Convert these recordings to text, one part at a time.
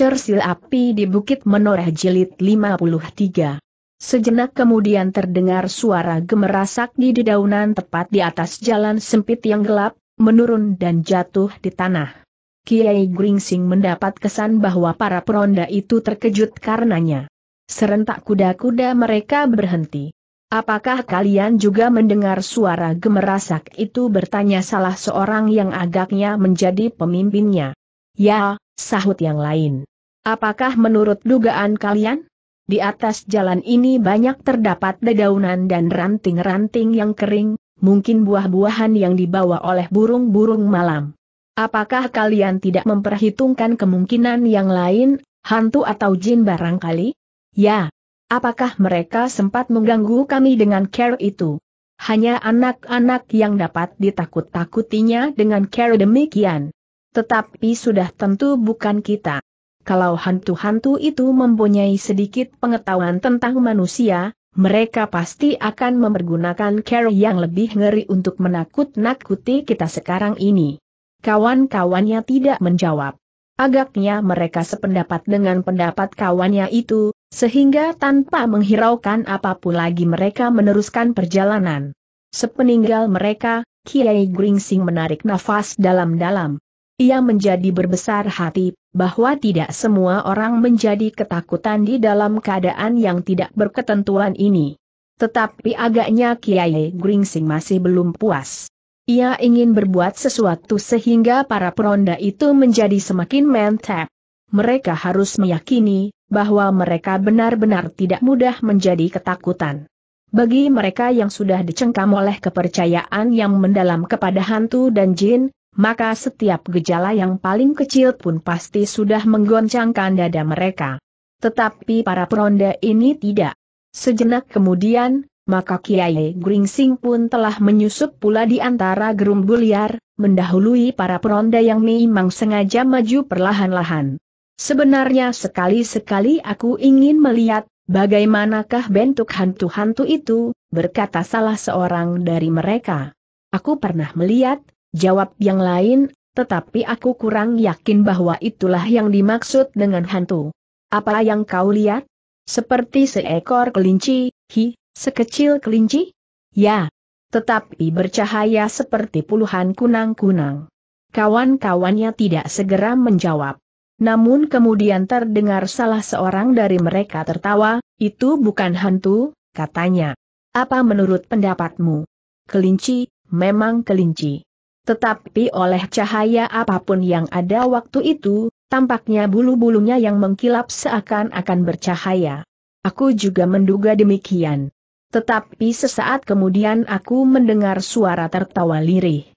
Cersil api di Bukit Menoreh Jilid 53. Sejenak kemudian terdengar suara gemerasak di dedaunan tepat di atas jalan sempit yang gelap, menurun dan jatuh di tanah. Kiai Gringsing mendapat kesan bahwa para peronda itu terkejut karenanya. Serentak kuda-kuda mereka berhenti. Apakah kalian juga mendengar suara gemerasak itu bertanya salah seorang yang agaknya menjadi pemimpinnya? Ya, sahut yang lain. Apakah menurut dugaan kalian? Di atas jalan ini banyak terdapat dedaunan dan ranting-ranting yang kering, mungkin buah-buahan yang dibawa oleh burung-burung malam. Apakah kalian tidak memperhitungkan kemungkinan yang lain, hantu atau jin barangkali? Ya. Apakah mereka sempat mengganggu kami dengan care itu? Hanya anak-anak yang dapat ditakut-takutinya dengan care demikian. Tetapi sudah tentu bukan kita kalau hantu-hantu itu mempunyai sedikit pengetahuan tentang manusia, mereka pasti akan mempergunakan cara yang lebih ngeri untuk menakut-nakuti kita sekarang ini. Kawan-kawannya tidak menjawab. Agaknya mereka sependapat dengan pendapat kawannya itu, sehingga tanpa menghiraukan apapun lagi mereka meneruskan perjalanan. Sepeninggal mereka, Kiai Gringsing menarik nafas dalam-dalam. Ia menjadi berbesar hati, bahwa tidak semua orang menjadi ketakutan di dalam keadaan yang tidak berketentuan ini. Tetapi agaknya Kiai Gringsing masih belum puas. Ia ingin berbuat sesuatu sehingga para peronda itu menjadi semakin mantap. Mereka harus meyakini, bahwa mereka benar-benar tidak mudah menjadi ketakutan. Bagi mereka yang sudah dicengkam oleh kepercayaan yang mendalam kepada hantu dan jin, maka setiap gejala yang paling kecil pun pasti sudah menggoncangkan dada mereka. Tetapi para peronda ini tidak. Sejenak kemudian, maka Kiai Gringsing pun telah menyusup pula di antara gerumbul liar, mendahului para peronda yang memang sengaja maju perlahan-lahan. Sebenarnya sekali-sekali aku ingin melihat, bagaimanakah bentuk hantu-hantu itu, berkata salah seorang dari mereka. Aku pernah melihat, Jawab yang lain, tetapi aku kurang yakin bahwa itulah yang dimaksud dengan hantu. Apa yang kau lihat? Seperti seekor kelinci, hi, sekecil kelinci? Ya. Tetapi bercahaya seperti puluhan kunang-kunang. Kawan-kawannya tidak segera menjawab. Namun kemudian terdengar salah seorang dari mereka tertawa, itu bukan hantu, katanya. Apa menurut pendapatmu? Kelinci, memang kelinci. Tetapi oleh cahaya apapun yang ada waktu itu, tampaknya bulu-bulunya yang mengkilap seakan-akan bercahaya. Aku juga menduga demikian. Tetapi sesaat kemudian aku mendengar suara tertawa lirih.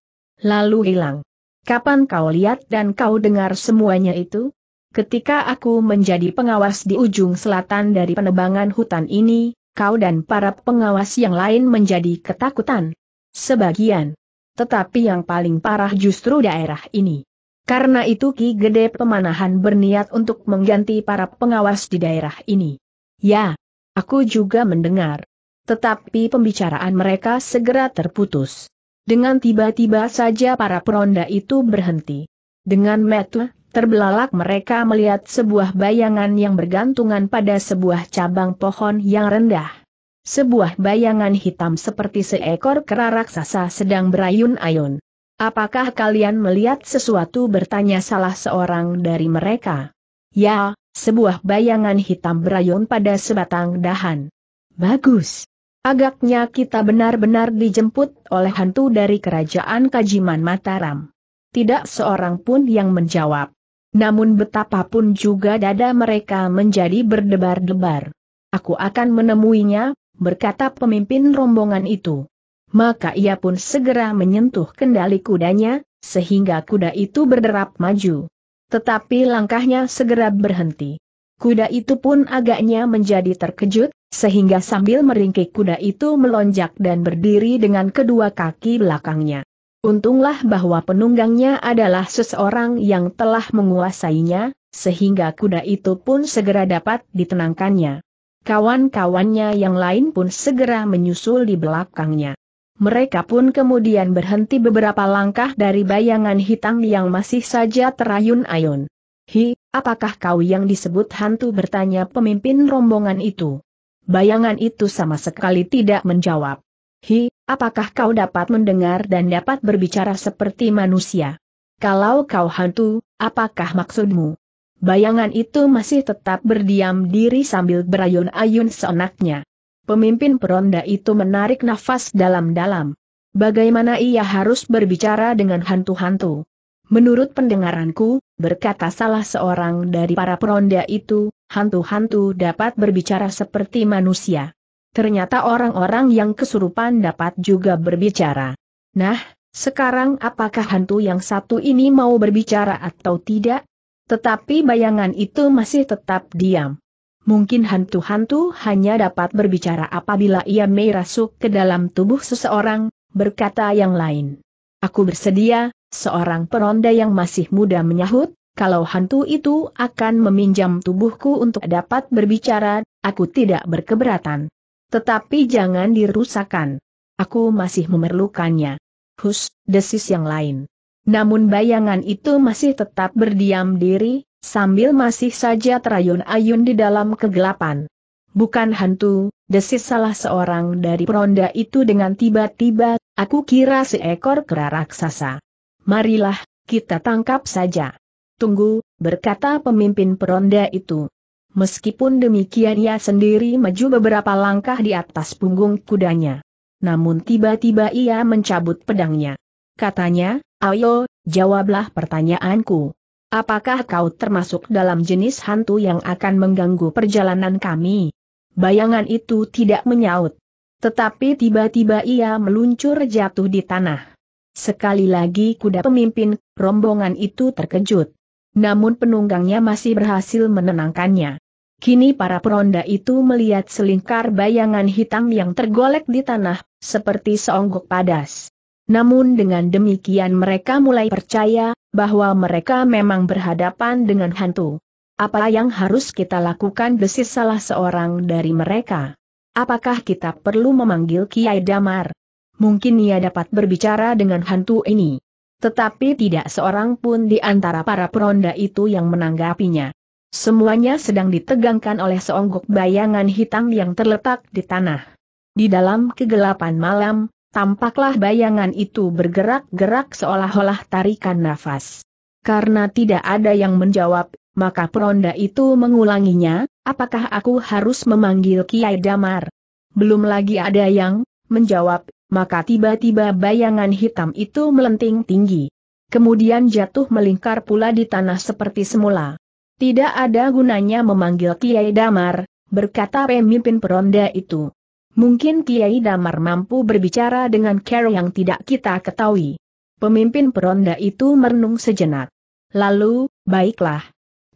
Lalu hilang. Kapan kau lihat dan kau dengar semuanya itu? Ketika aku menjadi pengawas di ujung selatan dari penebangan hutan ini, kau dan para pengawas yang lain menjadi ketakutan. Sebagian tetapi yang paling parah justru daerah ini. Karena itu Ki Gede Pemanahan berniat untuk mengganti para pengawas di daerah ini. Ya, aku juga mendengar. Tetapi pembicaraan mereka segera terputus. Dengan tiba-tiba saja para peronda itu berhenti. Dengan metu, terbelalak mereka melihat sebuah bayangan yang bergantungan pada sebuah cabang pohon yang rendah. Sebuah bayangan hitam seperti seekor kera raksasa sedang berayun-ayun. Apakah kalian melihat sesuatu bertanya salah seorang dari mereka? Ya, sebuah bayangan hitam berayun pada sebatang dahan. Bagus. Agaknya kita benar-benar dijemput oleh hantu dari kerajaan Kajiman Mataram. Tidak seorang pun yang menjawab. Namun betapapun juga dada mereka menjadi berdebar-debar. Aku akan menemuinya, berkata pemimpin rombongan itu. Maka ia pun segera menyentuh kendali kudanya, sehingga kuda itu berderap maju. Tetapi langkahnya segera berhenti. Kuda itu pun agaknya menjadi terkejut, sehingga sambil meringkik kuda itu melonjak dan berdiri dengan kedua kaki belakangnya. Untunglah bahwa penunggangnya adalah seseorang yang telah menguasainya, sehingga kuda itu pun segera dapat ditenangkannya. Kawan-kawannya yang lain pun segera menyusul di belakangnya. Mereka pun kemudian berhenti beberapa langkah dari bayangan hitam yang masih saja terayun-ayun. Hi, apakah kau yang disebut hantu bertanya pemimpin rombongan itu? Bayangan itu sama sekali tidak menjawab. Hi, apakah kau dapat mendengar dan dapat berbicara seperti manusia? Kalau kau hantu, apakah maksudmu? bayangan itu masih tetap berdiam diri sambil berayun-ayun seenaknya. Pemimpin peronda itu menarik nafas dalam-dalam. Bagaimana ia harus berbicara dengan hantu-hantu? Menurut pendengaranku, berkata salah seorang dari para peronda itu, hantu-hantu dapat berbicara seperti manusia. Ternyata orang-orang yang kesurupan dapat juga berbicara. Nah, sekarang apakah hantu yang satu ini mau berbicara atau tidak? Tetapi bayangan itu masih tetap diam. Mungkin hantu-hantu hanya dapat berbicara apabila ia merasuk ke dalam tubuh seseorang, berkata yang lain. Aku bersedia, seorang peronda yang masih muda menyahut, kalau hantu itu akan meminjam tubuhku untuk dapat berbicara, aku tidak berkeberatan. Tetapi jangan dirusakkan. Aku masih memerlukannya. Hus, desis yang lain. Namun bayangan itu masih tetap berdiam diri, sambil masih saja terayun-ayun di dalam kegelapan. Bukan hantu, desis salah seorang dari peronda itu dengan tiba-tiba, aku kira seekor kera raksasa. Marilah, kita tangkap saja. Tunggu, berkata pemimpin peronda itu. Meskipun demikian ia sendiri maju beberapa langkah di atas punggung kudanya. Namun tiba-tiba ia mencabut pedangnya. Katanya, Ayo, jawablah pertanyaanku. Apakah kau termasuk dalam jenis hantu yang akan mengganggu perjalanan kami? Bayangan itu tidak menyaut. Tetapi tiba-tiba ia meluncur jatuh di tanah. Sekali lagi kuda pemimpin, rombongan itu terkejut. Namun penunggangnya masih berhasil menenangkannya. Kini para peronda itu melihat selingkar bayangan hitam yang tergolek di tanah, seperti seonggok padas. Namun dengan demikian mereka mulai percaya, bahwa mereka memang berhadapan dengan hantu. Apa yang harus kita lakukan desis salah seorang dari mereka? Apakah kita perlu memanggil Kiai Damar? Mungkin ia dapat berbicara dengan hantu ini. Tetapi tidak seorang pun di antara para peronda itu yang menanggapinya. Semuanya sedang ditegangkan oleh seonggok bayangan hitam yang terletak di tanah. Di dalam kegelapan malam, Tampaklah bayangan itu bergerak-gerak seolah-olah tarikan nafas. Karena tidak ada yang menjawab, maka peronda itu mengulanginya, apakah aku harus memanggil Kiai Damar? Belum lagi ada yang menjawab, maka tiba-tiba bayangan hitam itu melenting tinggi. Kemudian jatuh melingkar pula di tanah seperti semula. Tidak ada gunanya memanggil Kiai Damar, berkata pemimpin peronda itu. Mungkin Kiai Damar mampu berbicara dengan Carol yang tidak kita ketahui. Pemimpin peronda itu merenung sejenak. Lalu, baiklah.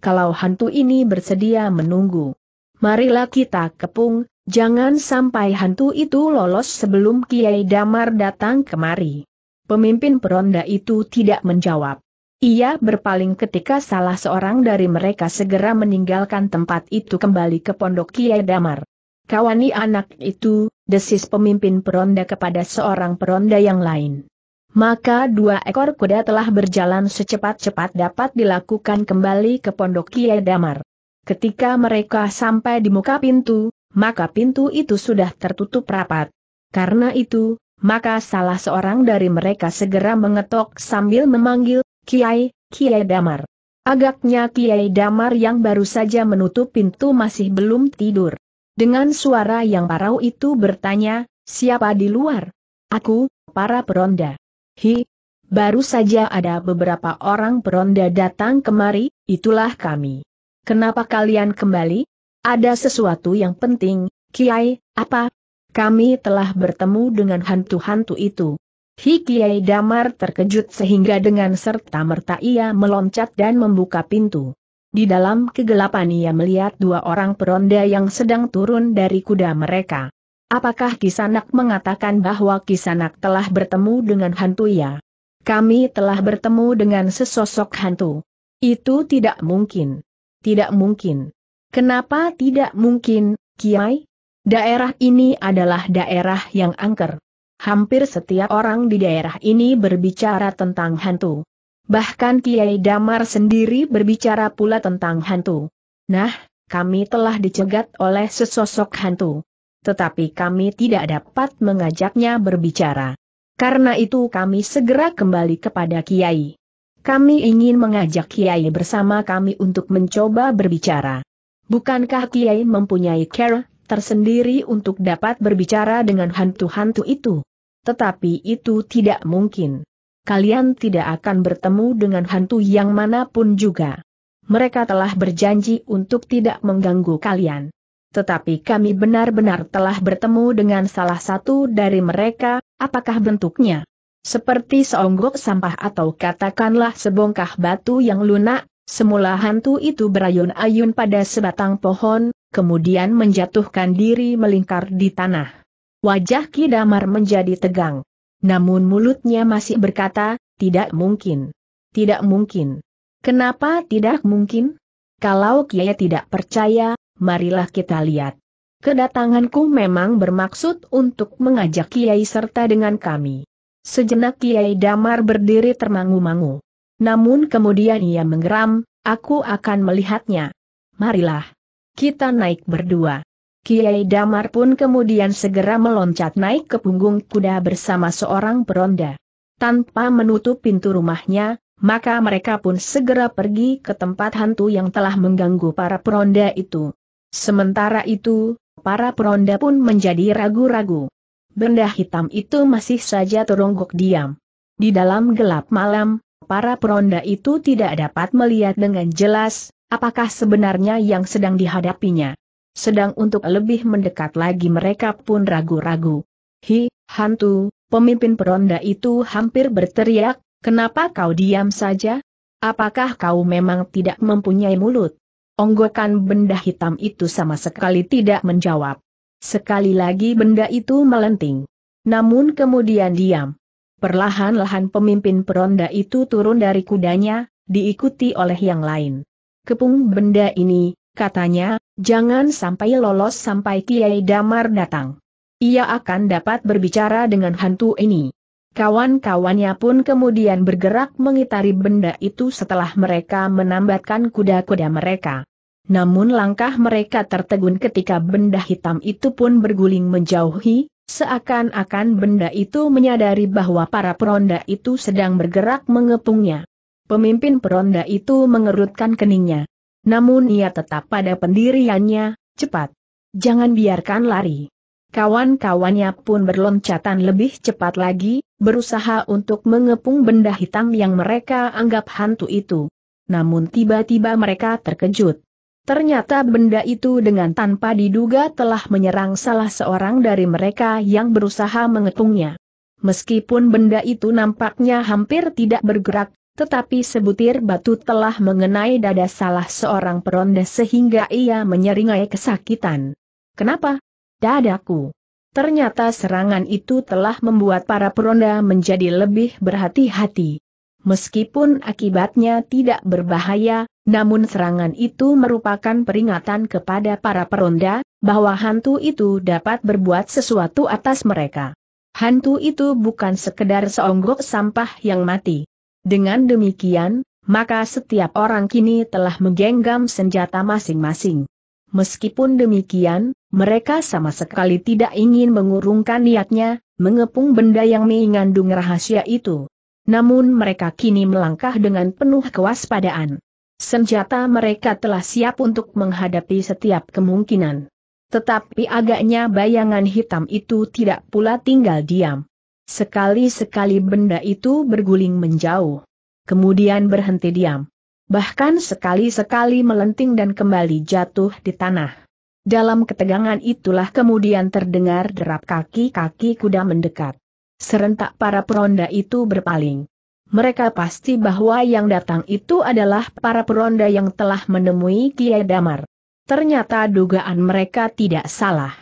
Kalau hantu ini bersedia menunggu. Marilah kita kepung, jangan sampai hantu itu lolos sebelum Kiai Damar datang kemari. Pemimpin peronda itu tidak menjawab. Ia berpaling ketika salah seorang dari mereka segera meninggalkan tempat itu kembali ke pondok Kiai Damar. Kawani anak itu, desis pemimpin peronda kepada seorang peronda yang lain. Maka dua ekor kuda telah berjalan secepat-cepat dapat dilakukan kembali ke pondok Kiai Damar. Ketika mereka sampai di muka pintu, maka pintu itu sudah tertutup rapat. Karena itu, maka salah seorang dari mereka segera mengetok sambil memanggil, Kiai, Kiai Damar. Agaknya Kiai Damar yang baru saja menutup pintu masih belum tidur. Dengan suara yang parau itu bertanya, siapa di luar? Aku, para peronda. Hi, baru saja ada beberapa orang peronda datang kemari, itulah kami. Kenapa kalian kembali? Ada sesuatu yang penting, Kiai, apa? Kami telah bertemu dengan hantu-hantu itu. Hi Kiai Damar terkejut sehingga dengan serta merta ia meloncat dan membuka pintu. Di dalam kegelapan ia melihat dua orang peronda yang sedang turun dari kuda mereka. Apakah Kisanak mengatakan bahwa Kisanak telah bertemu dengan hantu ya? Kami telah bertemu dengan sesosok hantu. Itu tidak mungkin. Tidak mungkin. Kenapa tidak mungkin, Kiai? Daerah ini adalah daerah yang angker. Hampir setiap orang di daerah ini berbicara tentang hantu. Bahkan Kiai Damar sendiri berbicara pula tentang hantu. Nah, kami telah dicegat oleh sesosok hantu. Tetapi kami tidak dapat mengajaknya berbicara. Karena itu kami segera kembali kepada Kiai. Kami ingin mengajak Kiai bersama kami untuk mencoba berbicara. Bukankah Kiai mempunyai care tersendiri untuk dapat berbicara dengan hantu-hantu itu? Tetapi itu tidak mungkin kalian tidak akan bertemu dengan hantu yang manapun juga. Mereka telah berjanji untuk tidak mengganggu kalian. Tetapi kami benar-benar telah bertemu dengan salah satu dari mereka, apakah bentuknya? Seperti seonggok sampah atau katakanlah sebongkah batu yang lunak, semula hantu itu berayun-ayun pada sebatang pohon, kemudian menjatuhkan diri melingkar di tanah. Wajah Kidamar menjadi tegang. Namun mulutnya masih berkata, tidak mungkin. Tidak mungkin. Kenapa tidak mungkin? Kalau Kiai tidak percaya, marilah kita lihat. Kedatanganku memang bermaksud untuk mengajak Kiai serta dengan kami. Sejenak Kiai Damar berdiri termangu-mangu. Namun kemudian ia menggeram, aku akan melihatnya. Marilah. Kita naik berdua. Kiai Damar pun kemudian segera meloncat naik ke punggung kuda bersama seorang peronda. Tanpa menutup pintu rumahnya, maka mereka pun segera pergi ke tempat hantu yang telah mengganggu para peronda itu. Sementara itu, para peronda pun menjadi ragu-ragu. Benda hitam itu masih saja teronggok diam. Di dalam gelap malam, para peronda itu tidak dapat melihat dengan jelas, apakah sebenarnya yang sedang dihadapinya sedang untuk lebih mendekat lagi mereka pun ragu-ragu. Hi, hantu, pemimpin peronda itu hampir berteriak, kenapa kau diam saja? Apakah kau memang tidak mempunyai mulut? Onggokan benda hitam itu sama sekali tidak menjawab. Sekali lagi benda itu melenting. Namun kemudian diam. Perlahan-lahan pemimpin peronda itu turun dari kudanya, diikuti oleh yang lain. Kepung benda ini, katanya, Jangan sampai lolos sampai Kiai Damar datang. Ia akan dapat berbicara dengan hantu ini. Kawan-kawannya pun kemudian bergerak mengitari benda itu setelah mereka menambatkan kuda-kuda mereka. Namun langkah mereka tertegun ketika benda hitam itu pun berguling menjauhi, seakan-akan benda itu menyadari bahwa para peronda itu sedang bergerak mengepungnya. Pemimpin peronda itu mengerutkan keningnya. Namun ia tetap pada pendiriannya, cepat. Jangan biarkan lari. Kawan-kawannya pun berloncatan lebih cepat lagi, berusaha untuk mengepung benda hitam yang mereka anggap hantu itu. Namun tiba-tiba mereka terkejut. Ternyata benda itu dengan tanpa diduga telah menyerang salah seorang dari mereka yang berusaha mengepungnya. Meskipun benda itu nampaknya hampir tidak bergerak, tetapi sebutir batu telah mengenai dada salah seorang peronda sehingga ia menyeringai kesakitan. Kenapa? Dadaku. Ternyata serangan itu telah membuat para peronda menjadi lebih berhati-hati. Meskipun akibatnya tidak berbahaya, namun serangan itu merupakan peringatan kepada para peronda, bahwa hantu itu dapat berbuat sesuatu atas mereka. Hantu itu bukan sekedar seonggok sampah yang mati. Dengan demikian, maka setiap orang kini telah menggenggam senjata masing-masing. Meskipun demikian, mereka sama sekali tidak ingin mengurungkan niatnya, mengepung benda yang mengandung rahasia itu. Namun mereka kini melangkah dengan penuh kewaspadaan. Senjata mereka telah siap untuk menghadapi setiap kemungkinan. Tetapi agaknya bayangan hitam itu tidak pula tinggal diam. Sekali-sekali benda itu berguling menjauh. Kemudian berhenti diam. Bahkan sekali-sekali melenting dan kembali jatuh di tanah. Dalam ketegangan itulah kemudian terdengar derap kaki-kaki kuda mendekat. Serentak para peronda itu berpaling. Mereka pasti bahwa yang datang itu adalah para peronda yang telah menemui Kiai Damar. Ternyata dugaan mereka tidak salah.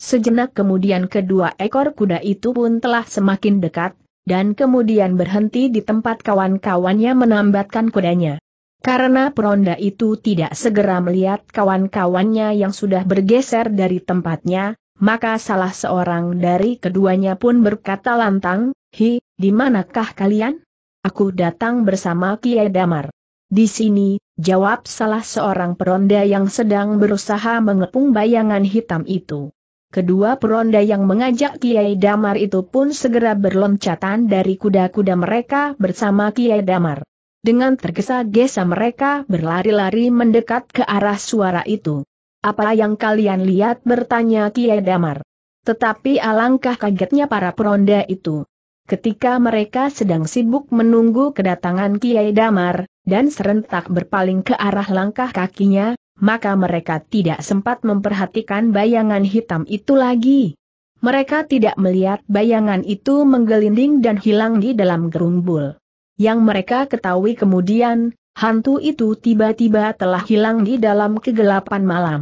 Sejenak kemudian kedua ekor kuda itu pun telah semakin dekat, dan kemudian berhenti di tempat kawan-kawannya menambatkan kudanya. Karena peronda itu tidak segera melihat kawan-kawannya yang sudah bergeser dari tempatnya, maka salah seorang dari keduanya pun berkata lantang, Hi, di manakah kalian? Aku datang bersama Kiai Damar. Di sini, jawab salah seorang peronda yang sedang berusaha mengepung bayangan hitam itu. Kedua peronda yang mengajak Kiai Damar itu pun segera berloncatan dari kuda-kuda mereka bersama Kiai Damar. Dengan tergesa-gesa mereka berlari-lari mendekat ke arah suara itu. Apa yang kalian lihat bertanya Kiai Damar. Tetapi alangkah kagetnya para peronda itu. Ketika mereka sedang sibuk menunggu kedatangan Kiai Damar, dan serentak berpaling ke arah langkah kakinya, maka mereka tidak sempat memperhatikan bayangan hitam itu lagi. Mereka tidak melihat bayangan itu menggelinding dan hilang di dalam gerumbul. Yang mereka ketahui kemudian, hantu itu tiba-tiba telah hilang di dalam kegelapan malam.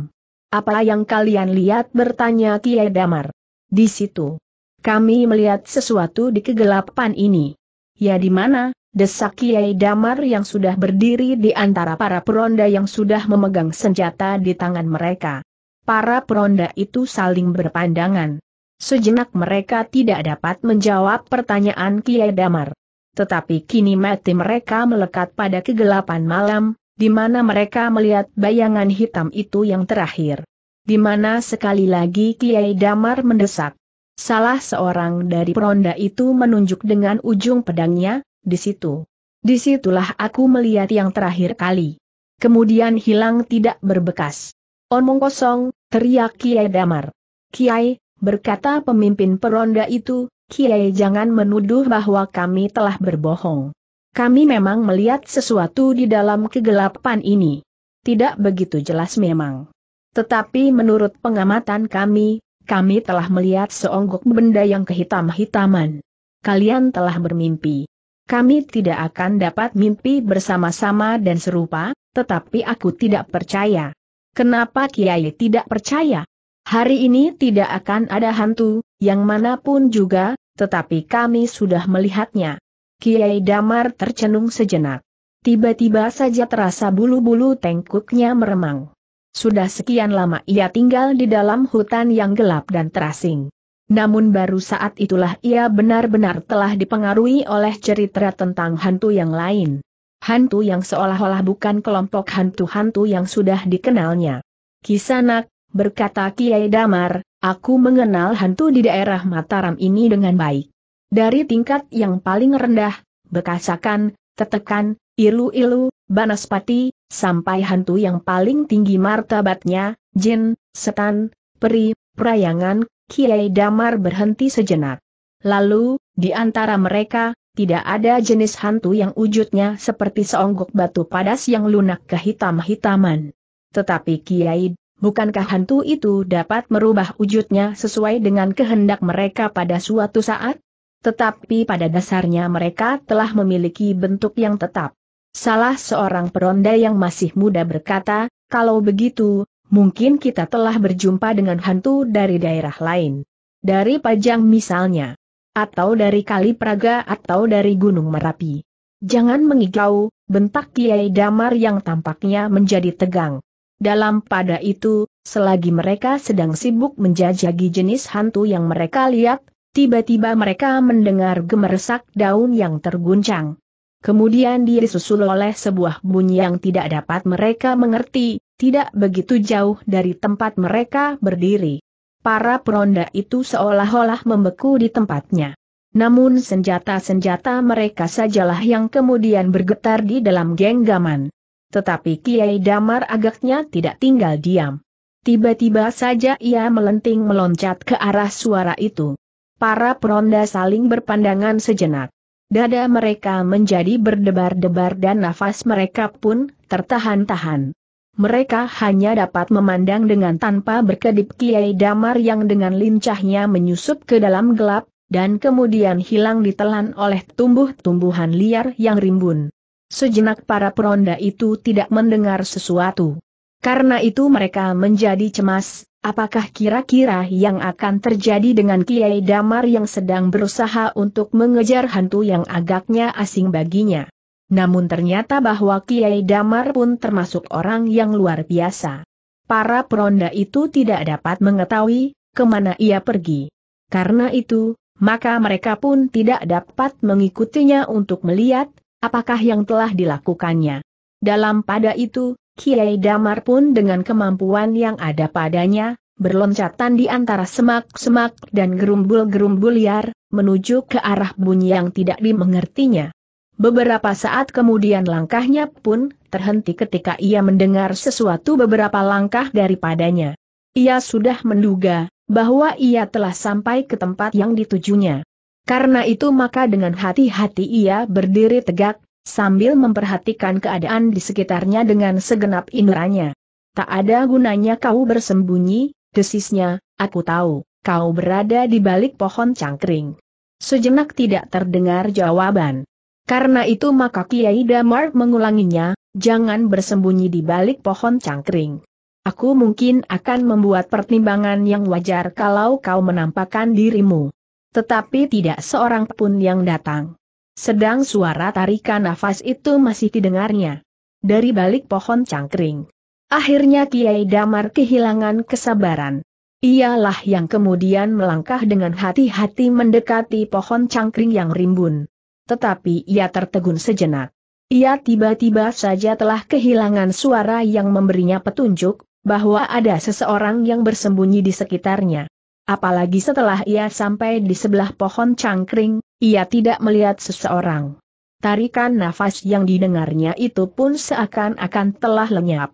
Apa yang kalian lihat bertanya Tia Damar. Di situ. Kami melihat sesuatu di kegelapan ini. Ya di mana? desak Kiai Damar yang sudah berdiri di antara para peronda yang sudah memegang senjata di tangan mereka. Para peronda itu saling berpandangan. Sejenak mereka tidak dapat menjawab pertanyaan Kiai Damar. Tetapi kini mati mereka melekat pada kegelapan malam, di mana mereka melihat bayangan hitam itu yang terakhir. Di mana sekali lagi Kiai Damar mendesak. Salah seorang dari peronda itu menunjuk dengan ujung pedangnya, di situ. Disitulah aku melihat yang terakhir kali. Kemudian hilang tidak berbekas. Omong kosong, teriak Kiai Damar. Kiai, berkata pemimpin peronda itu, Kiai jangan menuduh bahwa kami telah berbohong. Kami memang melihat sesuatu di dalam kegelapan ini. Tidak begitu jelas memang. Tetapi menurut pengamatan kami, kami telah melihat seonggok benda yang kehitam-hitaman. Kalian telah bermimpi kami tidak akan dapat mimpi bersama-sama dan serupa, tetapi aku tidak percaya. Kenapa Kiai tidak percaya? Hari ini tidak akan ada hantu, yang manapun juga, tetapi kami sudah melihatnya. Kiai Damar tercenung sejenak. Tiba-tiba saja terasa bulu-bulu tengkuknya meremang. Sudah sekian lama ia tinggal di dalam hutan yang gelap dan terasing. Namun baru saat itulah ia benar-benar telah dipengaruhi oleh cerita tentang hantu yang lain. Hantu yang seolah-olah bukan kelompok hantu-hantu yang sudah dikenalnya. Kisanak, berkata Kiai Damar, aku mengenal hantu di daerah Mataram ini dengan baik. Dari tingkat yang paling rendah, bekasakan, tetekan, ilu-ilu, banaspati, sampai hantu yang paling tinggi martabatnya, jin, setan, peri, perayangan, Kiai Damar berhenti sejenak. Lalu, di antara mereka, tidak ada jenis hantu yang wujudnya seperti seonggok batu padas yang lunak kehitam-hitaman. Tetapi Kiai, bukankah hantu itu dapat merubah wujudnya sesuai dengan kehendak mereka pada suatu saat? Tetapi pada dasarnya mereka telah memiliki bentuk yang tetap. Salah seorang peronda yang masih muda berkata, kalau begitu, mungkin kita telah berjumpa dengan hantu dari daerah lain. Dari Pajang misalnya. Atau dari Kali Praga atau dari Gunung Merapi. Jangan mengigau, bentak Kiai Damar yang tampaknya menjadi tegang. Dalam pada itu, selagi mereka sedang sibuk menjajagi jenis hantu yang mereka lihat, tiba-tiba mereka mendengar gemersak daun yang terguncang. Kemudian disusul oleh sebuah bunyi yang tidak dapat mereka mengerti, tidak begitu jauh dari tempat mereka berdiri. Para peronda itu seolah-olah membeku di tempatnya. Namun senjata-senjata mereka sajalah yang kemudian bergetar di dalam genggaman. Tetapi Kiai Damar agaknya tidak tinggal diam. Tiba-tiba saja ia melenting meloncat ke arah suara itu. Para peronda saling berpandangan sejenak. Dada mereka menjadi berdebar-debar dan nafas mereka pun tertahan-tahan mereka hanya dapat memandang dengan tanpa berkedip Kiai Damar yang dengan lincahnya menyusup ke dalam gelap, dan kemudian hilang ditelan oleh tumbuh-tumbuhan liar yang rimbun. Sejenak para peronda itu tidak mendengar sesuatu. Karena itu mereka menjadi cemas, apakah kira-kira yang akan terjadi dengan Kiai Damar yang sedang berusaha untuk mengejar hantu yang agaknya asing baginya. Namun ternyata bahwa Kiai Damar pun termasuk orang yang luar biasa. Para peronda itu tidak dapat mengetahui kemana ia pergi. Karena itu, maka mereka pun tidak dapat mengikutinya untuk melihat apakah yang telah dilakukannya. Dalam pada itu, Kiai Damar pun dengan kemampuan yang ada padanya, berloncatan di antara semak-semak dan gerumbul-gerumbul liar, menuju ke arah bunyi yang tidak dimengertinya. Beberapa saat kemudian langkahnya pun terhenti ketika ia mendengar sesuatu beberapa langkah daripadanya. Ia sudah menduga bahwa ia telah sampai ke tempat yang ditujunya. Karena itu maka dengan hati-hati ia berdiri tegak, sambil memperhatikan keadaan di sekitarnya dengan segenap inderanya. Tak ada gunanya kau bersembunyi, desisnya, aku tahu, kau berada di balik pohon cangkring. Sejenak tidak terdengar jawaban. Karena itu maka Kiai Damar mengulanginya, jangan bersembunyi di balik pohon cangkring. Aku mungkin akan membuat pertimbangan yang wajar kalau kau menampakkan dirimu. Tetapi tidak seorang pun yang datang. Sedang suara tarikan nafas itu masih didengarnya. Dari balik pohon cangkring. Akhirnya Kiai Damar kehilangan kesabaran. Ialah yang kemudian melangkah dengan hati-hati mendekati pohon cangkring yang rimbun tetapi ia tertegun sejenak. Ia tiba-tiba saja telah kehilangan suara yang memberinya petunjuk, bahwa ada seseorang yang bersembunyi di sekitarnya. Apalagi setelah ia sampai di sebelah pohon cangkring, ia tidak melihat seseorang. Tarikan nafas yang didengarnya itu pun seakan-akan telah lenyap.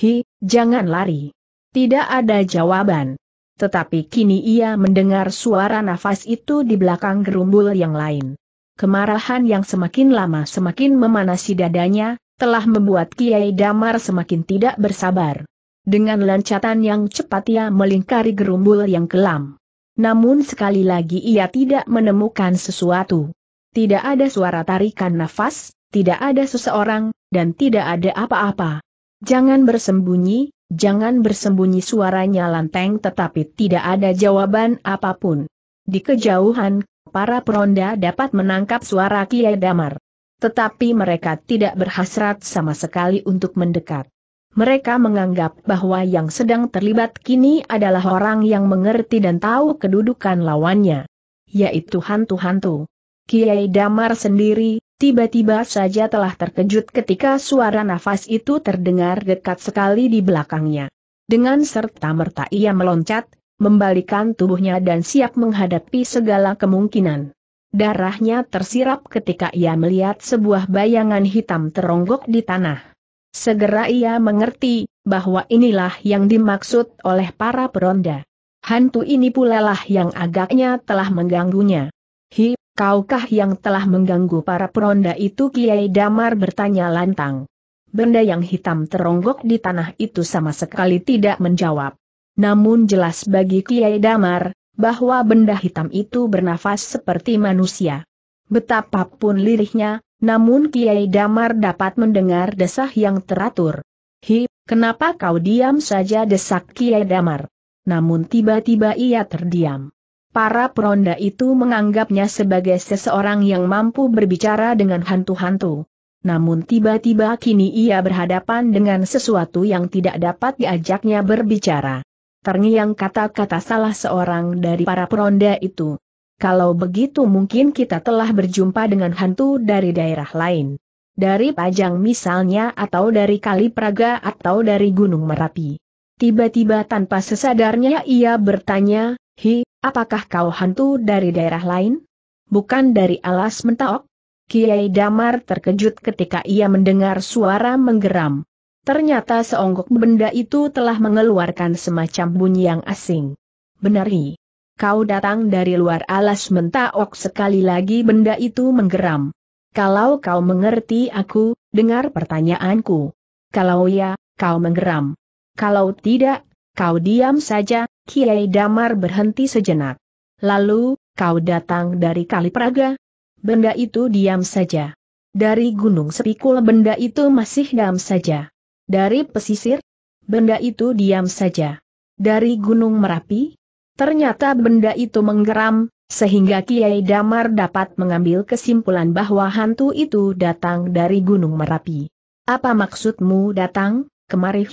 Hi, jangan lari. Tidak ada jawaban. Tetapi kini ia mendengar suara nafas itu di belakang gerumbul yang lain. Kemarahan yang semakin lama semakin memanasi dadanya, telah membuat Kiai Damar semakin tidak bersabar. Dengan lancatan yang cepat ia melingkari gerumbul yang kelam. Namun sekali lagi ia tidak menemukan sesuatu. Tidak ada suara tarikan nafas, tidak ada seseorang, dan tidak ada apa-apa. Jangan bersembunyi, jangan bersembunyi suaranya lanteng tetapi tidak ada jawaban apapun. Di kejauhan, para peronda dapat menangkap suara Kiai Damar. Tetapi mereka tidak berhasrat sama sekali untuk mendekat. Mereka menganggap bahwa yang sedang terlibat kini adalah orang yang mengerti dan tahu kedudukan lawannya, yaitu hantu-hantu. Kiai Damar sendiri, tiba-tiba saja telah terkejut ketika suara nafas itu terdengar dekat sekali di belakangnya. Dengan serta merta ia meloncat, membalikan tubuhnya dan siap menghadapi segala kemungkinan. Darahnya tersirap ketika ia melihat sebuah bayangan hitam teronggok di tanah. Segera ia mengerti, bahwa inilah yang dimaksud oleh para peronda. Hantu ini pula lah yang agaknya telah mengganggunya. Hi, kaukah yang telah mengganggu para peronda itu Kiai Damar bertanya lantang. Benda yang hitam teronggok di tanah itu sama sekali tidak menjawab. Namun jelas bagi Kiai Damar, bahwa benda hitam itu bernafas seperti manusia. Betapapun lirihnya, namun Kiai Damar dapat mendengar desah yang teratur. Hi, kenapa kau diam saja desak Kiai Damar? Namun tiba-tiba ia terdiam. Para peronda itu menganggapnya sebagai seseorang yang mampu berbicara dengan hantu-hantu. Namun tiba-tiba kini ia berhadapan dengan sesuatu yang tidak dapat diajaknya berbicara terngiang kata-kata salah seorang dari para peronda itu. Kalau begitu mungkin kita telah berjumpa dengan hantu dari daerah lain. Dari Pajang misalnya atau dari Kali Praga atau dari Gunung Merapi. Tiba-tiba tanpa sesadarnya ia bertanya, Hi, apakah kau hantu dari daerah lain? Bukan dari alas mentaok? Kiai Damar terkejut ketika ia mendengar suara menggeram. Ternyata seonggok benda itu telah mengeluarkan semacam bunyi yang asing. Benari. Kau datang dari luar alas mentaok sekali lagi benda itu menggeram. Kalau kau mengerti aku, dengar pertanyaanku. Kalau ya, kau menggeram. Kalau tidak, kau diam saja, Kiai Damar berhenti sejenak. Lalu, kau datang dari Kalipraga? Benda itu diam saja. Dari Gunung Sepikul benda itu masih diam saja. Dari pesisir? Benda itu diam saja. Dari Gunung Merapi? Ternyata benda itu menggeram, sehingga Kiai Damar dapat mengambil kesimpulan bahwa hantu itu datang dari Gunung Merapi. Apa maksudmu datang, kemari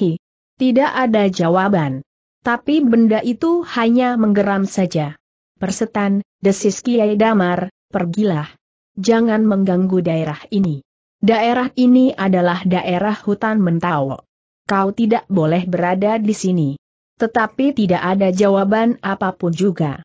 Tidak ada jawaban. Tapi benda itu hanya menggeram saja. Persetan, desis Kiai Damar, pergilah. Jangan mengganggu daerah ini. Daerah ini adalah daerah hutan Mentawok. Kau tidak boleh berada di sini. Tetapi tidak ada jawaban apapun juga.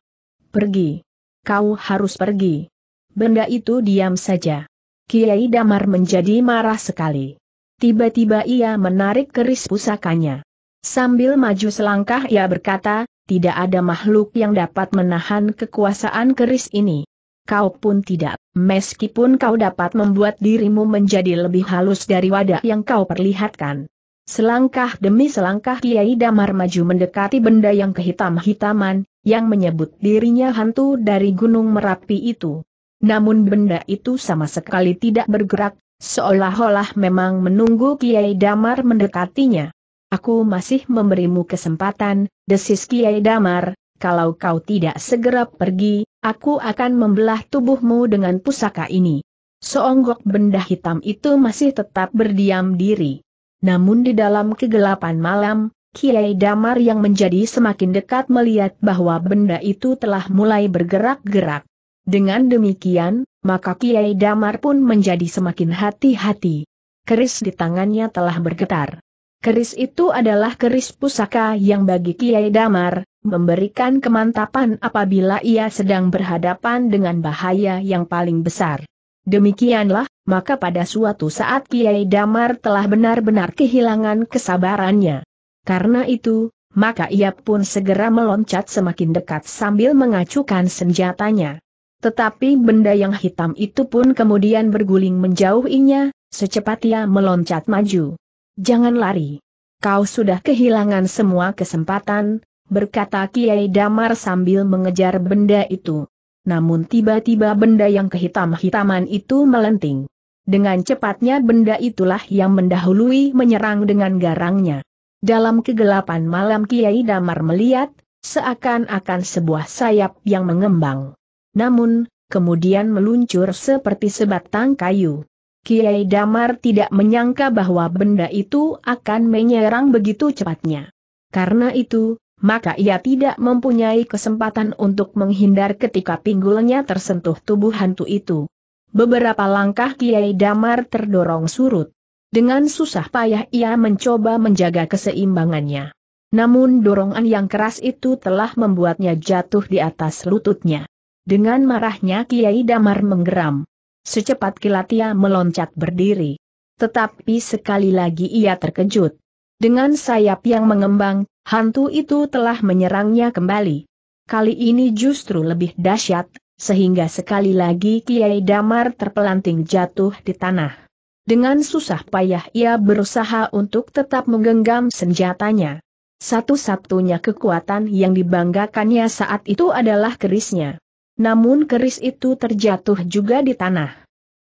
Pergi. Kau harus pergi. Benda itu diam saja. Kiai Damar menjadi marah sekali. Tiba-tiba ia menarik keris pusakanya. Sambil maju selangkah ia berkata, tidak ada makhluk yang dapat menahan kekuasaan keris ini kau pun tidak, meskipun kau dapat membuat dirimu menjadi lebih halus dari wadah yang kau perlihatkan. Selangkah demi selangkah Kiai Damar maju mendekati benda yang kehitam-hitaman, yang menyebut dirinya hantu dari Gunung Merapi itu. Namun benda itu sama sekali tidak bergerak, seolah-olah memang menunggu Kiai Damar mendekatinya. Aku masih memberimu kesempatan, desis Kiai Damar, kalau kau tidak segera pergi, aku akan membelah tubuhmu dengan pusaka ini. Seonggok benda hitam itu masih tetap berdiam diri. Namun di dalam kegelapan malam, Kiai Damar yang menjadi semakin dekat melihat bahwa benda itu telah mulai bergerak-gerak. Dengan demikian, maka Kiai Damar pun menjadi semakin hati-hati. Keris di tangannya telah bergetar. Keris itu adalah keris pusaka yang bagi Kiai Damar, memberikan kemantapan apabila ia sedang berhadapan dengan bahaya yang paling besar. Demikianlah, maka pada suatu saat Kiai Damar telah benar-benar kehilangan kesabarannya. Karena itu, maka ia pun segera meloncat semakin dekat sambil mengacukan senjatanya. Tetapi benda yang hitam itu pun kemudian berguling menjauhinya, secepat ia meloncat maju. Jangan lari. Kau sudah kehilangan semua kesempatan, berkata Kiai Damar sambil mengejar benda itu. Namun tiba-tiba benda yang kehitam-hitaman itu melenting. Dengan cepatnya benda itulah yang mendahului menyerang dengan garangnya. Dalam kegelapan malam Kiai Damar melihat, seakan-akan sebuah sayap yang mengembang. Namun, kemudian meluncur seperti sebatang kayu. Kiai Damar tidak menyangka bahwa benda itu akan menyerang begitu cepatnya. Karena itu, maka ia tidak mempunyai kesempatan untuk menghindar ketika pinggulnya tersentuh tubuh hantu itu. Beberapa langkah Kiai Damar terdorong surut. Dengan susah payah ia mencoba menjaga keseimbangannya. Namun dorongan yang keras itu telah membuatnya jatuh di atas lututnya. Dengan marahnya Kiai Damar menggeram. Secepat kilat ia meloncat berdiri. Tetapi sekali lagi ia terkejut. Dengan sayap yang mengembang, hantu itu telah menyerangnya kembali. Kali ini justru lebih dahsyat, sehingga sekali lagi Kiai Damar terpelanting jatuh di tanah. Dengan susah payah ia berusaha untuk tetap menggenggam senjatanya. Satu-satunya kekuatan yang dibanggakannya saat itu adalah kerisnya. Namun keris itu terjatuh juga di tanah.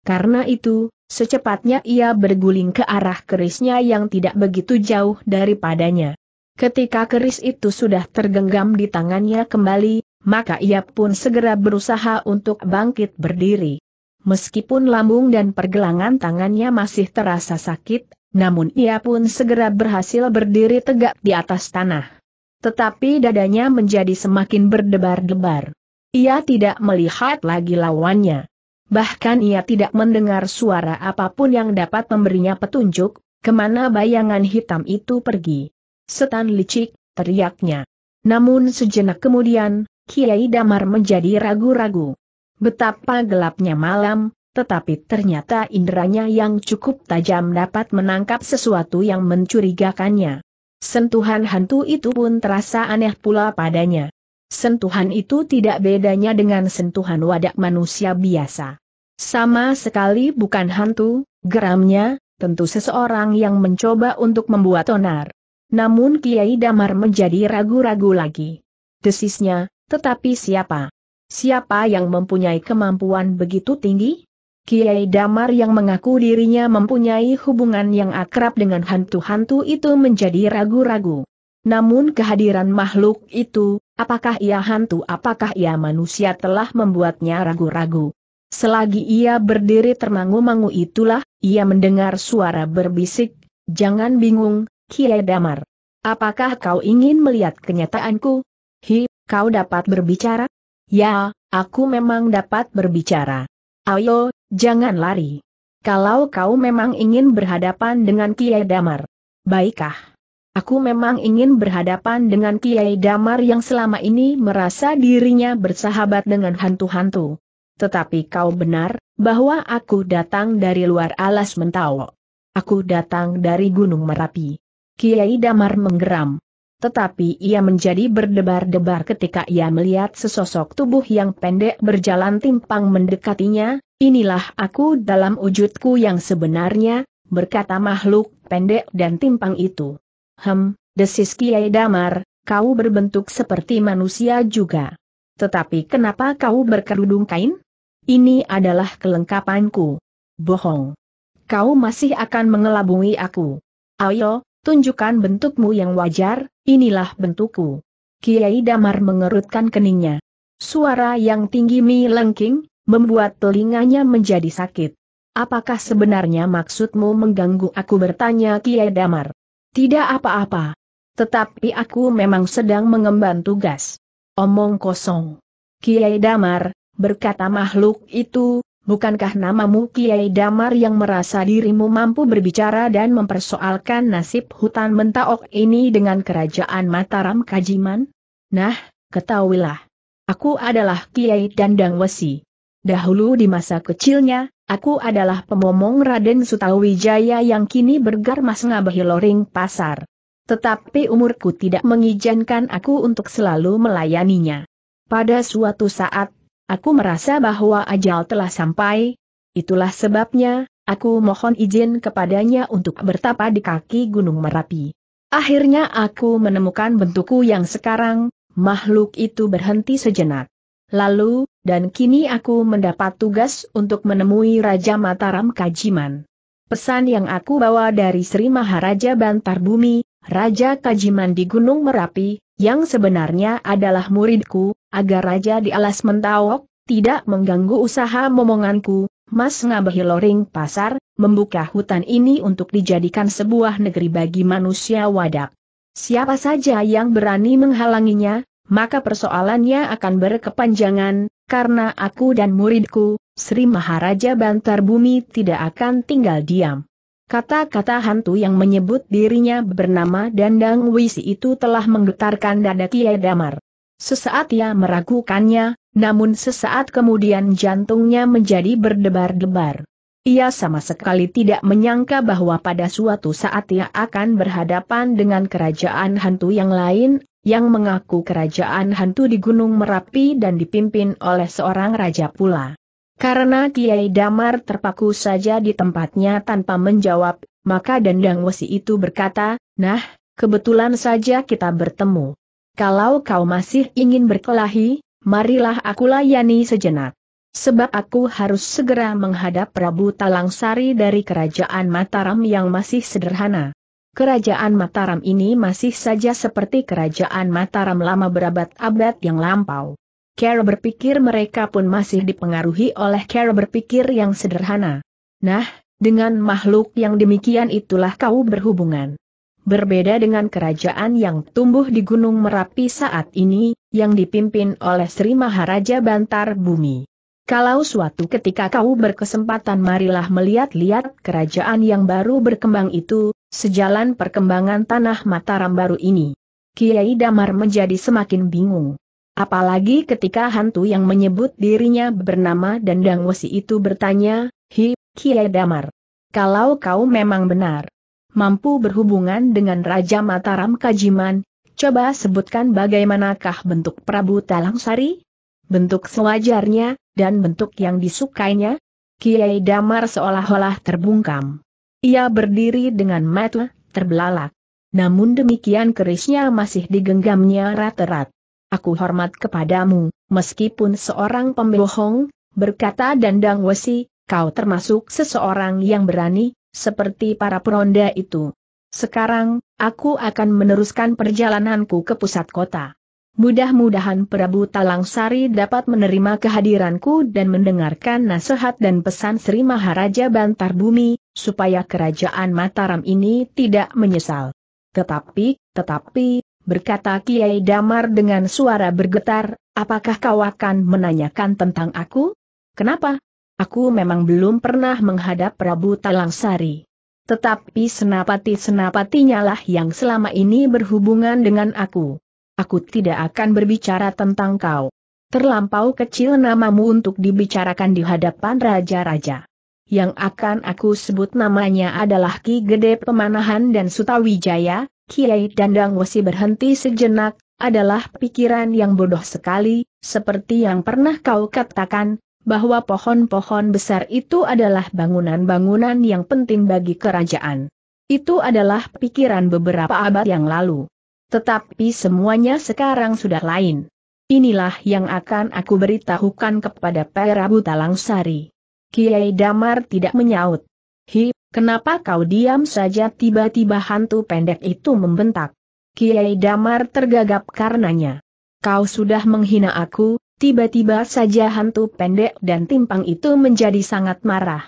Karena itu, secepatnya ia berguling ke arah kerisnya yang tidak begitu jauh daripadanya. Ketika keris itu sudah tergenggam di tangannya kembali, maka ia pun segera berusaha untuk bangkit berdiri. Meskipun lambung dan pergelangan tangannya masih terasa sakit, namun ia pun segera berhasil berdiri tegak di atas tanah. Tetapi dadanya menjadi semakin berdebar-debar. Ia tidak melihat lagi lawannya bahkan ia tidak mendengar suara apapun yang dapat memberinya petunjuk, kemana bayangan hitam itu pergi. Setan licik, teriaknya. Namun sejenak kemudian, Kiai Damar menjadi ragu-ragu. Betapa gelapnya malam, tetapi ternyata inderanya yang cukup tajam dapat menangkap sesuatu yang mencurigakannya. Sentuhan hantu itu pun terasa aneh pula padanya. Sentuhan itu tidak bedanya dengan sentuhan wadak manusia biasa. Sama sekali bukan hantu, geramnya, tentu seseorang yang mencoba untuk membuat onar. Namun Kiai Damar menjadi ragu-ragu lagi. Desisnya, tetapi siapa? Siapa yang mempunyai kemampuan begitu tinggi? Kiai Damar yang mengaku dirinya mempunyai hubungan yang akrab dengan hantu-hantu itu menjadi ragu-ragu. Namun kehadiran makhluk itu, Apakah ia hantu apakah ia manusia telah membuatnya ragu-ragu. Selagi ia berdiri termangu-mangu itulah, ia mendengar suara berbisik, Jangan bingung, Kiai Damar. Apakah kau ingin melihat kenyataanku? Hi, kau dapat berbicara? Ya, aku memang dapat berbicara. Ayo, jangan lari. Kalau kau memang ingin berhadapan dengan Kiai Damar. Baiklah. Aku memang ingin berhadapan dengan Kiai Damar yang selama ini merasa dirinya bersahabat dengan hantu-hantu. Tetapi kau benar, bahwa aku datang dari luar alas mentawo. Aku datang dari Gunung Merapi. Kiai Damar menggeram. Tetapi ia menjadi berdebar-debar ketika ia melihat sesosok tubuh yang pendek berjalan timpang mendekatinya, inilah aku dalam wujudku yang sebenarnya, berkata makhluk pendek dan timpang itu. Hem, desis Kiai Damar, kau berbentuk seperti manusia juga. Tetapi kenapa kau berkerudung kain? Ini adalah kelengkapanku. Bohong. Kau masih akan mengelabui aku. Ayo, tunjukkan bentukmu yang wajar, inilah bentukku. Kiai Damar mengerutkan keningnya. Suara yang tinggi mi lengking, membuat telinganya menjadi sakit. Apakah sebenarnya maksudmu mengganggu aku bertanya Kiai Damar? Tidak apa-apa. Tetapi aku memang sedang mengemban tugas. Omong kosong. Kiai Damar, berkata makhluk itu, bukankah namamu Kiai Damar yang merasa dirimu mampu berbicara dan mempersoalkan nasib hutan mentaok ini dengan kerajaan Mataram Kajiman? Nah, ketahuilah. Aku adalah Kiai Dandang Wesi. Dahulu di masa kecilnya, Aku adalah pemomong Raden Sutawijaya yang kini bergarmas ngabahi loring pasar. Tetapi umurku tidak mengizinkan aku untuk selalu melayaninya. Pada suatu saat, aku merasa bahwa ajal telah sampai. Itulah sebabnya, aku mohon izin kepadanya untuk bertapa di kaki Gunung Merapi. Akhirnya aku menemukan bentukku yang sekarang, makhluk itu berhenti sejenak. Lalu, dan kini aku mendapat tugas untuk menemui Raja Mataram Kajiman. Pesan yang aku bawa dari Sri Maharaja Bantar Bumi, Raja Kajiman di Gunung Merapi, yang sebenarnya adalah muridku, agar Raja di Alas Mentawok, tidak mengganggu usaha momonganku, Mas Ngabehi Loring Pasar, membuka hutan ini untuk dijadikan sebuah negeri bagi manusia wadak. Siapa saja yang berani menghalanginya, maka persoalannya akan berkepanjangan, karena aku dan muridku, Sri Maharaja Bantar Bumi tidak akan tinggal diam. Kata-kata hantu yang menyebut dirinya bernama Dandang Wisi itu telah menggetarkan dada Kiai Damar. Sesaat ia meragukannya, namun sesaat kemudian jantungnya menjadi berdebar-debar. Ia sama sekali tidak menyangka bahwa pada suatu saat ia akan berhadapan dengan kerajaan hantu yang lain yang mengaku kerajaan hantu di Gunung Merapi dan dipimpin oleh seorang raja pula. Karena Kiai Damar terpaku saja di tempatnya tanpa menjawab, maka Dandang Wesi itu berkata, Nah, kebetulan saja kita bertemu. Kalau kau masih ingin berkelahi, marilah aku layani sejenak. Sebab aku harus segera menghadap Prabu Talangsari dari kerajaan Mataram yang masih sederhana. Kerajaan Mataram ini masih saja seperti kerajaan Mataram lama berabad-abad yang lampau. Kera berpikir mereka pun masih dipengaruhi oleh Kera berpikir yang sederhana. Nah, dengan makhluk yang demikian itulah kau berhubungan. Berbeda dengan kerajaan yang tumbuh di Gunung Merapi saat ini, yang dipimpin oleh Sri Maharaja Bantar Bumi. Kalau suatu ketika kau berkesempatan marilah melihat-lihat kerajaan yang baru berkembang itu, sejalan perkembangan tanah Mataram baru ini. Kiai Damar menjadi semakin bingung. Apalagi ketika hantu yang menyebut dirinya bernama Dandang Wesi itu bertanya, Hi, Kiai Damar. Kalau kau memang benar. Mampu berhubungan dengan Raja Mataram Kajiman, coba sebutkan bagaimanakah bentuk Prabu Talangsari? Bentuk sewajarnya, dan bentuk yang disukainya? Kiai Damar seolah-olah terbungkam. Ia berdiri dengan mata terbelalak. Namun demikian kerisnya masih digenggamnya rat-rat. Aku hormat kepadamu, meskipun seorang pembohong, berkata Dandang Wesi, kau termasuk seseorang yang berani, seperti para peronda itu. Sekarang, aku akan meneruskan perjalananku ke pusat kota. Mudah-mudahan Prabu Talang Sari dapat menerima kehadiranku dan mendengarkan nasihat dan pesan Sri Maharaja Bantar Bumi, supaya kerajaan Mataram ini tidak menyesal. Tetapi, tetapi, berkata Kiai Damar dengan suara bergetar, apakah kau akan menanyakan tentang aku? Kenapa? Aku memang belum pernah menghadap Prabu Talangsari. Tetapi senapati-senapatinya lah yang selama ini berhubungan dengan aku. Aku tidak akan berbicara tentang kau. Terlampau kecil namamu untuk dibicarakan di hadapan raja-raja yang akan aku sebut namanya adalah Ki Gede Pemanahan dan Sutawijaya, Kiai Dandang Wesi berhenti sejenak, adalah pikiran yang bodoh sekali, seperti yang pernah kau katakan, bahwa pohon-pohon besar itu adalah bangunan-bangunan yang penting bagi kerajaan. Itu adalah pikiran beberapa abad yang lalu. Tetapi semuanya sekarang sudah lain. Inilah yang akan aku beritahukan kepada Perabu Talangsari. Kiai Damar tidak menyaut. Hi, kenapa kau diam saja tiba-tiba hantu pendek itu membentak. Kiai Damar tergagap karenanya. Kau sudah menghina aku, tiba-tiba saja hantu pendek dan timpang itu menjadi sangat marah.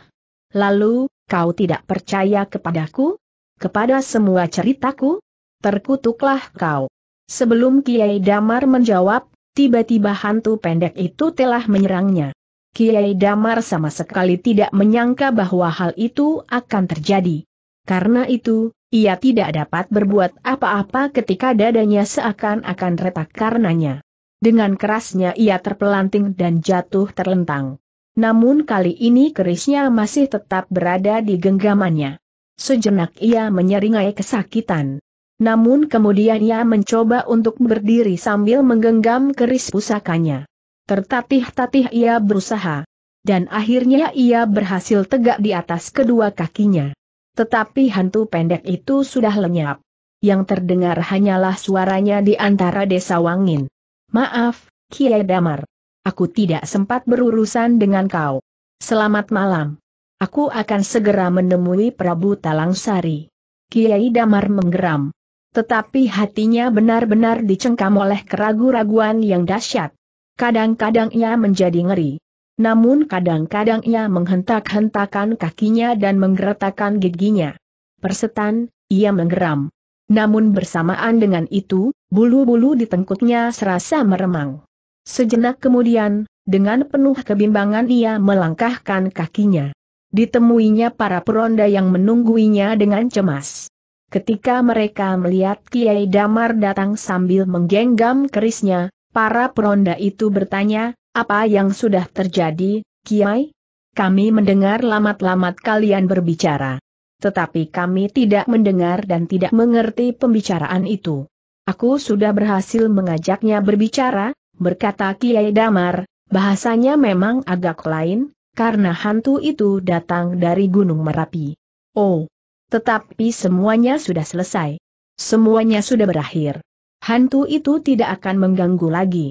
Lalu, kau tidak percaya kepadaku? Kepada semua ceritaku? Terkutuklah kau. Sebelum Kiai Damar menjawab, tiba-tiba hantu pendek itu telah menyerangnya. Kiai Damar sama sekali tidak menyangka bahwa hal itu akan terjadi. Karena itu, ia tidak dapat berbuat apa-apa ketika dadanya seakan-akan retak karenanya. Dengan kerasnya ia terpelanting dan jatuh terlentang. Namun kali ini kerisnya masih tetap berada di genggamannya. Sejenak ia menyeringai kesakitan. Namun kemudian ia mencoba untuk berdiri sambil menggenggam keris pusakanya. Tertatih-tatih ia berusaha. Dan akhirnya ia berhasil tegak di atas kedua kakinya. Tetapi hantu pendek itu sudah lenyap. Yang terdengar hanyalah suaranya di antara desa Wangin. Maaf, Kiai Damar. Aku tidak sempat berurusan dengan kau. Selamat malam. Aku akan segera menemui Prabu Talangsari. Kiai Damar menggeram. Tetapi hatinya benar-benar dicengkam oleh keraguan keraguan yang dahsyat. Kadang-kadang ia menjadi ngeri. Namun kadang-kadang ia menghentak-hentakan kakinya dan menggeretakkan giginya. Persetan, ia menggeram. Namun bersamaan dengan itu, bulu-bulu di tengkuknya serasa meremang. Sejenak kemudian, dengan penuh kebimbangan ia melangkahkan kakinya. Ditemuinya para peronda yang menungguinya dengan cemas. Ketika mereka melihat Kiai Damar datang sambil menggenggam kerisnya, Para peronda itu bertanya, apa yang sudah terjadi, Kiai? Kami mendengar lamat-lamat kalian berbicara. Tetapi kami tidak mendengar dan tidak mengerti pembicaraan itu. Aku sudah berhasil mengajaknya berbicara, berkata Kiai Damar, bahasanya memang agak lain, karena hantu itu datang dari Gunung Merapi. Oh, tetapi semuanya sudah selesai. Semuanya sudah berakhir hantu itu tidak akan mengganggu lagi.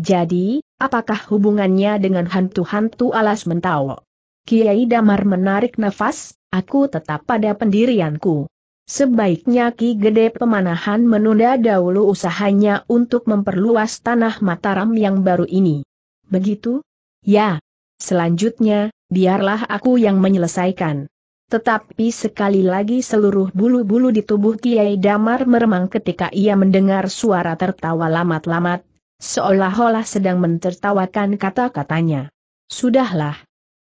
Jadi, apakah hubungannya dengan hantu-hantu alas mentawo? Kiai Damar menarik nafas, aku tetap pada pendirianku. Sebaiknya Ki Gede Pemanahan menunda dahulu usahanya untuk memperluas tanah Mataram yang baru ini. Begitu? Ya. Selanjutnya, biarlah aku yang menyelesaikan. Tetapi sekali lagi seluruh bulu-bulu di tubuh Kiai Damar meremang ketika ia mendengar suara tertawa lamat-lamat, seolah-olah sedang mentertawakan kata-katanya. Sudahlah.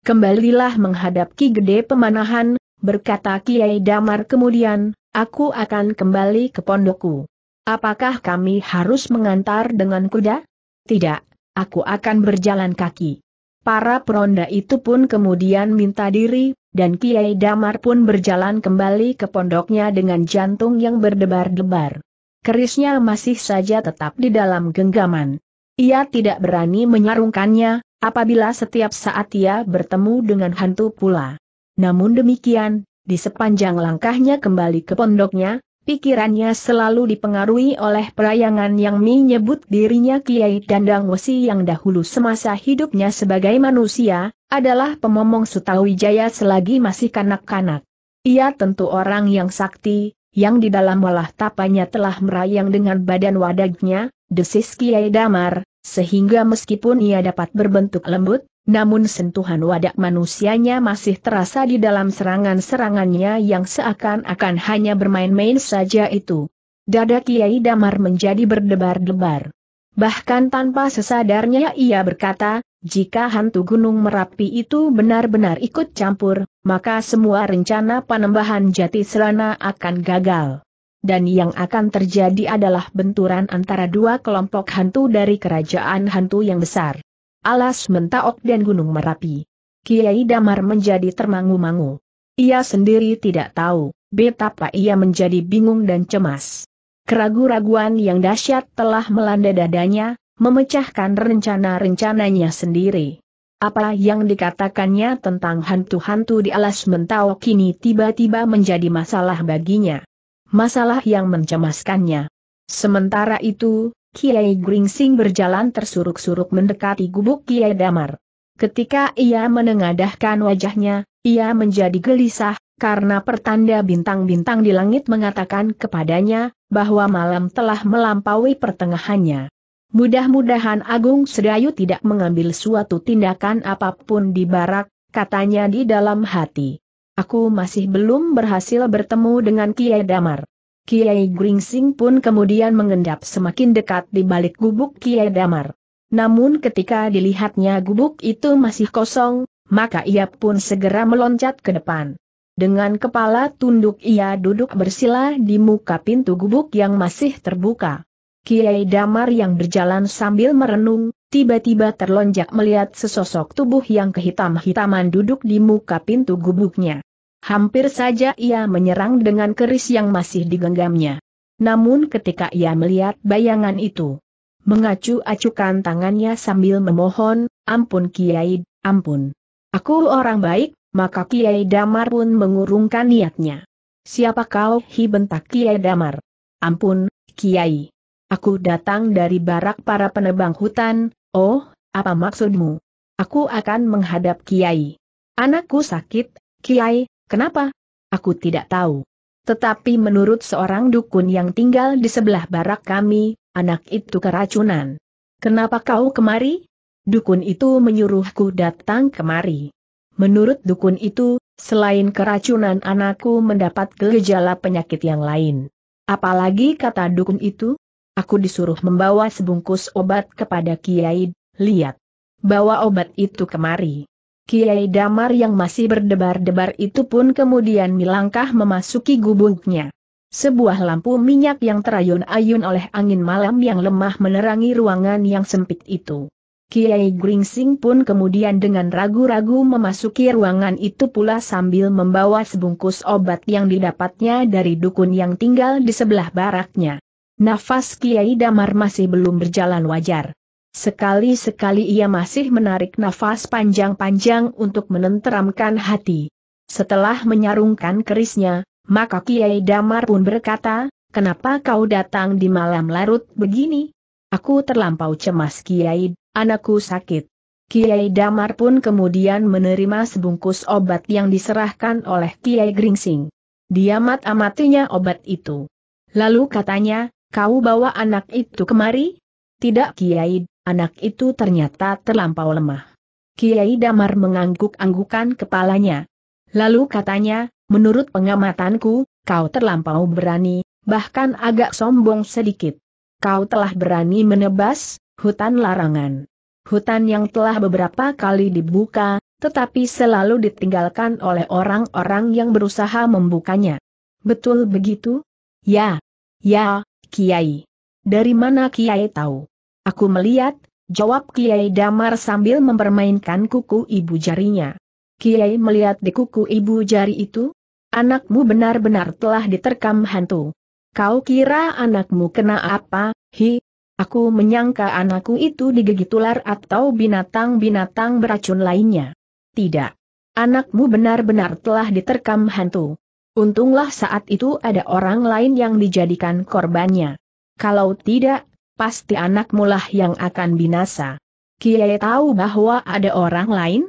Kembalilah menghadap Ki Gede Pemanahan, berkata Kiai Damar kemudian, aku akan kembali ke pondokku. Apakah kami harus mengantar dengan kuda? Tidak, aku akan berjalan kaki. Para peronda itu pun kemudian minta diri dan Kiai Damar pun berjalan kembali ke pondoknya dengan jantung yang berdebar-debar. Kerisnya masih saja tetap di dalam genggaman. Ia tidak berani menyarungkannya, apabila setiap saat ia bertemu dengan hantu pula. Namun demikian, di sepanjang langkahnya kembali ke pondoknya, Pikirannya selalu dipengaruhi oleh perayangan yang menyebut dirinya Kiai Dandang Wesi yang dahulu semasa hidupnya sebagai manusia, adalah pemomong Sutawijaya selagi masih kanak-kanak. Ia tentu orang yang sakti, yang di dalam walah tapanya telah merayang dengan badan wadagnya, desis Kiai Damar, sehingga meskipun ia dapat berbentuk lembut, namun sentuhan wadak manusianya masih terasa di dalam serangan-serangannya yang seakan-akan hanya bermain-main saja itu. Dada Kiai Damar menjadi berdebar-debar. Bahkan tanpa sesadarnya ia berkata, jika hantu gunung Merapi itu benar-benar ikut campur, maka semua rencana penembahan jati selana akan gagal. Dan yang akan terjadi adalah benturan antara dua kelompok hantu dari kerajaan hantu yang besar alas mentaok dan gunung Merapi. Kiai Damar menjadi termangu-mangu. Ia sendiri tidak tahu, betapa ia menjadi bingung dan cemas. Keragu-raguan yang dahsyat telah melanda dadanya, memecahkan rencana-rencananya sendiri. Apa yang dikatakannya tentang hantu-hantu di alas mentau kini tiba-tiba menjadi masalah baginya. Masalah yang mencemaskannya. Sementara itu, Kiai Gringsing berjalan tersuruk-suruk mendekati gubuk Kiai Damar. Ketika ia menengadahkan wajahnya, ia menjadi gelisah, karena pertanda bintang-bintang di langit mengatakan kepadanya, bahwa malam telah melampaui pertengahannya. Mudah-mudahan Agung Sedayu tidak mengambil suatu tindakan apapun di barak, katanya di dalam hati. Aku masih belum berhasil bertemu dengan Kiai Damar. Kiai Gringsing pun kemudian mengendap semakin dekat di balik gubuk Kiai Damar. Namun ketika dilihatnya gubuk itu masih kosong, maka ia pun segera meloncat ke depan. Dengan kepala tunduk ia duduk bersila di muka pintu gubuk yang masih terbuka. Kiai Damar yang berjalan sambil merenung, tiba-tiba terlonjak melihat sesosok tubuh yang kehitam-hitaman duduk di muka pintu gubuknya. Hampir saja ia menyerang dengan keris yang masih digenggamnya. Namun ketika ia melihat bayangan itu, mengacu-acukan tangannya sambil memohon, ampun Kiai, ampun. Aku orang baik, maka Kiai Damar pun mengurungkan niatnya. Siapa kau? Hibentak Kiai Damar. Ampun, Kiai. Aku datang dari barak para penebang hutan, oh, apa maksudmu? Aku akan menghadap Kiai. Anakku sakit, Kiai, Kenapa? Aku tidak tahu. Tetapi menurut seorang dukun yang tinggal di sebelah barak kami, anak itu keracunan. Kenapa kau kemari? Dukun itu menyuruhku datang kemari. Menurut dukun itu, selain keracunan anakku mendapat gejala penyakit yang lain. Apalagi kata dukun itu? Aku disuruh membawa sebungkus obat kepada Kiai, lihat. Bawa obat itu kemari. Kiai Damar yang masih berdebar-debar itu pun kemudian melangkah memasuki gubuknya. Sebuah lampu minyak yang terayun-ayun oleh angin malam yang lemah menerangi ruangan yang sempit itu. Kiai Gringsing pun kemudian dengan ragu-ragu memasuki ruangan itu pula sambil membawa sebungkus obat yang didapatnya dari dukun yang tinggal di sebelah baraknya. Nafas Kiai Damar masih belum berjalan wajar. Sekali-sekali ia masih menarik nafas panjang-panjang untuk menenteramkan hati. Setelah menyarungkan kerisnya, maka Kiai Damar pun berkata, kenapa kau datang di malam larut begini? Aku terlampau cemas Kiai, anakku sakit. Kiai Damar pun kemudian menerima sebungkus obat yang diserahkan oleh Kiai Gringsing. Dia mat amatinya obat itu. Lalu katanya, kau bawa anak itu kemari? Tidak Kiai, Anak itu ternyata terlampau lemah. Kiai Damar mengangguk-anggukan kepalanya. Lalu katanya, menurut pengamatanku, kau terlampau berani, bahkan agak sombong sedikit. Kau telah berani menebas hutan larangan. Hutan yang telah beberapa kali dibuka, tetapi selalu ditinggalkan oleh orang-orang yang berusaha membukanya. Betul begitu? Ya. Ya, Kiai. Dari mana Kiai tahu? Aku melihat, jawab Kiai Damar sambil mempermainkan kuku ibu jarinya. Kiai melihat di kuku ibu jari itu? Anakmu benar-benar telah diterkam hantu. Kau kira anakmu kena apa, hi? Aku menyangka anakku itu digigit ular atau binatang-binatang beracun lainnya. Tidak. Anakmu benar-benar telah diterkam hantu. Untunglah saat itu ada orang lain yang dijadikan korbannya. Kalau tidak, pasti lah yang akan binasa. Kiai tahu bahwa ada orang lain?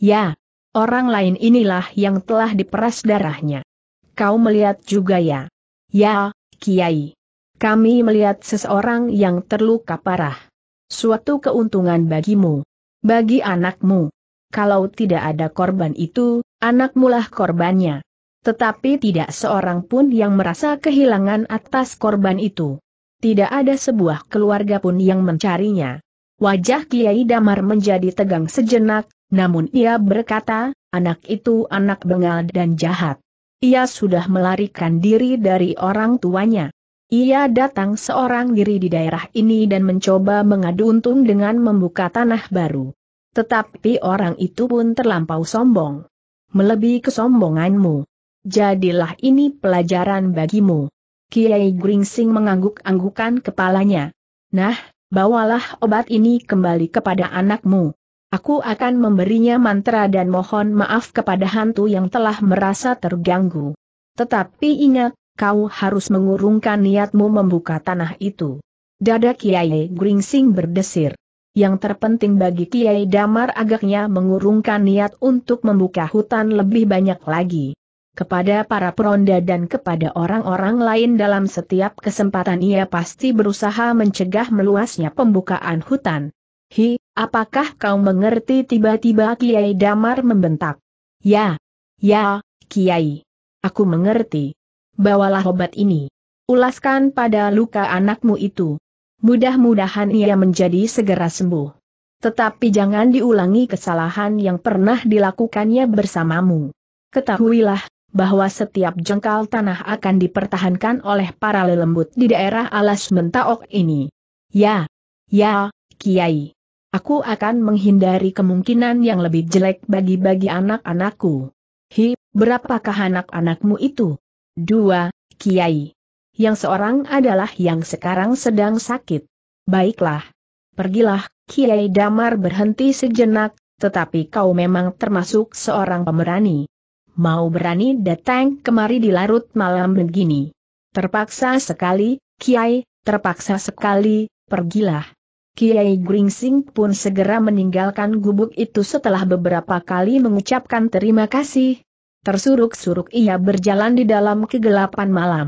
Ya, orang lain inilah yang telah diperas darahnya. Kau melihat juga ya? Ya, Kiai. Kami melihat seseorang yang terluka parah. Suatu keuntungan bagimu. Bagi anakmu. Kalau tidak ada korban itu, anakmulah korbannya. Tetapi tidak seorang pun yang merasa kehilangan atas korban itu tidak ada sebuah keluarga pun yang mencarinya. Wajah Kiai Damar menjadi tegang sejenak, namun ia berkata, anak itu anak bengal dan jahat. Ia sudah melarikan diri dari orang tuanya. Ia datang seorang diri di daerah ini dan mencoba mengadu untung dengan membuka tanah baru. Tetapi orang itu pun terlampau sombong. Melebihi kesombonganmu. Jadilah ini pelajaran bagimu. Kiai Gringsing mengangguk-anggukan kepalanya. Nah, bawalah obat ini kembali kepada anakmu. Aku akan memberinya mantra dan mohon maaf kepada hantu yang telah merasa terganggu. Tetapi ingat, kau harus mengurungkan niatmu membuka tanah itu. Dada Kiai Gringsing berdesir. Yang terpenting bagi Kiai Damar agaknya mengurungkan niat untuk membuka hutan lebih banyak lagi kepada para peronda dan kepada orang-orang lain dalam setiap kesempatan ia pasti berusaha mencegah meluasnya pembukaan hutan. Hi, apakah kau mengerti tiba-tiba Kiai Damar membentak? Ya, ya, Kiai. Aku mengerti. Bawalah obat ini. Ulaskan pada luka anakmu itu. Mudah-mudahan ia menjadi segera sembuh. Tetapi jangan diulangi kesalahan yang pernah dilakukannya bersamamu. Ketahuilah, bahwa setiap jengkal tanah akan dipertahankan oleh para lelembut di daerah alas mentaok ini. Ya, ya, Kiai. Aku akan menghindari kemungkinan yang lebih jelek bagi-bagi anak-anakku. Hi, berapakah anak-anakmu itu? Dua, Kiai. Yang seorang adalah yang sekarang sedang sakit. Baiklah. Pergilah, Kiai Damar berhenti sejenak, tetapi kau memang termasuk seorang pemberani mau berani datang kemari di larut malam begini. Terpaksa sekali, Kiai, terpaksa sekali, pergilah. Kiai Gringsing pun segera meninggalkan gubuk itu setelah beberapa kali mengucapkan terima kasih. Tersuruk-suruk ia berjalan di dalam kegelapan malam.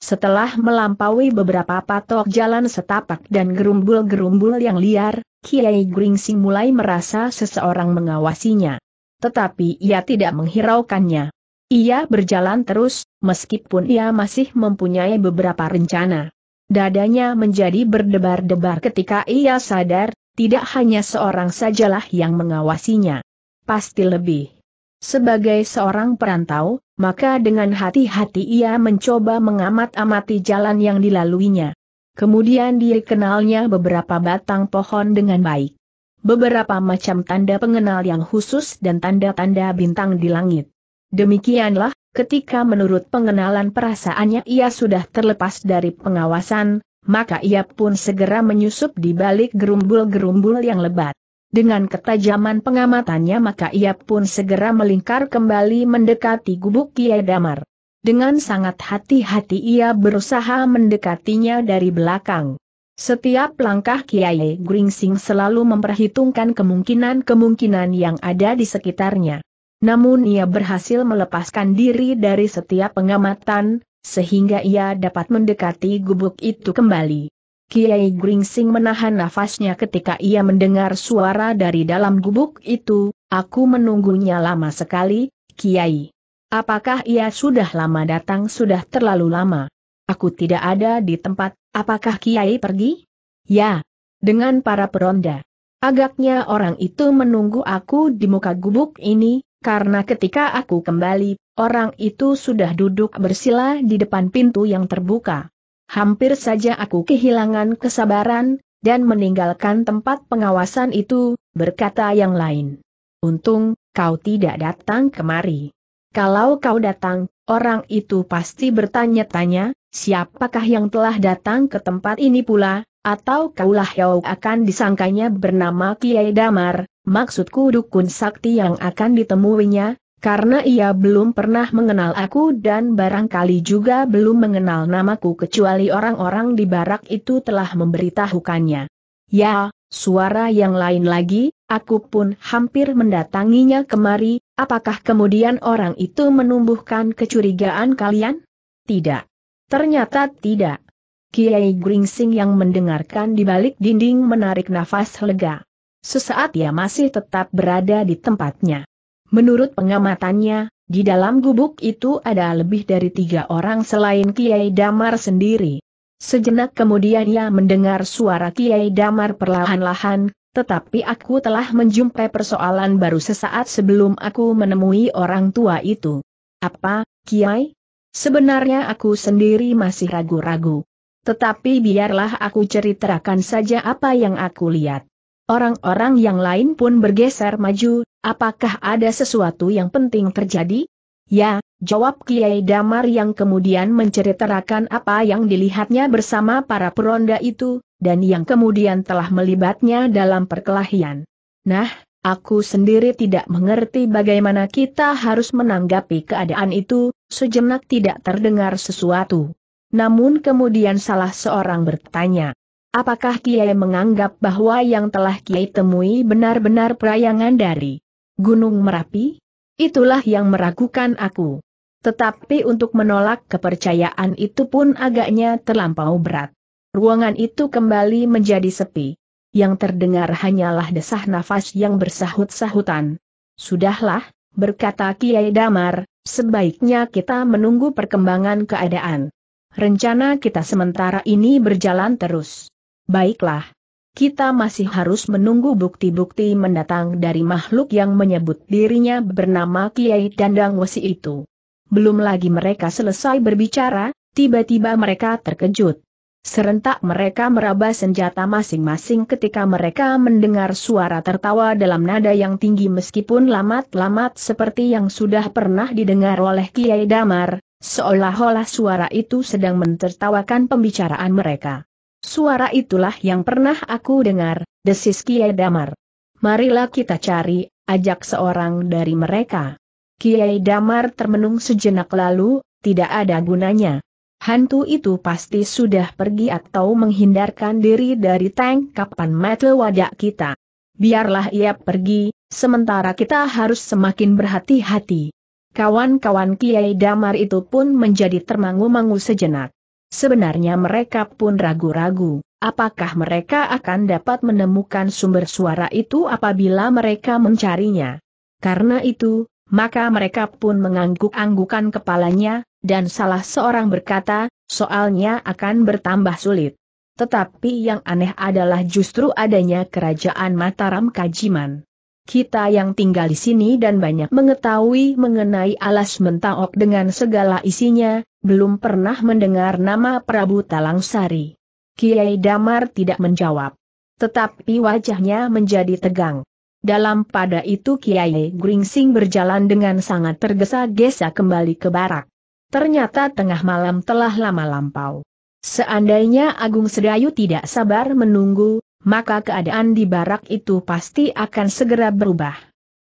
Setelah melampaui beberapa patok jalan setapak dan gerumbul-gerumbul yang liar, Kiai Gringsing mulai merasa seseorang mengawasinya tetapi ia tidak menghiraukannya. Ia berjalan terus, meskipun ia masih mempunyai beberapa rencana. Dadanya menjadi berdebar-debar ketika ia sadar, tidak hanya seorang sajalah yang mengawasinya. Pasti lebih. Sebagai seorang perantau, maka dengan hati-hati ia mencoba mengamat-amati jalan yang dilaluinya. Kemudian dikenalnya beberapa batang pohon dengan baik beberapa macam tanda pengenal yang khusus dan tanda-tanda bintang di langit. Demikianlah, ketika menurut pengenalan perasaannya ia sudah terlepas dari pengawasan, maka ia pun segera menyusup di balik gerumbul-gerumbul yang lebat. Dengan ketajaman pengamatannya maka ia pun segera melingkar kembali mendekati gubuk Kiai Damar. Dengan sangat hati-hati ia berusaha mendekatinya dari belakang. Setiap langkah Kiai Gringsing selalu memperhitungkan kemungkinan-kemungkinan yang ada di sekitarnya. Namun ia berhasil melepaskan diri dari setiap pengamatan, sehingga ia dapat mendekati gubuk itu kembali. Kiai Gringsing menahan nafasnya ketika ia mendengar suara dari dalam gubuk itu, aku menunggunya lama sekali, Kiai. Apakah ia sudah lama datang sudah terlalu lama? Aku tidak ada di tempat, apakah Kiai pergi? Ya. Dengan para peronda. Agaknya orang itu menunggu aku di muka gubuk ini, karena ketika aku kembali, orang itu sudah duduk bersila di depan pintu yang terbuka. Hampir saja aku kehilangan kesabaran, dan meninggalkan tempat pengawasan itu, berkata yang lain. Untung, kau tidak datang kemari. Kalau kau datang, Orang itu pasti bertanya-tanya, siapakah yang telah datang ke tempat ini pula, atau kaulah yang akan disangkanya bernama Kiai Damar, maksudku dukun sakti yang akan ditemuinya, karena ia belum pernah mengenal aku dan barangkali juga belum mengenal namaku kecuali orang-orang di barak itu telah memberitahukannya. Ya, suara yang lain lagi, aku pun hampir mendatanginya kemari, Apakah kemudian orang itu menumbuhkan kecurigaan kalian? Tidak. Ternyata tidak. Kiai Gringsing yang mendengarkan di balik dinding menarik nafas lega. Sesaat ia masih tetap berada di tempatnya. Menurut pengamatannya, di dalam gubuk itu ada lebih dari tiga orang selain Kiai Damar sendiri. Sejenak kemudian ia mendengar suara Kiai Damar perlahan-lahan, tetapi aku telah menjumpai persoalan baru sesaat sebelum aku menemui orang tua itu. Apa, Kiai? Sebenarnya aku sendiri masih ragu-ragu. Tetapi biarlah aku ceritakan saja apa yang aku lihat. Orang-orang yang lain pun bergeser maju, apakah ada sesuatu yang penting terjadi? Ya, Jawab Kiai Damar yang kemudian menceritakan apa yang dilihatnya bersama para peronda itu, dan yang kemudian telah melibatnya dalam perkelahian. Nah, Aku sendiri tidak mengerti bagaimana kita harus menanggapi keadaan itu, sejenak tidak terdengar sesuatu. Namun kemudian salah seorang bertanya, apakah Kiai menganggap bahwa yang telah Kiai temui benar-benar perayangan dari Gunung Merapi? Itulah yang meragukan aku. Tetapi untuk menolak kepercayaan itu pun agaknya terlampau berat. Ruangan itu kembali menjadi sepi. Yang terdengar hanyalah desah nafas yang bersahut-sahutan. Sudahlah, berkata Kiai Damar, sebaiknya kita menunggu perkembangan keadaan. Rencana kita sementara ini berjalan terus. Baiklah. Kita masih harus menunggu bukti-bukti mendatang dari makhluk yang menyebut dirinya bernama Kiai Dandang Wesi itu. Belum lagi mereka selesai berbicara, tiba-tiba mereka terkejut. Serentak mereka meraba senjata masing-masing ketika mereka mendengar suara tertawa dalam nada yang tinggi meskipun lamat-lamat seperti yang sudah pernah didengar oleh Kiai Damar, seolah-olah suara itu sedang mentertawakan pembicaraan mereka. Suara itulah yang pernah aku dengar, desis Kiai Damar. Marilah kita cari, ajak seorang dari mereka. Kiai Damar termenung sejenak lalu, tidak ada gunanya. Hantu itu pasti sudah pergi atau menghindarkan diri dari tangkapan mata wadak kita. Biarlah ia pergi, sementara kita harus semakin berhati-hati. Kawan-kawan Kiai Damar itu pun menjadi termangu-mangu sejenak. Sebenarnya mereka pun ragu-ragu. Apakah mereka akan dapat menemukan sumber suara itu apabila mereka mencarinya? Karena itu, maka mereka pun mengangguk-anggukan kepalanya, dan salah seorang berkata, soalnya akan bertambah sulit. Tetapi yang aneh adalah justru adanya kerajaan Mataram Kajiman. Kita yang tinggal di sini dan banyak mengetahui mengenai alas mentaok dengan segala isinya, belum pernah mendengar nama Prabu Talangsari. Kiai Damar tidak menjawab. Tetapi wajahnya menjadi tegang. Dalam pada itu Kiai Gringsing berjalan dengan sangat tergesa-gesa kembali ke barak. Ternyata tengah malam telah lama lampau. Seandainya Agung Sedayu tidak sabar menunggu, maka keadaan di barak itu pasti akan segera berubah.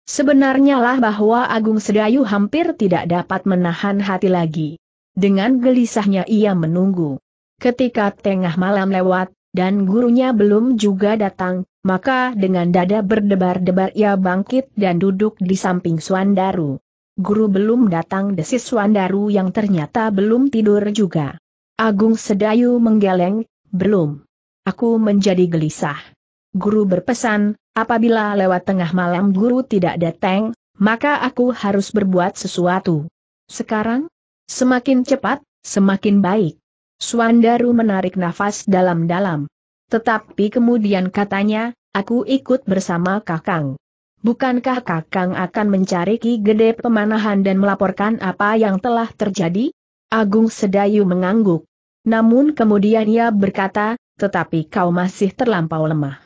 Sebenarnya lah bahwa Agung Sedayu hampir tidak dapat menahan hati lagi. Dengan gelisahnya ia menunggu. Ketika tengah malam lewat, dan gurunya belum juga datang, maka dengan dada berdebar-debar ia bangkit dan duduk di samping Suandaru. Guru belum datang desis Suandaru yang ternyata belum tidur juga. Agung Sedayu menggeleng, belum. Aku menjadi gelisah. Guru berpesan, apabila lewat tengah malam guru tidak datang, maka aku harus berbuat sesuatu. Sekarang? Semakin cepat, semakin baik. Suandaru menarik nafas dalam-dalam. Tetapi kemudian katanya, aku ikut bersama Kakang. Bukankah Kakang akan mencari Ki Gede Pemanahan dan melaporkan apa yang telah terjadi? Agung Sedayu mengangguk. Namun kemudian ia berkata, tetapi kau masih terlampau lemah.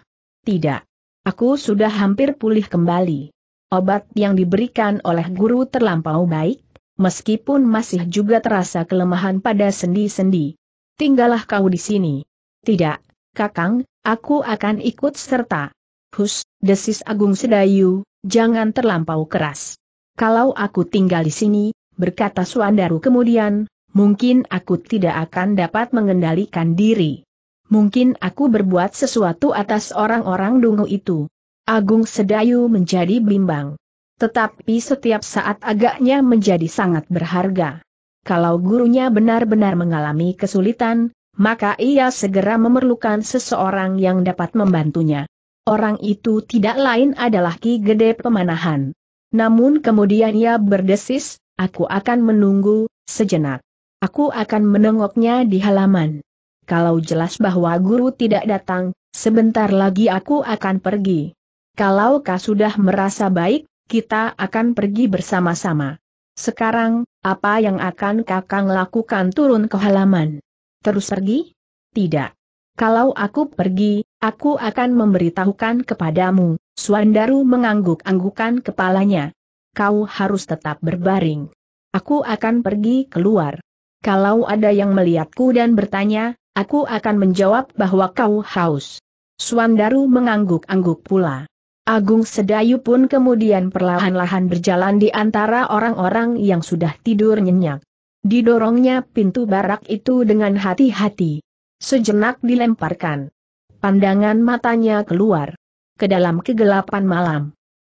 Tidak. Aku sudah hampir pulih kembali. Obat yang diberikan oleh guru terlampau baik, meskipun masih juga terasa kelemahan pada sendi-sendi tinggallah kau di sini. Tidak, Kakang, aku akan ikut serta. Hus, desis Agung Sedayu, jangan terlampau keras. Kalau aku tinggal di sini, berkata Suandaru kemudian, mungkin aku tidak akan dapat mengendalikan diri. Mungkin aku berbuat sesuatu atas orang-orang dungu itu. Agung Sedayu menjadi bimbang. Tetapi setiap saat agaknya menjadi sangat berharga kalau gurunya benar-benar mengalami kesulitan, maka ia segera memerlukan seseorang yang dapat membantunya. Orang itu tidak lain adalah Ki Gede Pemanahan. Namun kemudian ia berdesis, aku akan menunggu, sejenak. Aku akan menengoknya di halaman. Kalau jelas bahwa guru tidak datang, sebentar lagi aku akan pergi. Kalau kau sudah merasa baik, kita akan pergi bersama-sama. Sekarang, apa yang akan Kakang lakukan turun ke halaman? Terus pergi? Tidak. Kalau aku pergi, aku akan memberitahukan kepadamu. Suandaru mengangguk-anggukan kepalanya. Kau harus tetap berbaring. Aku akan pergi keluar. Kalau ada yang melihatku dan bertanya, aku akan menjawab bahwa kau haus. Suandaru mengangguk-angguk pula. Agung Sedayu pun kemudian perlahan-lahan berjalan di antara orang-orang yang sudah tidur nyenyak. Didorongnya pintu barak itu dengan hati-hati. Sejenak dilemparkan. Pandangan matanya keluar. Ke dalam kegelapan malam.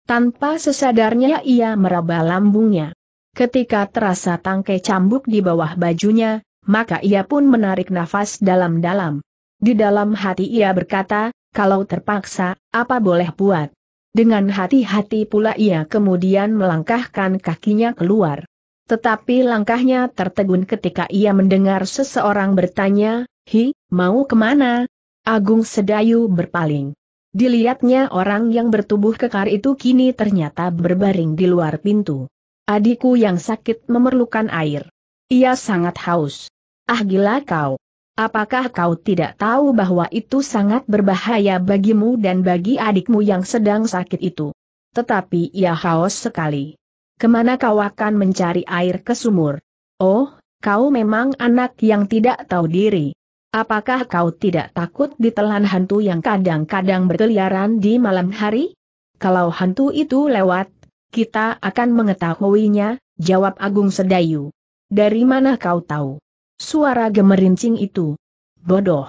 Tanpa sesadarnya ia meraba lambungnya. Ketika terasa tangkai cambuk di bawah bajunya, maka ia pun menarik nafas dalam-dalam. Di dalam hati ia berkata, kalau terpaksa, apa boleh buat? Dengan hati-hati pula ia kemudian melangkahkan kakinya keluar. Tetapi langkahnya tertegun ketika ia mendengar seseorang bertanya, Hi, mau kemana? Agung Sedayu berpaling. Dilihatnya orang yang bertubuh kekar itu kini ternyata berbaring di luar pintu. Adikku yang sakit memerlukan air. Ia sangat haus. Ah gila kau. Apakah kau tidak tahu bahwa itu sangat berbahaya bagimu dan bagi adikmu yang sedang sakit itu? Tetapi ia haus sekali. Kemana kau akan mencari air ke sumur? Oh, kau memang anak yang tidak tahu diri. Apakah kau tidak takut ditelan hantu yang kadang-kadang berkeliaran di malam hari? Kalau hantu itu lewat, kita akan mengetahuinya, jawab Agung Sedayu. Dari mana kau tahu? Suara gemerincing itu. Bodoh.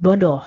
Bodoh.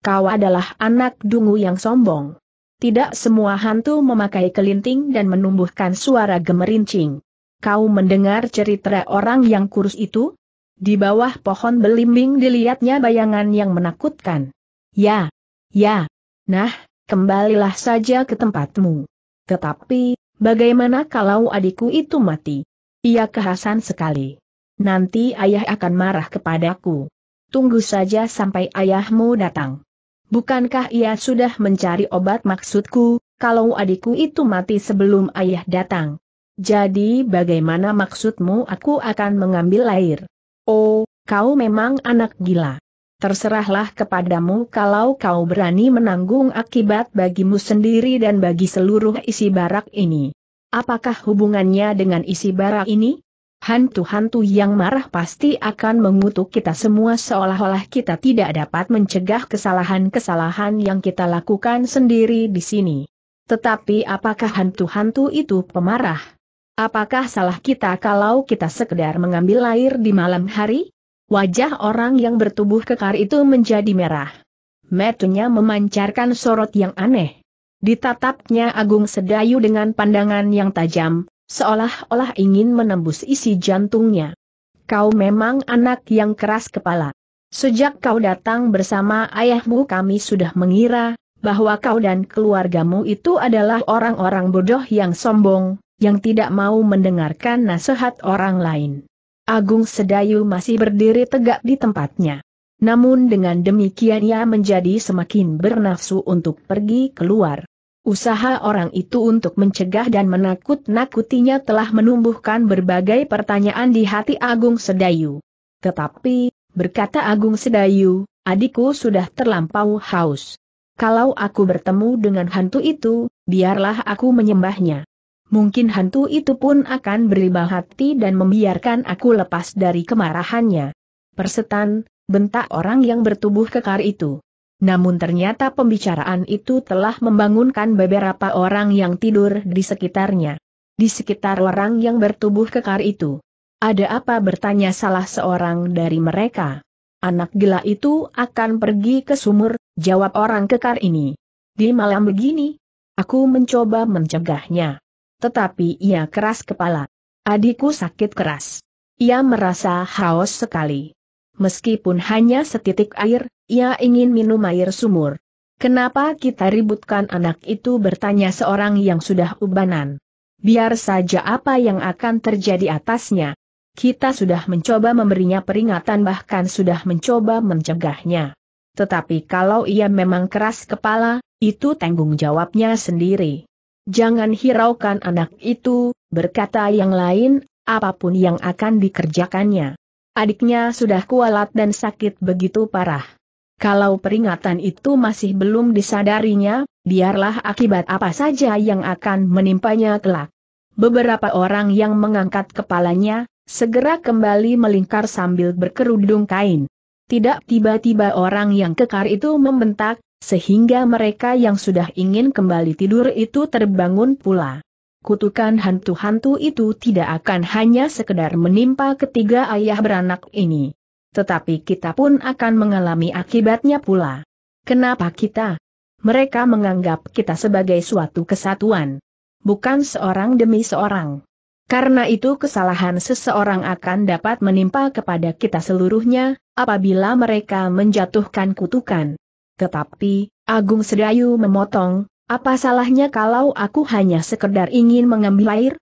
Kau adalah anak dungu yang sombong. Tidak semua hantu memakai kelinting dan menumbuhkan suara gemerincing. Kau mendengar cerita orang yang kurus itu? Di bawah pohon belimbing dilihatnya bayangan yang menakutkan. Ya, ya. Nah, kembalilah saja ke tempatmu. Tetapi, bagaimana kalau adikku itu mati? Ia kehasan sekali nanti ayah akan marah kepadaku. Tunggu saja sampai ayahmu datang. Bukankah ia sudah mencari obat maksudku, kalau adikku itu mati sebelum ayah datang? Jadi bagaimana maksudmu aku akan mengambil air? Oh, kau memang anak gila. Terserahlah kepadamu kalau kau berani menanggung akibat bagimu sendiri dan bagi seluruh isi barak ini. Apakah hubungannya dengan isi barak ini? Hantu-hantu yang marah pasti akan mengutuk kita semua seolah-olah kita tidak dapat mencegah kesalahan-kesalahan yang kita lakukan sendiri di sini. Tetapi apakah hantu-hantu itu pemarah? Apakah salah kita kalau kita sekedar mengambil air di malam hari? Wajah orang yang bertubuh kekar itu menjadi merah. Metunya memancarkan sorot yang aneh. Ditatapnya Agung Sedayu dengan pandangan yang tajam, seolah-olah ingin menembus isi jantungnya. Kau memang anak yang keras kepala. Sejak kau datang bersama ayahmu kami sudah mengira, bahwa kau dan keluargamu itu adalah orang-orang bodoh yang sombong, yang tidak mau mendengarkan nasihat orang lain. Agung Sedayu masih berdiri tegak di tempatnya. Namun dengan demikian ia menjadi semakin bernafsu untuk pergi keluar. Usaha orang itu untuk mencegah dan menakut-nakutinya telah menumbuhkan berbagai pertanyaan di hati Agung Sedayu. Tetapi, berkata Agung Sedayu, adikku sudah terlampau haus. Kalau aku bertemu dengan hantu itu, biarlah aku menyembahnya. Mungkin hantu itu pun akan beribah hati dan membiarkan aku lepas dari kemarahannya. Persetan, bentak orang yang bertubuh kekar itu. Namun ternyata pembicaraan itu telah membangunkan beberapa orang yang tidur di sekitarnya. Di sekitar orang yang bertubuh kekar itu. Ada apa bertanya salah seorang dari mereka? Anak gila itu akan pergi ke sumur, jawab orang kekar ini. Di malam begini, aku mencoba mencegahnya. Tetapi ia keras kepala. Adikku sakit keras. Ia merasa haus sekali. Meskipun hanya setitik air, ia ingin minum air sumur. Kenapa kita ributkan anak itu bertanya seorang yang sudah ubanan. Biar saja apa yang akan terjadi atasnya. Kita sudah mencoba memberinya peringatan bahkan sudah mencoba mencegahnya. Tetapi kalau ia memang keras kepala, itu tanggung jawabnya sendiri. Jangan hiraukan anak itu, berkata yang lain, apapun yang akan dikerjakannya. Adiknya sudah kualat dan sakit begitu parah. Kalau peringatan itu masih belum disadarinya, biarlah akibat apa saja yang akan menimpanya kelak. Beberapa orang yang mengangkat kepalanya, segera kembali melingkar sambil berkerudung kain. Tidak tiba-tiba orang yang kekar itu membentak, sehingga mereka yang sudah ingin kembali tidur itu terbangun pula. Kutukan hantu-hantu itu tidak akan hanya sekedar menimpa ketiga ayah beranak ini tetapi kita pun akan mengalami akibatnya pula. Kenapa kita? Mereka menganggap kita sebagai suatu kesatuan. Bukan seorang demi seorang. Karena itu kesalahan seseorang akan dapat menimpa kepada kita seluruhnya, apabila mereka menjatuhkan kutukan. Tetapi, Agung Sedayu memotong, apa salahnya kalau aku hanya sekedar ingin mengambil air?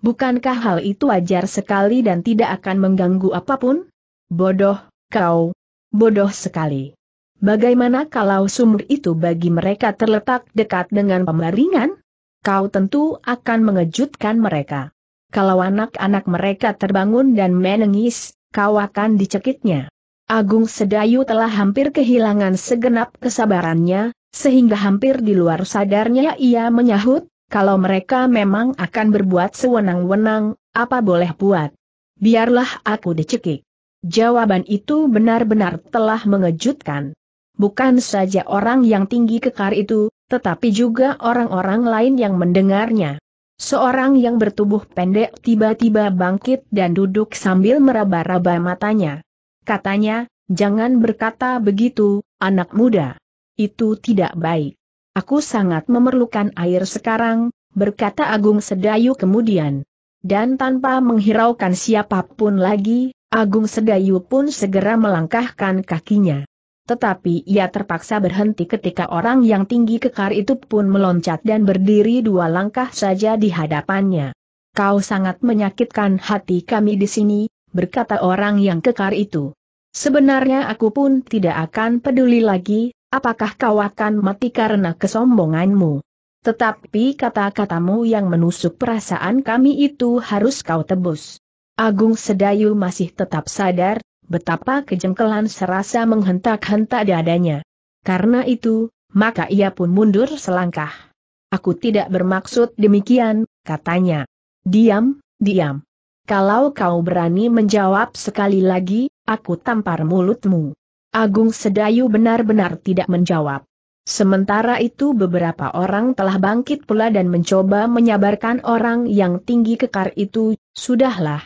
Bukankah hal itu wajar sekali dan tidak akan mengganggu apapun? Bodoh, kau, bodoh sekali. Bagaimana kalau sumur itu bagi mereka terletak dekat dengan pembaringan? Kau tentu akan mengejutkan mereka. Kalau anak-anak mereka terbangun dan menangis, kau akan dicekiknya. Agung Sedayu telah hampir kehilangan segenap kesabarannya, sehingga hampir di luar sadarnya ia menyahut, kalau mereka memang akan berbuat sewenang-wenang, apa boleh buat. Biarlah aku dicekik. Jawaban itu benar-benar telah mengejutkan. Bukan saja orang yang tinggi kekar itu, tetapi juga orang-orang lain yang mendengarnya. Seorang yang bertubuh pendek tiba-tiba bangkit dan duduk sambil meraba-raba matanya. Katanya, jangan berkata begitu, anak muda. Itu tidak baik. Aku sangat memerlukan air sekarang, berkata Agung Sedayu kemudian. Dan tanpa menghiraukan siapapun lagi, Agung Sedayu pun segera melangkahkan kakinya. Tetapi ia terpaksa berhenti ketika orang yang tinggi kekar itu pun meloncat dan berdiri dua langkah saja di hadapannya. Kau sangat menyakitkan hati kami di sini, berkata orang yang kekar itu. Sebenarnya aku pun tidak akan peduli lagi, apakah kau akan mati karena kesombonganmu. Tetapi kata-katamu yang menusuk perasaan kami itu harus kau tebus. Agung Sedayu masih tetap sadar, betapa kejengkelan serasa menghentak-hentak dadanya. Karena itu, maka ia pun mundur selangkah. Aku tidak bermaksud demikian, katanya. Diam, diam. Kalau kau berani menjawab sekali lagi, aku tampar mulutmu. Agung Sedayu benar-benar tidak menjawab. Sementara itu beberapa orang telah bangkit pula dan mencoba menyabarkan orang yang tinggi kekar itu, sudahlah,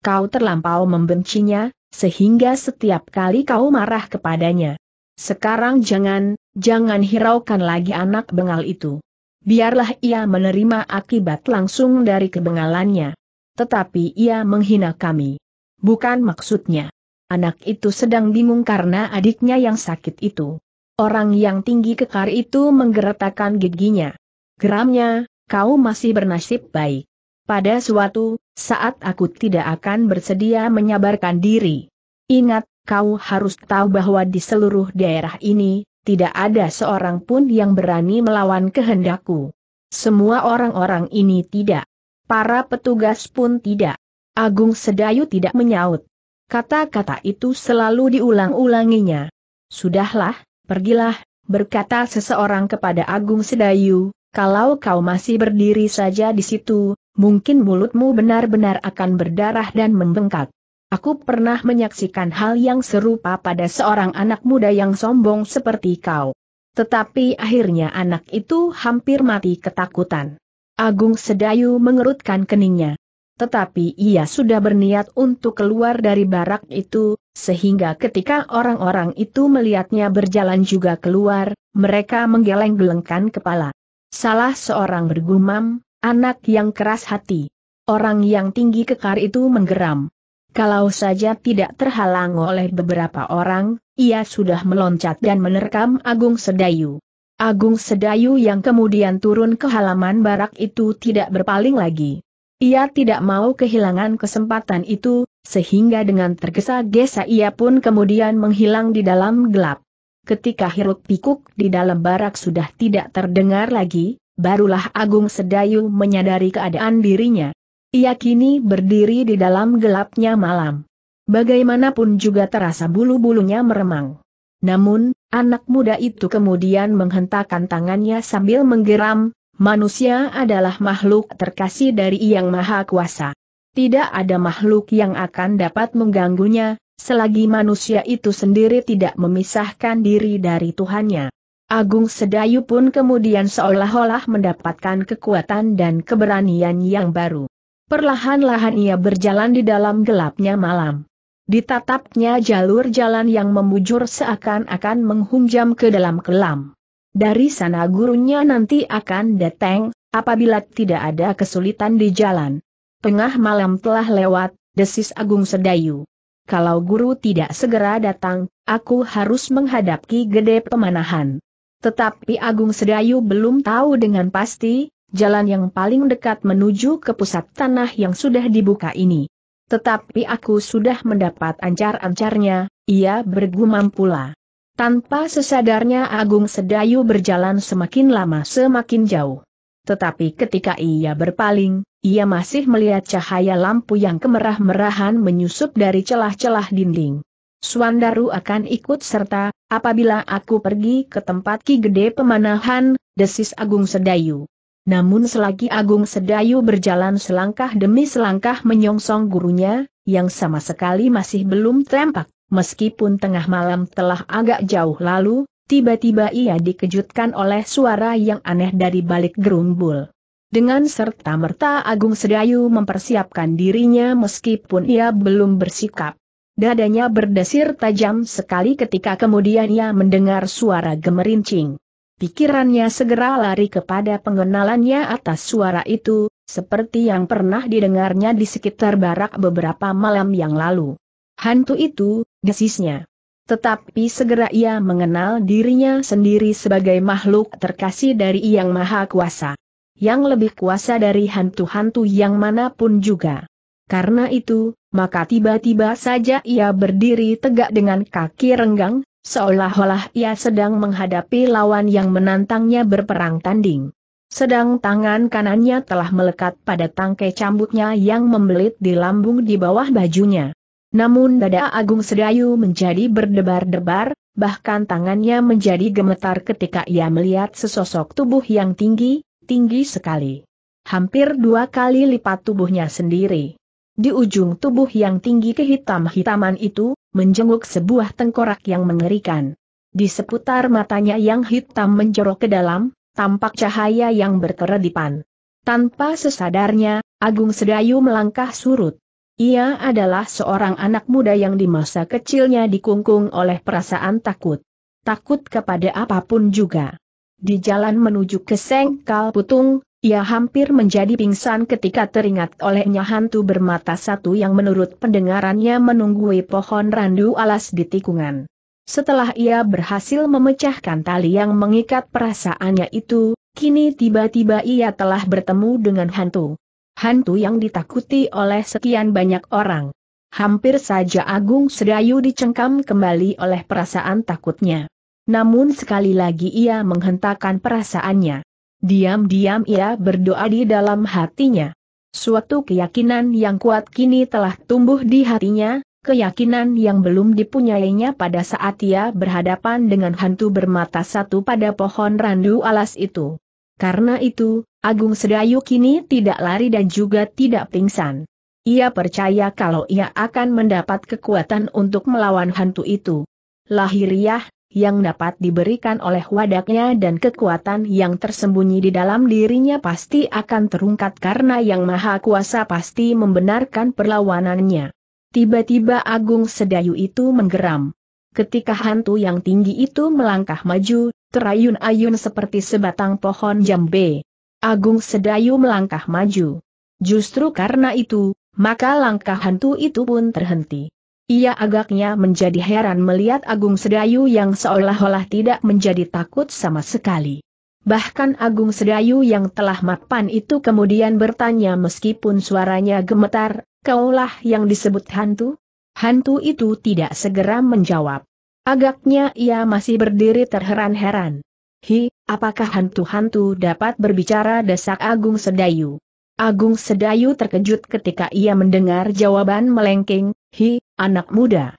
Kau terlampau membencinya, sehingga setiap kali kau marah kepadanya. Sekarang jangan, jangan hiraukan lagi anak bengal itu. Biarlah ia menerima akibat langsung dari kebengalannya. Tetapi ia menghina kami. Bukan maksudnya. Anak itu sedang bingung karena adiknya yang sakit itu. Orang yang tinggi kekar itu menggeretakkan giginya. Geramnya, kau masih bernasib baik. Pada suatu saat aku tidak akan bersedia menyabarkan diri. Ingat, kau harus tahu bahwa di seluruh daerah ini, tidak ada seorang pun yang berani melawan kehendakku. Semua orang-orang ini tidak. Para petugas pun tidak. Agung Sedayu tidak menyaut. Kata-kata itu selalu diulang-ulanginya. Sudahlah, pergilah, berkata seseorang kepada Agung Sedayu, kalau kau masih berdiri saja di situ, mungkin mulutmu benar-benar akan berdarah dan membengkak. Aku pernah menyaksikan hal yang serupa pada seorang anak muda yang sombong seperti kau. Tetapi akhirnya anak itu hampir mati ketakutan. Agung Sedayu mengerutkan keningnya. Tetapi ia sudah berniat untuk keluar dari barak itu, sehingga ketika orang-orang itu melihatnya berjalan juga keluar, mereka menggeleng-gelengkan kepala. Salah seorang bergumam, Anak yang keras hati. Orang yang tinggi kekar itu menggeram. Kalau saja tidak terhalang oleh beberapa orang, ia sudah meloncat dan menerkam Agung Sedayu. Agung Sedayu yang kemudian turun ke halaman barak itu tidak berpaling lagi. Ia tidak mau kehilangan kesempatan itu, sehingga dengan tergesa-gesa ia pun kemudian menghilang di dalam gelap. Ketika hiruk pikuk di dalam barak sudah tidak terdengar lagi, barulah Agung Sedayu menyadari keadaan dirinya. Ia kini berdiri di dalam gelapnya malam. Bagaimanapun juga terasa bulu-bulunya meremang. Namun, anak muda itu kemudian menghentakkan tangannya sambil menggeram, manusia adalah makhluk terkasih dari Yang Maha Kuasa. Tidak ada makhluk yang akan dapat mengganggunya, selagi manusia itu sendiri tidak memisahkan diri dari Tuhannya. Agung Sedayu pun kemudian seolah-olah mendapatkan kekuatan dan keberanian yang baru. Perlahan-lahan ia berjalan di dalam gelapnya malam. Ditatapnya jalur jalan yang memujur seakan-akan menghunjam ke dalam kelam. Dari sana gurunya nanti akan datang, apabila tidak ada kesulitan di jalan. Tengah malam telah lewat, desis Agung Sedayu. Kalau guru tidak segera datang, aku harus menghadapi gede pemanahan. Tetapi Agung Sedayu belum tahu dengan pasti, jalan yang paling dekat menuju ke pusat tanah yang sudah dibuka ini. Tetapi aku sudah mendapat ancar-ancarnya, ia bergumam pula. Tanpa sesadarnya Agung Sedayu berjalan semakin lama semakin jauh. Tetapi ketika ia berpaling, ia masih melihat cahaya lampu yang kemerah-merahan menyusup dari celah-celah dinding. Suandaru akan ikut serta, apabila aku pergi ke tempat Ki Gede Pemanahan, desis Agung Sedayu. Namun selagi Agung Sedayu berjalan selangkah demi selangkah menyongsong gurunya, yang sama sekali masih belum terempak, meskipun tengah malam telah agak jauh lalu, tiba-tiba ia dikejutkan oleh suara yang aneh dari balik gerumbul. Dengan serta merta Agung Sedayu mempersiapkan dirinya meskipun ia belum bersikap. Dadanya berdesir tajam sekali ketika kemudian ia mendengar suara gemerincing. Pikirannya segera lari kepada pengenalannya atas suara itu, seperti yang pernah didengarnya di sekitar barak beberapa malam yang lalu. Hantu itu, desisnya. Tetapi segera ia mengenal dirinya sendiri sebagai makhluk terkasih dari Yang Maha Kuasa. Yang lebih kuasa dari hantu-hantu yang manapun juga. Karena itu, maka tiba-tiba saja ia berdiri tegak dengan kaki renggang, seolah-olah ia sedang menghadapi lawan yang menantangnya berperang tanding. Sedang tangan kanannya telah melekat pada tangkai cambuknya yang membelit di lambung di bawah bajunya. Namun dada Agung Sedayu menjadi berdebar-debar, bahkan tangannya menjadi gemetar ketika ia melihat sesosok tubuh yang tinggi, tinggi sekali. Hampir dua kali lipat tubuhnya sendiri. Di ujung tubuh yang tinggi kehitam-hitaman itu, menjenguk sebuah tengkorak yang mengerikan. Di seputar matanya yang hitam menjorok ke dalam, tampak cahaya yang berkeredipan. Tanpa sesadarnya, Agung Sedayu melangkah surut. Ia adalah seorang anak muda yang di masa kecilnya dikungkung oleh perasaan takut. Takut kepada apapun juga. Di jalan menuju ke Sengkal Putung, ia hampir menjadi pingsan ketika teringat olehnya hantu bermata satu yang menurut pendengarannya menunggui pohon randu alas di tikungan. Setelah ia berhasil memecahkan tali yang mengikat perasaannya itu, kini tiba-tiba ia telah bertemu dengan hantu. Hantu yang ditakuti oleh sekian banyak orang. Hampir saja Agung Sedayu dicengkam kembali oleh perasaan takutnya. Namun sekali lagi ia menghentakkan perasaannya. Diam-diam ia berdoa di dalam hatinya. Suatu keyakinan yang kuat kini telah tumbuh di hatinya, keyakinan yang belum dipunyainya pada saat ia berhadapan dengan hantu bermata satu pada pohon randu alas itu. Karena itu, Agung Sedayu kini tidak lari dan juga tidak pingsan. Ia percaya kalau ia akan mendapat kekuatan untuk melawan hantu itu. Lahiriah, yang dapat diberikan oleh wadaknya dan kekuatan yang tersembunyi di dalam dirinya pasti akan terungkat karena yang maha kuasa pasti membenarkan perlawanannya. Tiba-tiba Agung Sedayu itu menggeram. Ketika hantu yang tinggi itu melangkah maju, terayun-ayun seperti sebatang pohon jambe. Agung Sedayu melangkah maju. Justru karena itu, maka langkah hantu itu pun terhenti. Ia agaknya menjadi heran melihat Agung Sedayu yang seolah-olah tidak menjadi takut sama sekali. Bahkan Agung Sedayu yang telah mapan itu kemudian bertanya meskipun suaranya gemetar, kaulah yang disebut hantu? Hantu itu tidak segera menjawab. Agaknya ia masih berdiri terheran-heran. Hi, apakah hantu-hantu dapat berbicara desak Agung Sedayu? Agung Sedayu terkejut ketika ia mendengar jawaban melengking, Hi, anak muda.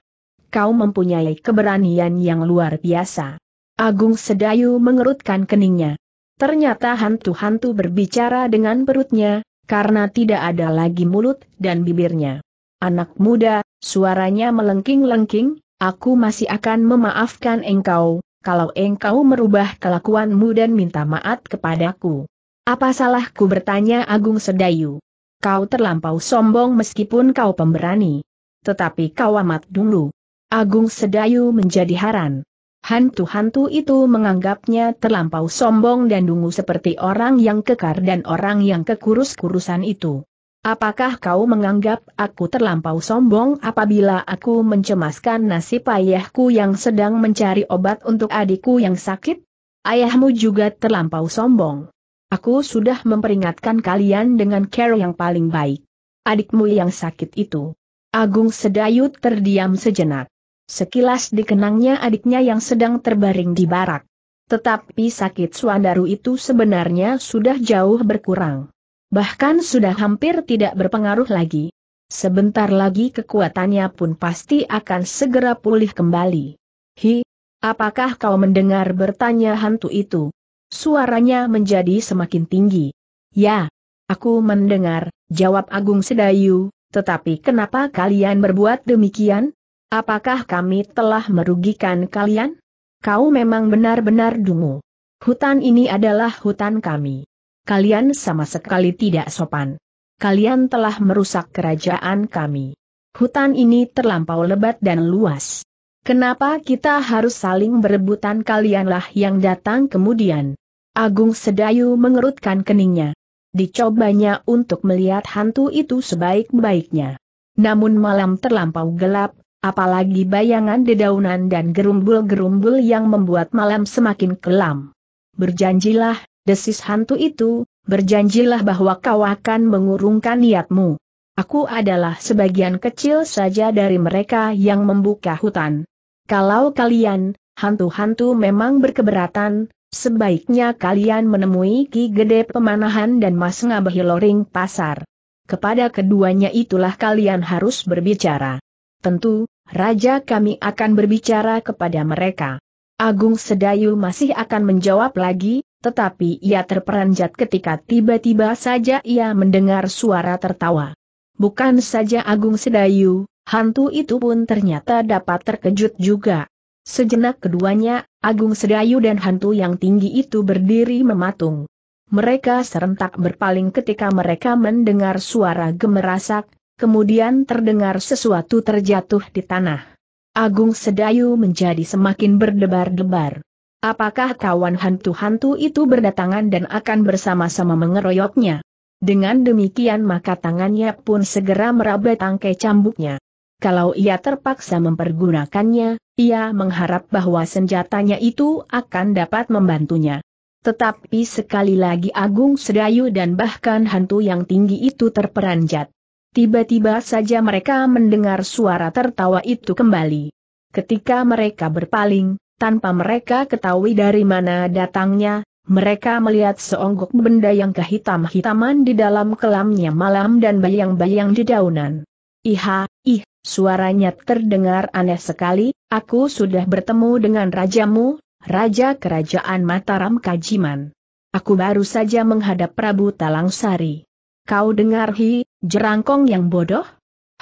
Kau mempunyai keberanian yang luar biasa. Agung Sedayu mengerutkan keningnya. Ternyata hantu-hantu berbicara dengan perutnya, karena tidak ada lagi mulut dan bibirnya. Anak muda, suaranya melengking-lengking, aku masih akan memaafkan engkau, kalau engkau merubah kelakuanmu dan minta maaf kepadaku. Apa salahku bertanya Agung Sedayu? Kau terlampau sombong meskipun kau pemberani tetapi kau amat dulu. Agung Sedayu menjadi haran. Hantu-hantu itu menganggapnya terlampau sombong dan dungu seperti orang yang kekar dan orang yang kekurus-kurusan itu. Apakah kau menganggap aku terlampau sombong apabila aku mencemaskan nasib ayahku yang sedang mencari obat untuk adikku yang sakit? Ayahmu juga terlampau sombong. Aku sudah memperingatkan kalian dengan care yang paling baik. Adikmu yang sakit itu. Agung Sedayu terdiam sejenak. Sekilas dikenangnya adiknya yang sedang terbaring di barak. Tetapi sakit Suandaru itu sebenarnya sudah jauh berkurang. Bahkan sudah hampir tidak berpengaruh lagi. Sebentar lagi kekuatannya pun pasti akan segera pulih kembali. Hi, apakah kau mendengar bertanya hantu itu? Suaranya menjadi semakin tinggi. Ya, aku mendengar, jawab Agung Sedayu, tetapi kenapa kalian berbuat demikian? Apakah kami telah merugikan kalian? Kau memang benar-benar dungu. Hutan ini adalah hutan kami. Kalian sama sekali tidak sopan. Kalian telah merusak kerajaan kami. Hutan ini terlampau lebat dan luas. Kenapa kita harus saling berebutan kalianlah yang datang kemudian? Agung Sedayu mengerutkan keningnya dicobanya untuk melihat hantu itu sebaik-baiknya. Namun malam terlampau gelap, apalagi bayangan dedaunan dan gerumbul-gerumbul yang membuat malam semakin kelam. Berjanjilah, desis hantu itu, berjanjilah bahwa kau akan mengurungkan niatmu. Aku adalah sebagian kecil saja dari mereka yang membuka hutan. Kalau kalian, hantu-hantu memang berkeberatan, Sebaiknya kalian menemui Ki Gede Pemanahan dan Mas Ngabehi Loring Pasar. Kepada keduanya itulah kalian harus berbicara. Tentu, Raja kami akan berbicara kepada mereka. Agung Sedayu masih akan menjawab lagi, tetapi ia terperanjat ketika tiba-tiba saja ia mendengar suara tertawa. Bukan saja Agung Sedayu, hantu itu pun ternyata dapat terkejut juga. Sejenak keduanya, Agung Sedayu dan hantu yang tinggi itu berdiri mematung. Mereka serentak berpaling ketika mereka mendengar suara gemerasak, kemudian terdengar sesuatu terjatuh di tanah. Agung Sedayu menjadi semakin berdebar-debar. Apakah kawan hantu-hantu itu berdatangan dan akan bersama-sama mengeroyoknya? Dengan demikian maka tangannya pun segera meraba tangkai cambuknya. Kalau ia terpaksa mempergunakannya, ia mengharap bahwa senjatanya itu akan dapat membantunya. Tetapi sekali lagi Agung Sedayu dan bahkan hantu yang tinggi itu terperanjat. Tiba-tiba saja mereka mendengar suara tertawa itu kembali. Ketika mereka berpaling, tanpa mereka ketahui dari mana datangnya, mereka melihat seonggok benda yang kehitam-hitaman di dalam kelamnya malam dan bayang-bayang di daunan. Iha, ih, Suaranya terdengar aneh sekali, aku sudah bertemu dengan rajamu, Raja Kerajaan Mataram Kajiman. Aku baru saja menghadap Prabu Talangsari. Kau dengar hi, jerangkong yang bodoh?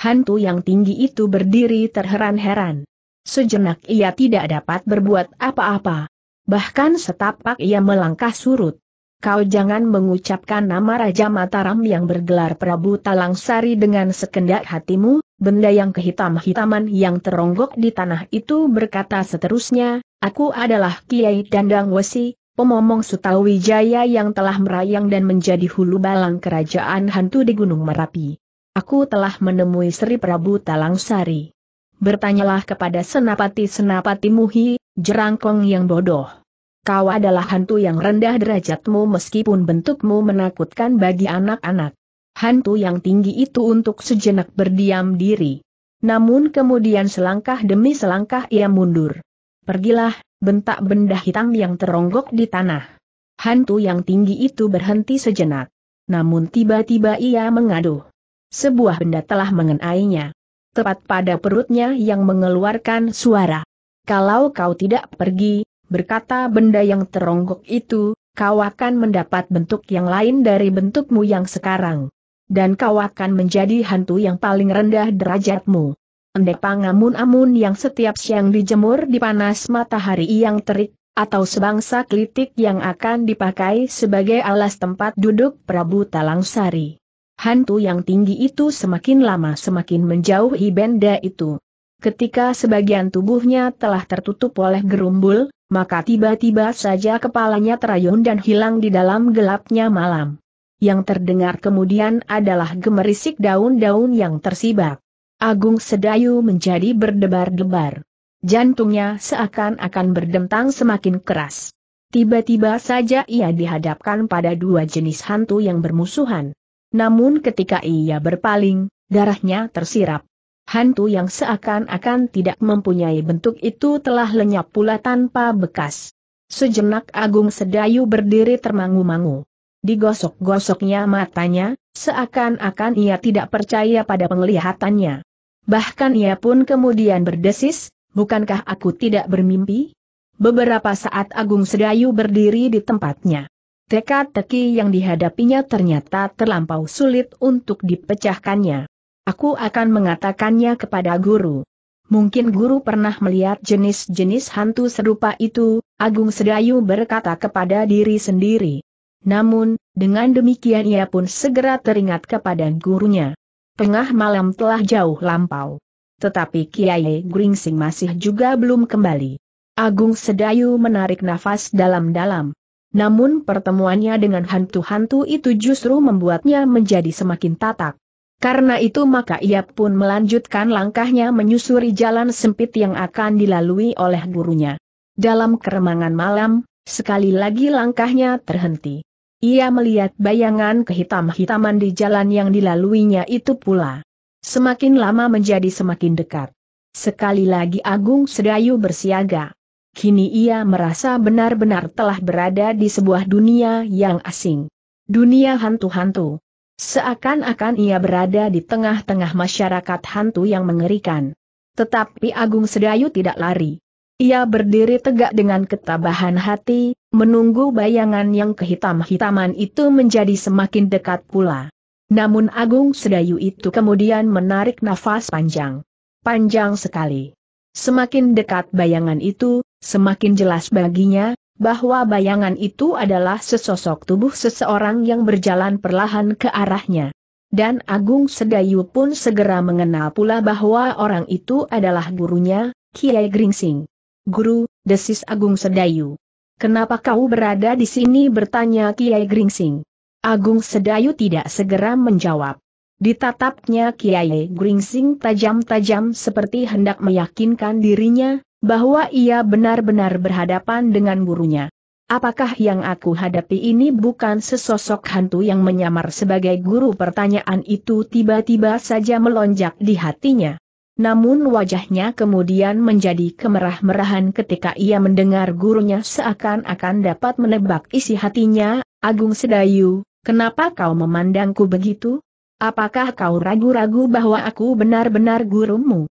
Hantu yang tinggi itu berdiri terheran-heran. Sejenak ia tidak dapat berbuat apa-apa. Bahkan setapak ia melangkah surut kau jangan mengucapkan nama Raja Mataram yang bergelar Prabu Talangsari dengan sekendak hatimu, benda yang kehitam-hitaman yang teronggok di tanah itu berkata seterusnya, aku adalah Kiai Dandang Wesi, pemomong Sutawijaya yang telah merayang dan menjadi hulu balang kerajaan hantu di Gunung Merapi. Aku telah menemui Sri Prabu Talangsari. Bertanyalah kepada senapati-senapati Muhi, jerangkong yang bodoh kau adalah hantu yang rendah derajatmu meskipun bentukmu menakutkan bagi anak-anak. Hantu yang tinggi itu untuk sejenak berdiam diri. Namun kemudian selangkah demi selangkah ia mundur. Pergilah, bentak benda hitam yang teronggok di tanah. Hantu yang tinggi itu berhenti sejenak. Namun tiba-tiba ia mengaduh. Sebuah benda telah mengenainya. Tepat pada perutnya yang mengeluarkan suara. Kalau kau tidak pergi, berkata benda yang teronggok itu, kau akan mendapat bentuk yang lain dari bentukmu yang sekarang. Dan kau akan menjadi hantu yang paling rendah derajatmu. Endek pangamun-amun yang setiap siang dijemur di panas matahari yang terik, atau sebangsa kritik yang akan dipakai sebagai alas tempat duduk Prabu Talangsari. Hantu yang tinggi itu semakin lama semakin menjauhi benda itu ketika sebagian tubuhnya telah tertutup oleh gerumbul, maka tiba-tiba saja kepalanya terayun dan hilang di dalam gelapnya malam. Yang terdengar kemudian adalah gemerisik daun-daun yang tersibak. Agung Sedayu menjadi berdebar-debar. Jantungnya seakan-akan berdentang semakin keras. Tiba-tiba saja ia dihadapkan pada dua jenis hantu yang bermusuhan. Namun ketika ia berpaling, darahnya tersirap hantu yang seakan-akan tidak mempunyai bentuk itu telah lenyap pula tanpa bekas. Sejenak Agung Sedayu berdiri termangu-mangu. Digosok-gosoknya matanya, seakan-akan ia tidak percaya pada penglihatannya. Bahkan ia pun kemudian berdesis, bukankah aku tidak bermimpi? Beberapa saat Agung Sedayu berdiri di tempatnya. Teka-teki yang dihadapinya ternyata terlampau sulit untuk dipecahkannya. Aku akan mengatakannya kepada guru. Mungkin guru pernah melihat jenis-jenis hantu serupa itu, Agung Sedayu berkata kepada diri sendiri. Namun, dengan demikian ia pun segera teringat kepada gurunya. Tengah malam telah jauh lampau. Tetapi Kiai Gringsing masih juga belum kembali. Agung Sedayu menarik nafas dalam-dalam. Namun pertemuannya dengan hantu-hantu itu justru membuatnya menjadi semakin tatak. Karena itu maka ia pun melanjutkan langkahnya menyusuri jalan sempit yang akan dilalui oleh gurunya. Dalam keremangan malam, sekali lagi langkahnya terhenti. Ia melihat bayangan kehitam-hitaman di jalan yang dilaluinya itu pula. Semakin lama menjadi semakin dekat. Sekali lagi Agung Sedayu bersiaga. Kini ia merasa benar-benar telah berada di sebuah dunia yang asing. Dunia hantu-hantu Seakan-akan ia berada di tengah-tengah masyarakat hantu yang mengerikan. Tetapi Agung Sedayu tidak lari. Ia berdiri tegak dengan ketabahan hati, menunggu bayangan yang kehitam-hitaman itu menjadi semakin dekat pula. Namun Agung Sedayu itu kemudian menarik nafas panjang. Panjang sekali. Semakin dekat bayangan itu, semakin jelas baginya, bahwa bayangan itu adalah sesosok tubuh seseorang yang berjalan perlahan ke arahnya. Dan Agung Sedayu pun segera mengenal pula bahwa orang itu adalah gurunya, Kiai Gringsing. Guru, desis Agung Sedayu. Kenapa kau berada di sini bertanya Kiai Gringsing. Agung Sedayu tidak segera menjawab. Ditatapnya Kiai Gringsing tajam-tajam seperti hendak meyakinkan dirinya, bahwa ia benar-benar berhadapan dengan gurunya. Apakah yang aku hadapi ini bukan sesosok hantu yang menyamar sebagai guru? Pertanyaan itu tiba-tiba saja melonjak di hatinya. Namun wajahnya kemudian menjadi kemerah-merahan ketika ia mendengar gurunya seakan-akan dapat menebak isi hatinya, Agung Sedayu, kenapa kau memandangku begitu? Apakah kau ragu-ragu bahwa aku benar-benar gurumu?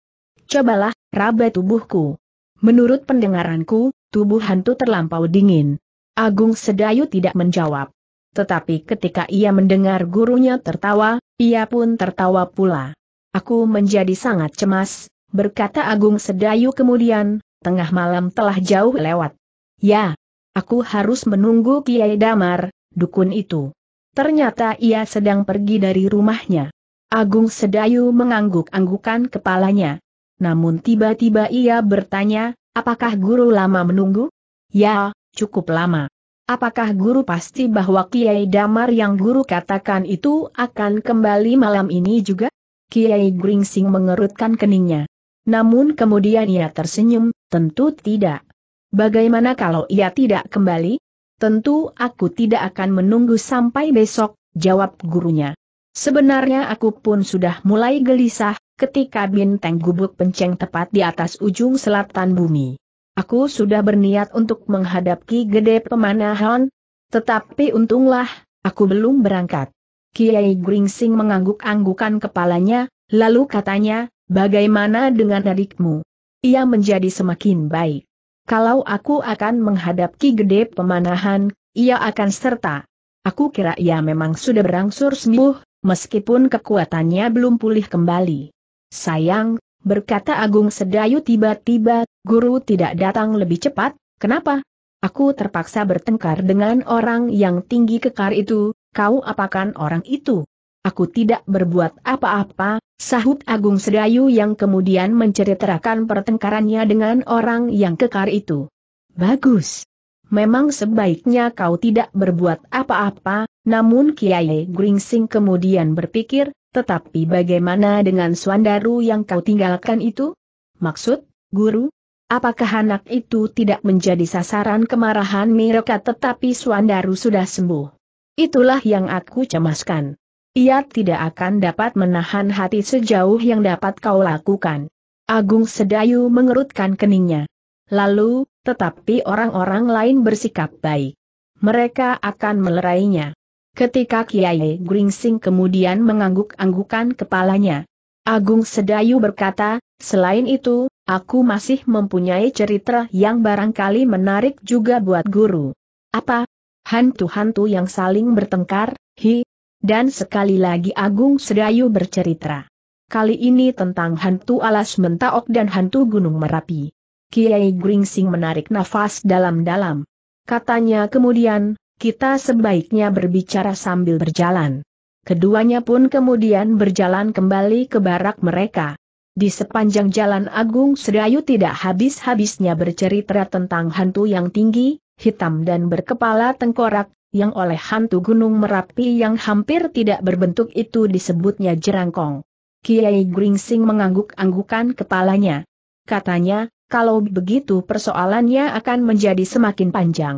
Cobalah, raba tubuhku. Menurut pendengaranku, tubuh hantu terlampau dingin. Agung Sedayu tidak menjawab. Tetapi ketika ia mendengar gurunya tertawa, ia pun tertawa pula. Aku menjadi sangat cemas, berkata Agung Sedayu kemudian, tengah malam telah jauh lewat. Ya, aku harus menunggu Kiai Damar, dukun itu. Ternyata ia sedang pergi dari rumahnya. Agung Sedayu mengangguk-anggukan kepalanya. Namun tiba-tiba ia bertanya, apakah guru lama menunggu? Ya, cukup lama. Apakah guru pasti bahwa Kiai Damar yang guru katakan itu akan kembali malam ini juga? Kiai Gringsing mengerutkan keningnya. Namun kemudian ia tersenyum, tentu tidak. Bagaimana kalau ia tidak kembali? Tentu aku tidak akan menunggu sampai besok, jawab gurunya. Sebenarnya aku pun sudah mulai gelisah, ketika bintang gubuk penceng tepat di atas ujung selatan bumi. Aku sudah berniat untuk menghadapi Gede Pemanahan, tetapi untunglah, aku belum berangkat. Kiai Gringsing mengangguk-anggukan kepalanya, lalu katanya, bagaimana dengan adikmu? Ia menjadi semakin baik. Kalau aku akan menghadapi Gede Pemanahan, ia akan serta. Aku kira ia memang sudah berangsur sembuh, meskipun kekuatannya belum pulih kembali. Sayang, berkata Agung Sedayu tiba-tiba, guru tidak datang lebih cepat, kenapa? Aku terpaksa bertengkar dengan orang yang tinggi kekar itu, kau apakan orang itu? Aku tidak berbuat apa-apa, sahut Agung Sedayu yang kemudian menceritakan pertengkarannya dengan orang yang kekar itu. Bagus. Memang sebaiknya kau tidak berbuat apa-apa, namun Kiai Gringsing kemudian berpikir, tetapi bagaimana dengan Swandaru yang kau tinggalkan itu? Maksud, guru? Apakah anak itu tidak menjadi sasaran kemarahan mereka? tetapi Swandaru sudah sembuh? Itulah yang aku cemaskan. Ia tidak akan dapat menahan hati sejauh yang dapat kau lakukan. Agung Sedayu mengerutkan keningnya. Lalu, tetapi orang-orang lain bersikap baik. Mereka akan melerainya. Ketika Kiai Gringsing kemudian mengangguk-anggukan kepalanya. Agung Sedayu berkata, selain itu, aku masih mempunyai cerita yang barangkali menarik juga buat guru. Apa? Hantu-hantu yang saling bertengkar, hi. Dan sekali lagi Agung Sedayu bercerita. Kali ini tentang hantu alas mentaok dan hantu gunung Merapi. Kiai Gringsing menarik nafas dalam-dalam. Katanya kemudian, kita sebaiknya berbicara sambil berjalan. Keduanya pun kemudian berjalan kembali ke barak mereka. Di sepanjang jalan Agung Sedayu tidak habis-habisnya bercerita tentang hantu yang tinggi, hitam dan berkepala tengkorak, yang oleh hantu gunung Merapi yang hampir tidak berbentuk itu disebutnya jerangkong. Kiai Gringsing mengangguk-anggukan kepalanya. Katanya, kalau begitu persoalannya akan menjadi semakin panjang.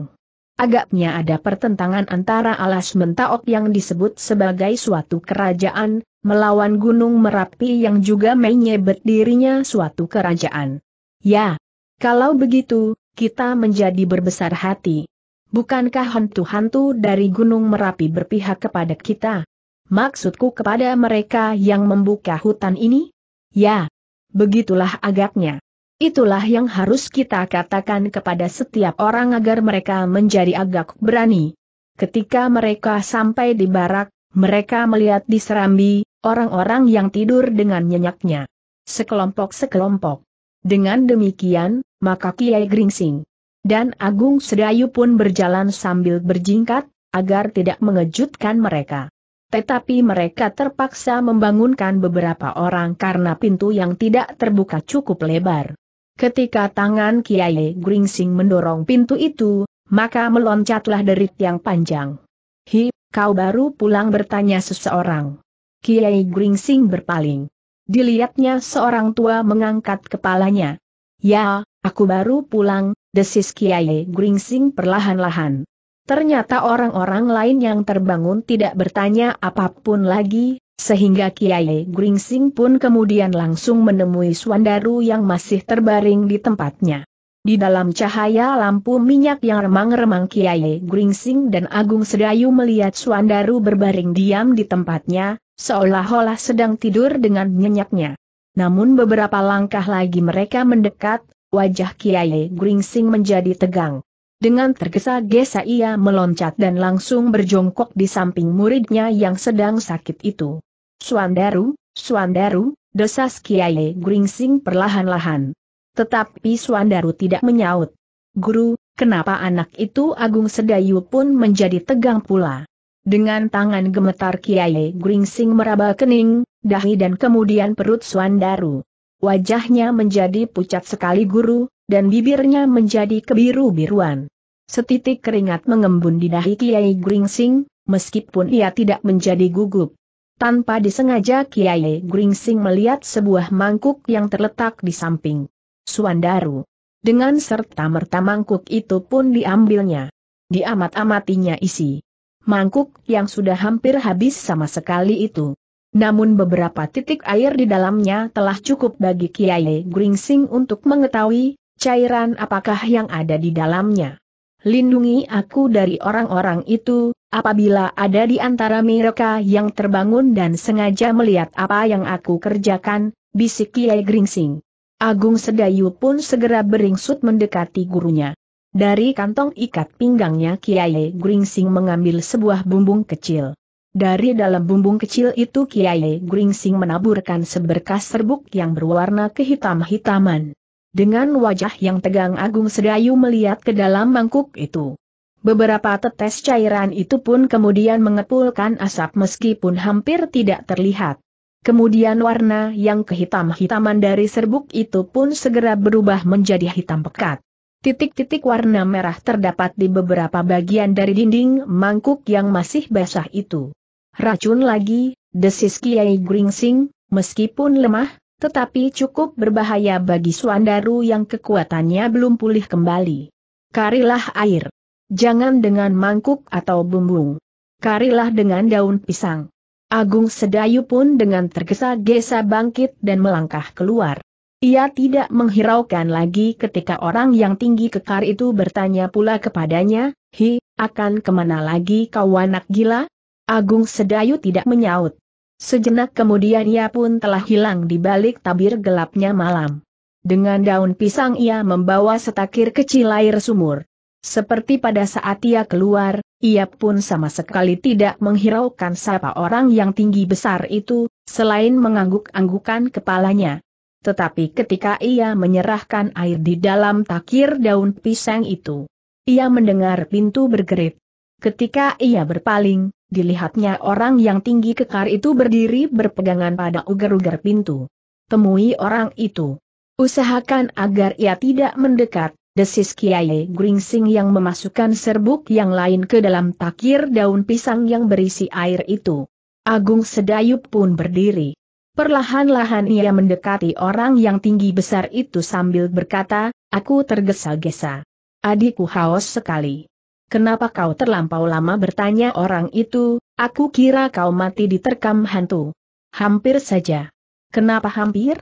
Agaknya ada pertentangan antara alas mentaok yang disebut sebagai suatu kerajaan, melawan Gunung Merapi yang juga menyebut dirinya suatu kerajaan. Ya, kalau begitu, kita menjadi berbesar hati. Bukankah hantu-hantu dari Gunung Merapi berpihak kepada kita? Maksudku kepada mereka yang membuka hutan ini? Ya, begitulah agaknya. Itulah yang harus kita katakan kepada setiap orang agar mereka menjadi agak berani. Ketika mereka sampai di barak, mereka melihat di serambi, orang-orang yang tidur dengan nyenyaknya. Sekelompok-sekelompok. Dengan demikian, maka Kiai Gringsing dan Agung Sedayu pun berjalan sambil berjingkat, agar tidak mengejutkan mereka. Tetapi mereka terpaksa membangunkan beberapa orang karena pintu yang tidak terbuka cukup lebar. Ketika tangan Kiai Gringsing mendorong pintu itu, maka meloncatlah derit yang panjang. Hi, kau baru pulang bertanya seseorang. Kiai Gringsing berpaling. Dilihatnya seorang tua mengangkat kepalanya. Ya, aku baru pulang, desis Kiai Gringsing perlahan-lahan. Ternyata orang-orang lain yang terbangun tidak bertanya apapun lagi, sehingga Kiai Gringsing pun kemudian langsung menemui Swandaru yang masih terbaring di tempatnya. Di dalam cahaya lampu minyak yang remang-remang Kiai Gringsing dan Agung Sedayu melihat Swandaru berbaring diam di tempatnya, seolah-olah sedang tidur dengan nyenyaknya. Namun beberapa langkah lagi mereka mendekat, wajah Kiai Gringsing menjadi tegang. Dengan tergesa-gesa ia meloncat dan langsung berjongkok di samping muridnya yang sedang sakit itu. Suandaru, Suandaru, desas Kiai Gringsing perlahan-lahan. Tetapi Suandaru tidak menyaut. Guru, kenapa anak itu Agung Sedayu pun menjadi tegang pula. Dengan tangan gemetar Kiai Gringsing meraba kening, dahi dan kemudian perut Suandaru. Wajahnya menjadi pucat sekali guru, dan bibirnya menjadi kebiru-biruan. Setitik keringat mengembun di dahi Kiai Gringsing, meskipun ia tidak menjadi gugup. Tanpa disengaja Kiai Gringsing melihat sebuah mangkuk yang terletak di samping Suandaru. Dengan serta-merta mangkuk itu pun diambilnya. Diamat-amatinya isi mangkuk yang sudah hampir habis sama sekali itu. Namun beberapa titik air di dalamnya telah cukup bagi Kiai Gringsing untuk mengetahui cairan apakah yang ada di dalamnya lindungi aku dari orang-orang itu, apabila ada di antara mereka yang terbangun dan sengaja melihat apa yang aku kerjakan, bisik Kiai Gringsing. Agung Sedayu pun segera beringsut mendekati gurunya. Dari kantong ikat pinggangnya Kiai Gringsing mengambil sebuah bumbung kecil. Dari dalam bumbung kecil itu Kiai Gringsing menaburkan seberkas serbuk yang berwarna kehitam-hitaman. Dengan wajah yang tegang Agung Sedayu melihat ke dalam mangkuk itu. Beberapa tetes cairan itu pun kemudian mengepulkan asap meskipun hampir tidak terlihat. Kemudian warna yang kehitam-hitaman dari serbuk itu pun segera berubah menjadi hitam pekat. Titik-titik warna merah terdapat di beberapa bagian dari dinding mangkuk yang masih basah itu. Racun lagi, desis Kiai Gringsing, meskipun lemah, tetapi cukup berbahaya bagi Suandaru yang kekuatannya belum pulih kembali. Karilah air. Jangan dengan mangkuk atau bumbung. Karilah dengan daun pisang. Agung Sedayu pun dengan tergesa-gesa bangkit dan melangkah keluar. Ia tidak menghiraukan lagi ketika orang yang tinggi kekar itu bertanya pula kepadanya, Hi, akan kemana lagi kau anak gila? Agung Sedayu tidak menyaut. Sejenak kemudian ia pun telah hilang di balik tabir gelapnya malam. Dengan daun pisang ia membawa setakir kecil air sumur. Seperti pada saat ia keluar, ia pun sama sekali tidak menghiraukan siapa orang yang tinggi besar itu, selain mengangguk-anggukan kepalanya. Tetapi ketika ia menyerahkan air di dalam takir daun pisang itu, ia mendengar pintu bergerit. Ketika ia berpaling, dilihatnya orang yang tinggi kekar itu berdiri berpegangan pada uger-uger pintu. Temui orang itu. Usahakan agar ia tidak mendekat, desis Kiai Gringsing yang memasukkan serbuk yang lain ke dalam takir daun pisang yang berisi air itu. Agung Sedayup pun berdiri. Perlahan-lahan ia mendekati orang yang tinggi besar itu sambil berkata, aku tergesa-gesa. Adikku haus sekali. Kenapa kau terlampau lama bertanya orang itu, aku kira kau mati diterkam hantu. Hampir saja. Kenapa hampir?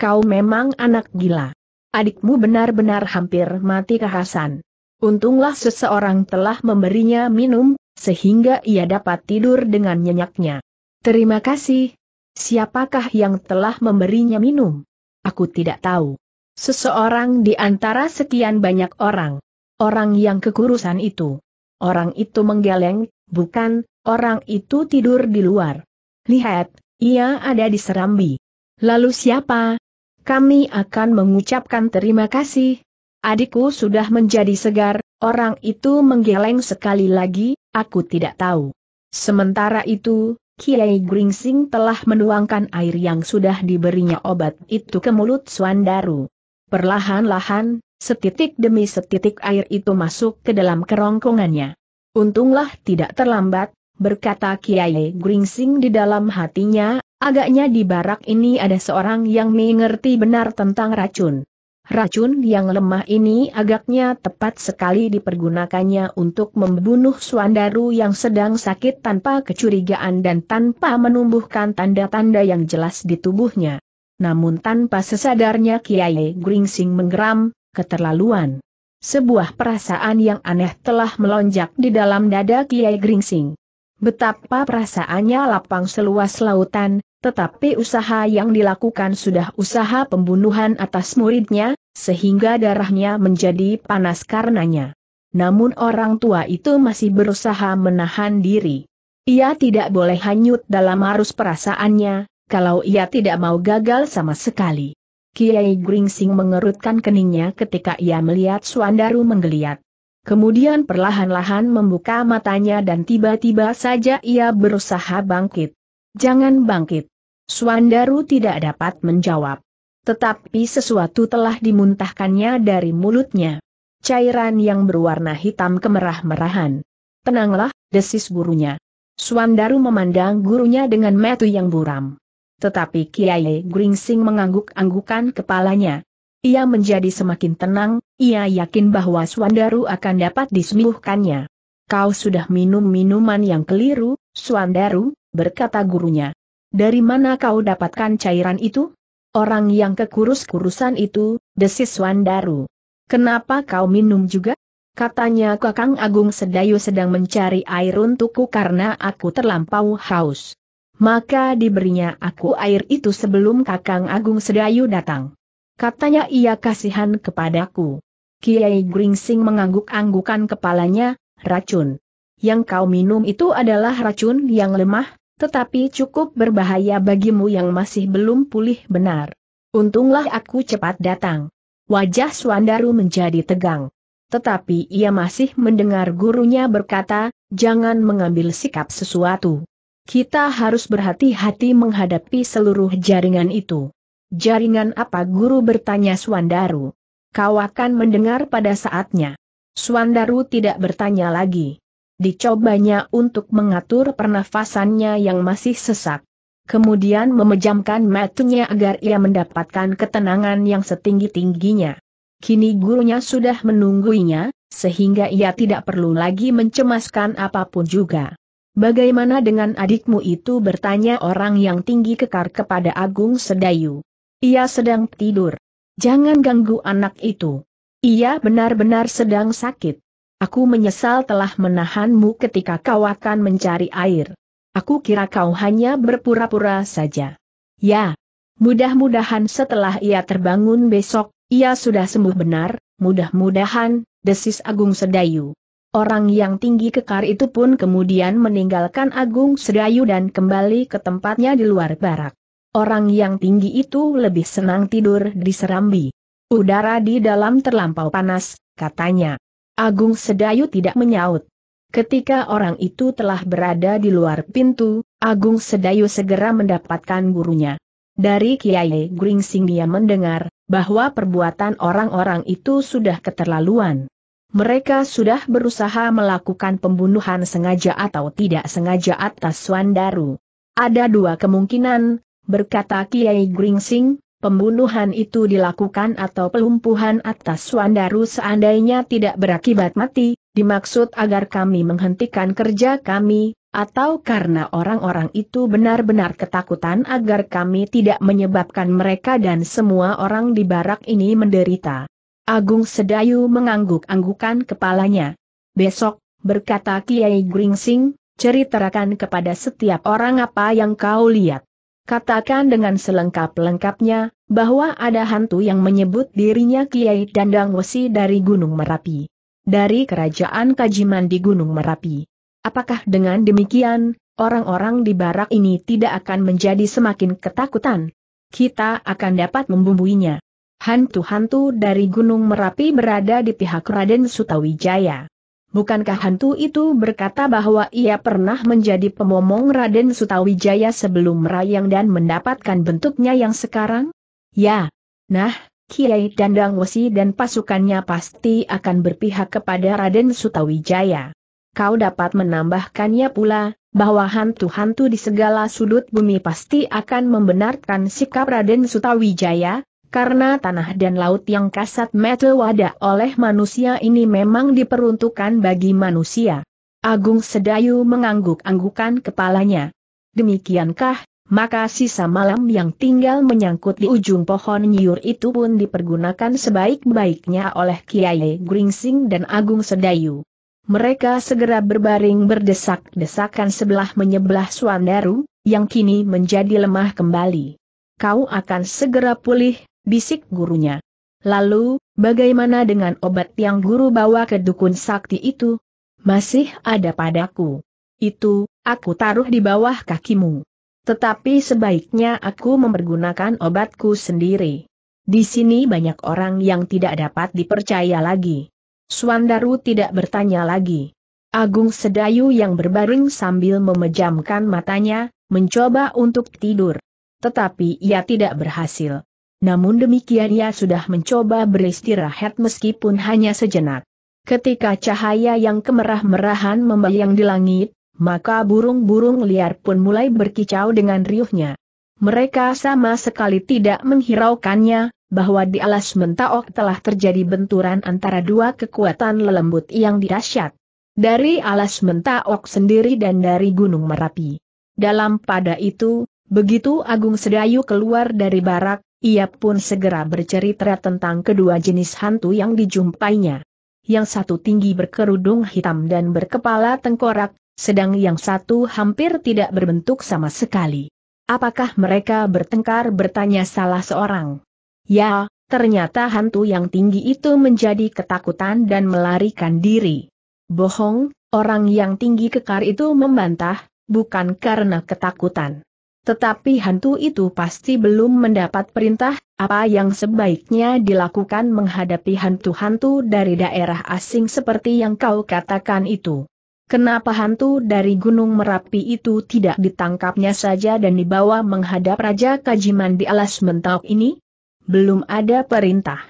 Kau memang anak gila. Adikmu benar-benar hampir mati kehasan. Untunglah seseorang telah memberinya minum, sehingga ia dapat tidur dengan nyenyaknya. Terima kasih. Siapakah yang telah memberinya minum? Aku tidak tahu. Seseorang di antara sekian banyak orang orang yang kekurusan itu. Orang itu menggeleng, bukan, orang itu tidur di luar. Lihat, ia ada di Serambi. Lalu siapa? Kami akan mengucapkan terima kasih. Adikku sudah menjadi segar, orang itu menggeleng sekali lagi, aku tidak tahu. Sementara itu, Kiai Gringsing telah menuangkan air yang sudah diberinya obat itu ke mulut Suandaru. Perlahan-lahan, Setitik demi setitik air itu masuk ke dalam kerongkongannya. Untunglah tidak terlambat, berkata Kiai Gringsing di dalam hatinya, agaknya di barak ini ada seorang yang mengerti benar tentang racun. Racun yang lemah ini agaknya tepat sekali dipergunakannya untuk membunuh Suandaru yang sedang sakit tanpa kecurigaan dan tanpa menumbuhkan tanda-tanda yang jelas di tubuhnya. Namun tanpa sesadarnya Kiai Gringsing menggeram, keterlaluan. Sebuah perasaan yang aneh telah melonjak di dalam dada Kiai Gringsing. Betapa perasaannya lapang seluas lautan, tetapi usaha yang dilakukan sudah usaha pembunuhan atas muridnya, sehingga darahnya menjadi panas karenanya. Namun orang tua itu masih berusaha menahan diri. Ia tidak boleh hanyut dalam arus perasaannya, kalau ia tidak mau gagal sama sekali. Kiai Gringsing mengerutkan keningnya ketika ia melihat Suandaru menggeliat. Kemudian perlahan-lahan membuka matanya dan tiba-tiba saja ia berusaha bangkit. Jangan bangkit. Suandaru tidak dapat menjawab. Tetapi sesuatu telah dimuntahkannya dari mulutnya. Cairan yang berwarna hitam kemerah-merahan. Tenanglah, desis gurunya. Suandaru memandang gurunya dengan metu yang buram. Tetapi Kiai Gringsing mengangguk-anggukan kepalanya. Ia menjadi semakin tenang, ia yakin bahwa Swandaru akan dapat disembuhkannya. Kau sudah minum minuman yang keliru, Swandaru, berkata gurunya. Dari mana kau dapatkan cairan itu? Orang yang kekurus-kurusan itu, desis Swandaru. Kenapa kau minum juga? Katanya Kakang Agung Sedayu sedang mencari air untukku karena aku terlampau haus maka diberinya aku air itu sebelum Kakang Agung Sedayu datang. Katanya ia kasihan kepadaku. Kiai Gringsing mengangguk-anggukan kepalanya, racun. Yang kau minum itu adalah racun yang lemah, tetapi cukup berbahaya bagimu yang masih belum pulih benar. Untunglah aku cepat datang. Wajah Swandaru menjadi tegang. Tetapi ia masih mendengar gurunya berkata, jangan mengambil sikap sesuatu. Kita harus berhati-hati menghadapi seluruh jaringan itu. Jaringan apa guru bertanya Swandaru. Kau akan mendengar pada saatnya. Swandaru tidak bertanya lagi. Dicobanya untuk mengatur pernafasannya yang masih sesak. Kemudian memejamkan matanya agar ia mendapatkan ketenangan yang setinggi-tingginya. Kini gurunya sudah menunggunya, sehingga ia tidak perlu lagi mencemaskan apapun juga. Bagaimana dengan adikmu itu bertanya orang yang tinggi kekar kepada Agung Sedayu. Ia sedang tidur. Jangan ganggu anak itu. Ia benar-benar sedang sakit. Aku menyesal telah menahanmu ketika kau akan mencari air. Aku kira kau hanya berpura-pura saja. Ya. Mudah-mudahan setelah ia terbangun besok, ia sudah sembuh benar, mudah-mudahan, desis Agung Sedayu. Orang yang tinggi kekar itu pun kemudian meninggalkan Agung Sedayu dan kembali ke tempatnya di luar barak. Orang yang tinggi itu lebih senang tidur di serambi. Udara di dalam terlampau panas, katanya. Agung Sedayu tidak menyaut. Ketika orang itu telah berada di luar pintu, Agung Sedayu segera mendapatkan gurunya. Dari Kiai Gringsing dia mendengar, bahwa perbuatan orang-orang itu sudah keterlaluan. Mereka sudah berusaha melakukan pembunuhan sengaja atau tidak sengaja atas Swandaru. Ada dua kemungkinan, berkata Kiai Gringsing, pembunuhan itu dilakukan atau pelumpuhan atas Swandaru seandainya tidak berakibat mati, dimaksud agar kami menghentikan kerja kami, atau karena orang-orang itu benar-benar ketakutan agar kami tidak menyebabkan mereka dan semua orang di barak ini menderita. Agung Sedayu mengangguk-anggukan kepalanya. Besok, berkata Kiai Gringsing, ceritakan kepada setiap orang apa yang kau lihat. Katakan dengan selengkap-lengkapnya, bahwa ada hantu yang menyebut dirinya Kiai Dandang Wesi dari Gunung Merapi. Dari kerajaan Kajiman di Gunung Merapi. Apakah dengan demikian, orang-orang di barak ini tidak akan menjadi semakin ketakutan? Kita akan dapat membumbuinya hantu-hantu dari Gunung Merapi berada di pihak Raden Sutawijaya. Bukankah hantu itu berkata bahwa ia pernah menjadi pemomong Raden Sutawijaya sebelum merayang dan mendapatkan bentuknya yang sekarang? Ya. Nah, Kiai Dandang Wesi dan pasukannya pasti akan berpihak kepada Raden Sutawijaya. Kau dapat menambahkannya pula, bahwa hantu-hantu di segala sudut bumi pasti akan membenarkan sikap Raden Sutawijaya, karena tanah dan laut yang kasat mata wadah oleh manusia ini memang diperuntukkan bagi manusia. Agung Sedayu mengangguk-anggukan kepalanya. Demikiankah, maka sisa malam yang tinggal menyangkut di ujung pohon nyiur itu pun dipergunakan sebaik-baiknya oleh Kiai Gringsing dan Agung Sedayu. Mereka segera berbaring berdesak-desakan sebelah menyebelah Suandaru, yang kini menjadi lemah kembali. Kau akan segera pulih, bisik gurunya. Lalu, bagaimana dengan obat yang guru bawa ke dukun sakti itu? Masih ada padaku. Itu, aku taruh di bawah kakimu. Tetapi sebaiknya aku mempergunakan obatku sendiri. Di sini banyak orang yang tidak dapat dipercaya lagi. Suandaru tidak bertanya lagi. Agung Sedayu yang berbaring sambil memejamkan matanya, mencoba untuk tidur. Tetapi ia tidak berhasil namun demikian ia sudah mencoba beristirahat meskipun hanya sejenak. Ketika cahaya yang kemerah-merahan membayang di langit, maka burung-burung liar pun mulai berkicau dengan riuhnya. Mereka sama sekali tidak menghiraukannya, bahwa di alas mentaok telah terjadi benturan antara dua kekuatan lelembut yang dirasyat. Dari alas mentaok sendiri dan dari Gunung Merapi. Dalam pada itu, begitu Agung Sedayu keluar dari barak, ia pun segera bercerita tentang kedua jenis hantu yang dijumpainya. Yang satu tinggi berkerudung hitam dan berkepala tengkorak, sedang yang satu hampir tidak berbentuk sama sekali. Apakah mereka bertengkar bertanya salah seorang? Ya, ternyata hantu yang tinggi itu menjadi ketakutan dan melarikan diri. Bohong, orang yang tinggi kekar itu membantah, bukan karena ketakutan. Tetapi hantu itu pasti belum mendapat perintah, apa yang sebaiknya dilakukan menghadapi hantu-hantu dari daerah asing seperti yang kau katakan itu. Kenapa hantu dari Gunung Merapi itu tidak ditangkapnya saja dan dibawa menghadap Raja Kajiman di alas mentau ini? Belum ada perintah.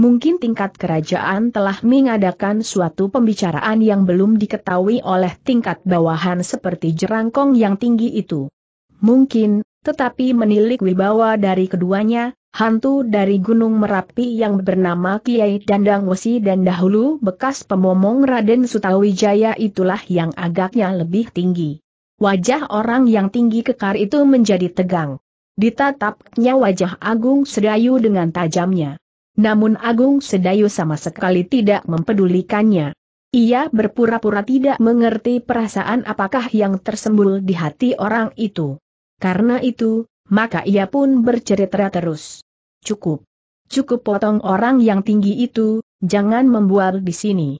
Mungkin tingkat kerajaan telah mengadakan suatu pembicaraan yang belum diketahui oleh tingkat bawahan seperti jerangkong yang tinggi itu. Mungkin, tetapi menilik wibawa dari keduanya, hantu dari Gunung Merapi yang bernama Kiai Dandang Wesi dan dahulu bekas pemomong Raden Sutawijaya itulah yang agaknya lebih tinggi. Wajah orang yang tinggi kekar itu menjadi tegang. Ditatapnya wajah Agung Sedayu dengan tajamnya. Namun Agung Sedayu sama sekali tidak mempedulikannya. Ia berpura-pura tidak mengerti perasaan apakah yang tersembul di hati orang itu. Karena itu, maka ia pun bercerita terus. Cukup. Cukup potong orang yang tinggi itu, jangan membual di sini.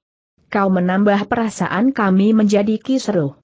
Kau menambah perasaan kami menjadi kisruh.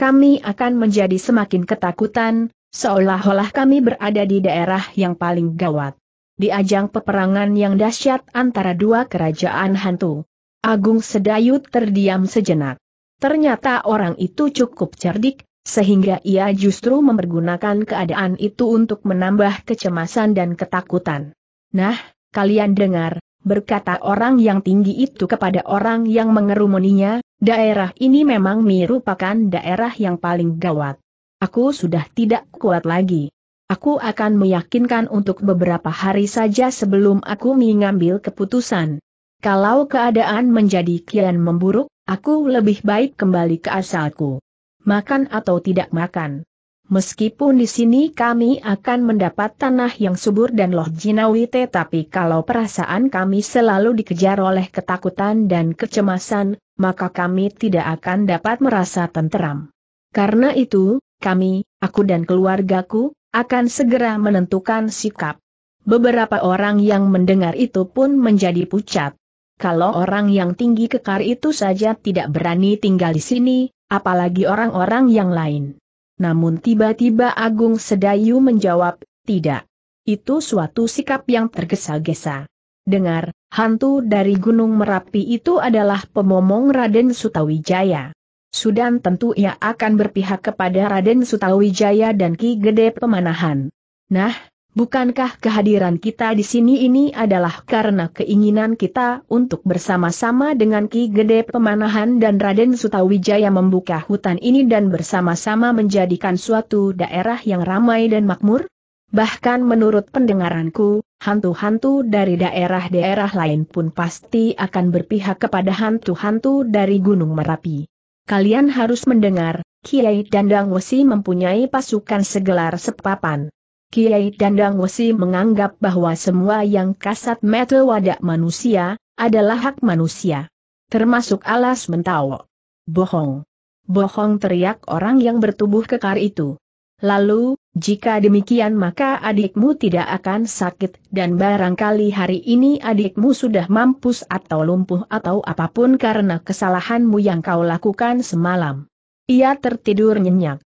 Kami akan menjadi semakin ketakutan, seolah-olah kami berada di daerah yang paling gawat. Di ajang peperangan yang dahsyat antara dua kerajaan hantu. Agung Sedayut terdiam sejenak. Ternyata orang itu cukup cerdik, sehingga ia justru mempergunakan keadaan itu untuk menambah kecemasan dan ketakutan. Nah, kalian dengar, berkata orang yang tinggi itu kepada orang yang mengerumuninya, daerah ini memang merupakan daerah yang paling gawat. Aku sudah tidak kuat lagi. Aku akan meyakinkan untuk beberapa hari saja sebelum aku mengambil keputusan. Kalau keadaan menjadi kian memburuk, aku lebih baik kembali ke asalku makan atau tidak makan. Meskipun di sini kami akan mendapat tanah yang subur dan loh jinawi, tetapi kalau perasaan kami selalu dikejar oleh ketakutan dan kecemasan, maka kami tidak akan dapat merasa tenteram. Karena itu, kami, aku dan keluargaku, akan segera menentukan sikap. Beberapa orang yang mendengar itu pun menjadi pucat. Kalau orang yang tinggi kekar itu saja tidak berani tinggal di sini, apalagi orang-orang yang lain. Namun tiba-tiba Agung Sedayu menjawab, tidak. Itu suatu sikap yang tergesa-gesa. Dengar, hantu dari Gunung Merapi itu adalah pemomong Raden Sutawijaya. Sudan tentu ia akan berpihak kepada Raden Sutawijaya dan Ki Gede Pemanahan. Nah, Bukankah kehadiran kita di sini ini adalah karena keinginan kita untuk bersama-sama dengan Ki Gede Pemanahan dan Raden Sutawijaya membuka hutan ini dan bersama-sama menjadikan suatu daerah yang ramai dan makmur? Bahkan menurut pendengaranku, hantu-hantu dari daerah-daerah lain pun pasti akan berpihak kepada hantu-hantu dari Gunung Merapi. Kalian harus mendengar, Kiai Dandang Wesi mempunyai pasukan segelar sepapan. Kiai Dandang Wesi menganggap bahwa semua yang kasat mata wadak manusia, adalah hak manusia. Termasuk alas mentawo. Bohong. Bohong teriak orang yang bertubuh kekar itu. Lalu, jika demikian maka adikmu tidak akan sakit dan barangkali hari ini adikmu sudah mampus atau lumpuh atau apapun karena kesalahanmu yang kau lakukan semalam. Ia tertidur nyenyak.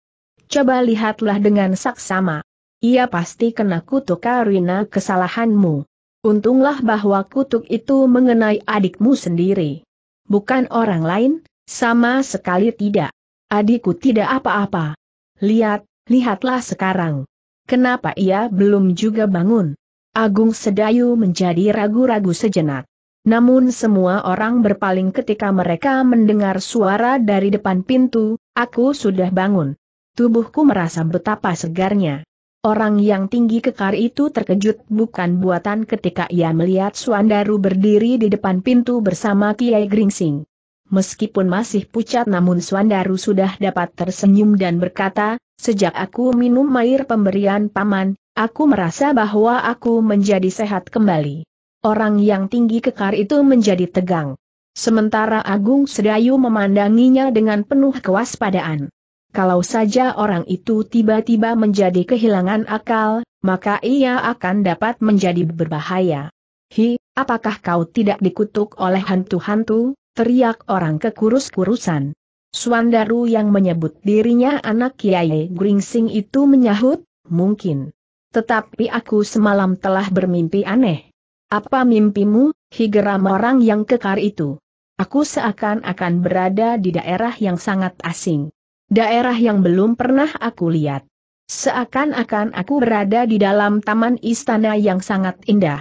Coba lihatlah dengan saksama ia pasti kena kutuk karena kesalahanmu. Untunglah bahwa kutuk itu mengenai adikmu sendiri. Bukan orang lain, sama sekali tidak. Adikku tidak apa-apa. Lihat, lihatlah sekarang. Kenapa ia belum juga bangun? Agung Sedayu menjadi ragu-ragu sejenak. Namun semua orang berpaling ketika mereka mendengar suara dari depan pintu, aku sudah bangun. Tubuhku merasa betapa segarnya. Orang yang tinggi kekar itu terkejut bukan buatan ketika ia melihat Suandaru berdiri di depan pintu bersama Kiai Gringsing. Meskipun masih pucat namun Suandaru sudah dapat tersenyum dan berkata, sejak aku minum air pemberian paman, aku merasa bahwa aku menjadi sehat kembali. Orang yang tinggi kekar itu menjadi tegang. Sementara Agung Sedayu memandanginya dengan penuh kewaspadaan. Kalau saja orang itu tiba-tiba menjadi kehilangan akal, maka ia akan dapat menjadi berbahaya. Hi, apakah kau tidak dikutuk oleh hantu-hantu? teriak orang kekurus-kurusan. Suandaru yang menyebut dirinya anak Kiai Gringsing itu menyahut, mungkin. Tetapi aku semalam telah bermimpi aneh. Apa mimpimu, higeram orang yang kekar itu? Aku seakan-akan berada di daerah yang sangat asing. Daerah yang belum pernah aku lihat. Seakan-akan aku berada di dalam taman istana yang sangat indah.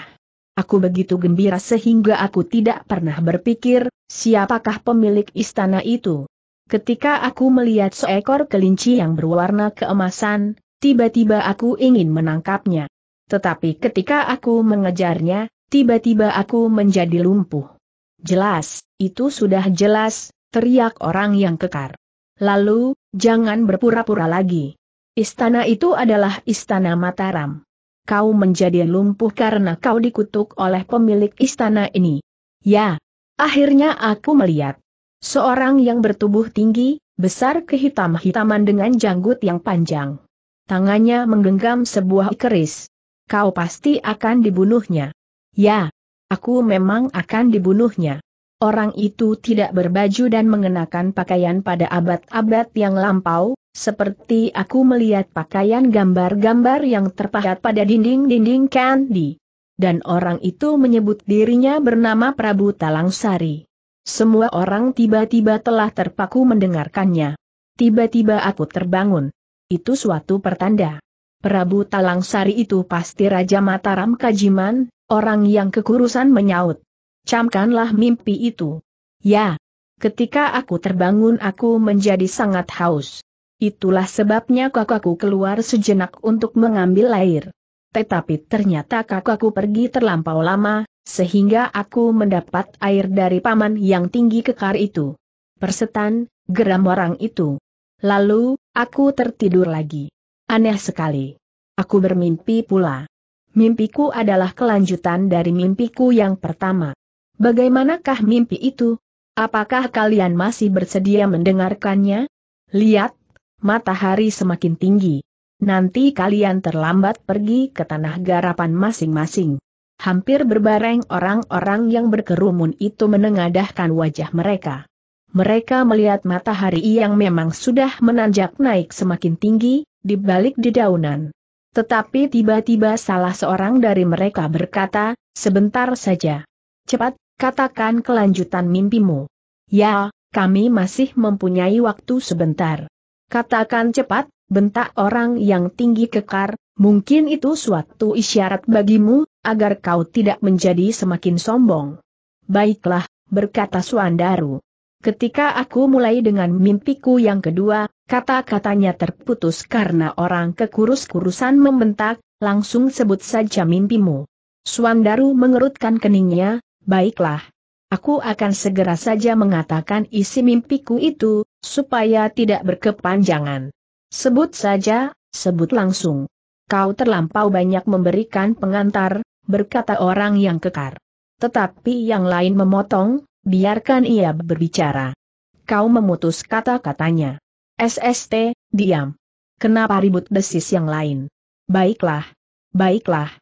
Aku begitu gembira sehingga aku tidak pernah berpikir, siapakah pemilik istana itu. Ketika aku melihat seekor kelinci yang berwarna keemasan, tiba-tiba aku ingin menangkapnya. Tetapi ketika aku mengejarnya, tiba-tiba aku menjadi lumpuh. Jelas, itu sudah jelas, teriak orang yang kekar. Lalu, jangan berpura-pura lagi. Istana itu adalah istana Mataram. Kau menjadi lumpuh karena kau dikutuk oleh pemilik istana ini. Ya, akhirnya aku melihat. Seorang yang bertubuh tinggi, besar kehitam-hitaman dengan janggut yang panjang. Tangannya menggenggam sebuah keris. Kau pasti akan dibunuhnya. Ya, aku memang akan dibunuhnya. Orang itu tidak berbaju dan mengenakan pakaian pada abad-abad yang lampau, seperti aku melihat pakaian gambar-gambar yang terpahat pada dinding-dinding candi. Dan orang itu menyebut dirinya bernama Prabu Talangsari. Semua orang tiba-tiba telah terpaku mendengarkannya. Tiba-tiba aku terbangun. Itu suatu pertanda. Prabu Talangsari itu pasti Raja Mataram Kajiman, orang yang kekurusan menyaut camkanlah mimpi itu. Ya, ketika aku terbangun aku menjadi sangat haus. Itulah sebabnya kakakku keluar sejenak untuk mengambil air. Tetapi ternyata kakakku pergi terlampau lama, sehingga aku mendapat air dari paman yang tinggi kekar itu. Persetan, geram orang itu. Lalu, aku tertidur lagi. Aneh sekali. Aku bermimpi pula. Mimpiku adalah kelanjutan dari mimpiku yang pertama. Bagaimanakah mimpi itu? Apakah kalian masih bersedia mendengarkannya? Lihat, matahari semakin tinggi. Nanti kalian terlambat pergi ke tanah garapan masing-masing. Hampir berbareng orang-orang yang berkerumun itu menengadahkan wajah mereka. Mereka melihat matahari yang memang sudah menanjak naik semakin tinggi, di balik dedaunan. Tetapi tiba-tiba salah seorang dari mereka berkata, sebentar saja. Cepat, Katakan kelanjutan mimpimu. Ya, kami masih mempunyai waktu sebentar. Katakan cepat, bentak orang yang tinggi kekar, mungkin itu suatu isyarat bagimu, agar kau tidak menjadi semakin sombong. Baiklah, berkata Suandaru. Ketika aku mulai dengan mimpiku yang kedua, kata-katanya terputus karena orang kekurus-kurusan membentak, langsung sebut saja mimpimu. Suandaru mengerutkan keningnya, Baiklah. Aku akan segera saja mengatakan isi mimpiku itu, supaya tidak berkepanjangan. Sebut saja, sebut langsung. Kau terlampau banyak memberikan pengantar, berkata orang yang kekar. Tetapi yang lain memotong, biarkan ia berbicara. Kau memutus kata-katanya. SST, diam. Kenapa ribut desis yang lain? Baiklah. Baiklah.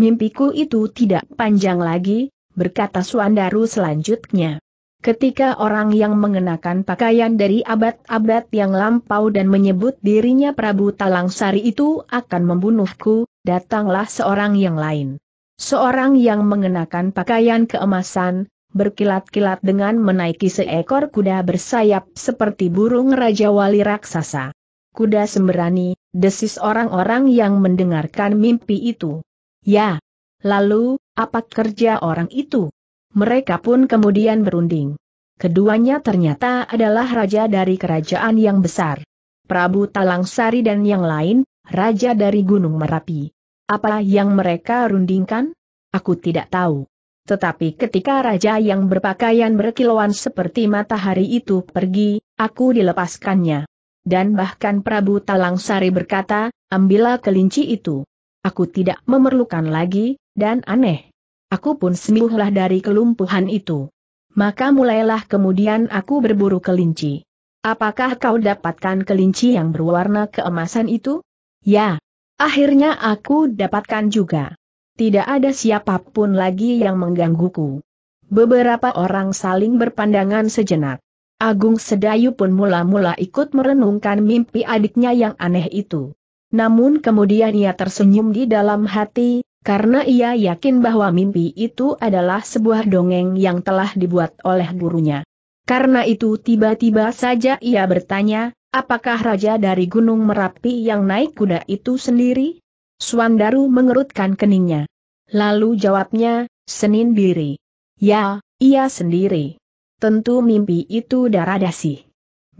Mimpiku itu tidak panjang lagi, berkata Suandaru selanjutnya. Ketika orang yang mengenakan pakaian dari abad-abad yang lampau dan menyebut dirinya Prabu Talangsari itu akan membunuhku, datanglah seorang yang lain. Seorang yang mengenakan pakaian keemasan, berkilat-kilat dengan menaiki seekor kuda bersayap seperti burung Raja Wali Raksasa. Kuda sembrani, desis orang-orang yang mendengarkan mimpi itu. Ya, Lalu, apa kerja orang itu? Mereka pun kemudian berunding. Keduanya ternyata adalah raja dari kerajaan yang besar. Prabu Talangsari dan yang lain, raja dari Gunung Merapi. Apa yang mereka rundingkan? Aku tidak tahu. Tetapi ketika raja yang berpakaian berkilauan seperti matahari itu pergi, aku dilepaskannya. Dan bahkan Prabu Talangsari berkata, ambillah kelinci itu. Aku tidak memerlukan lagi, dan aneh. Aku pun sembuhlah dari kelumpuhan itu. Maka mulailah kemudian aku berburu kelinci. Apakah kau dapatkan kelinci yang berwarna keemasan itu? Ya. Akhirnya aku dapatkan juga. Tidak ada siapapun lagi yang menggangguku. Beberapa orang saling berpandangan sejenak. Agung Sedayu pun mula-mula ikut merenungkan mimpi adiknya yang aneh itu. Namun kemudian ia tersenyum di dalam hati, karena ia yakin bahwa mimpi itu adalah sebuah dongeng yang telah dibuat oleh gurunya. Karena itu tiba-tiba saja ia bertanya, apakah raja dari Gunung Merapi yang naik kuda itu sendiri? Swandaru mengerutkan keningnya. Lalu jawabnya, Senin diri. Ya, ia sendiri. Tentu mimpi itu darah dasih.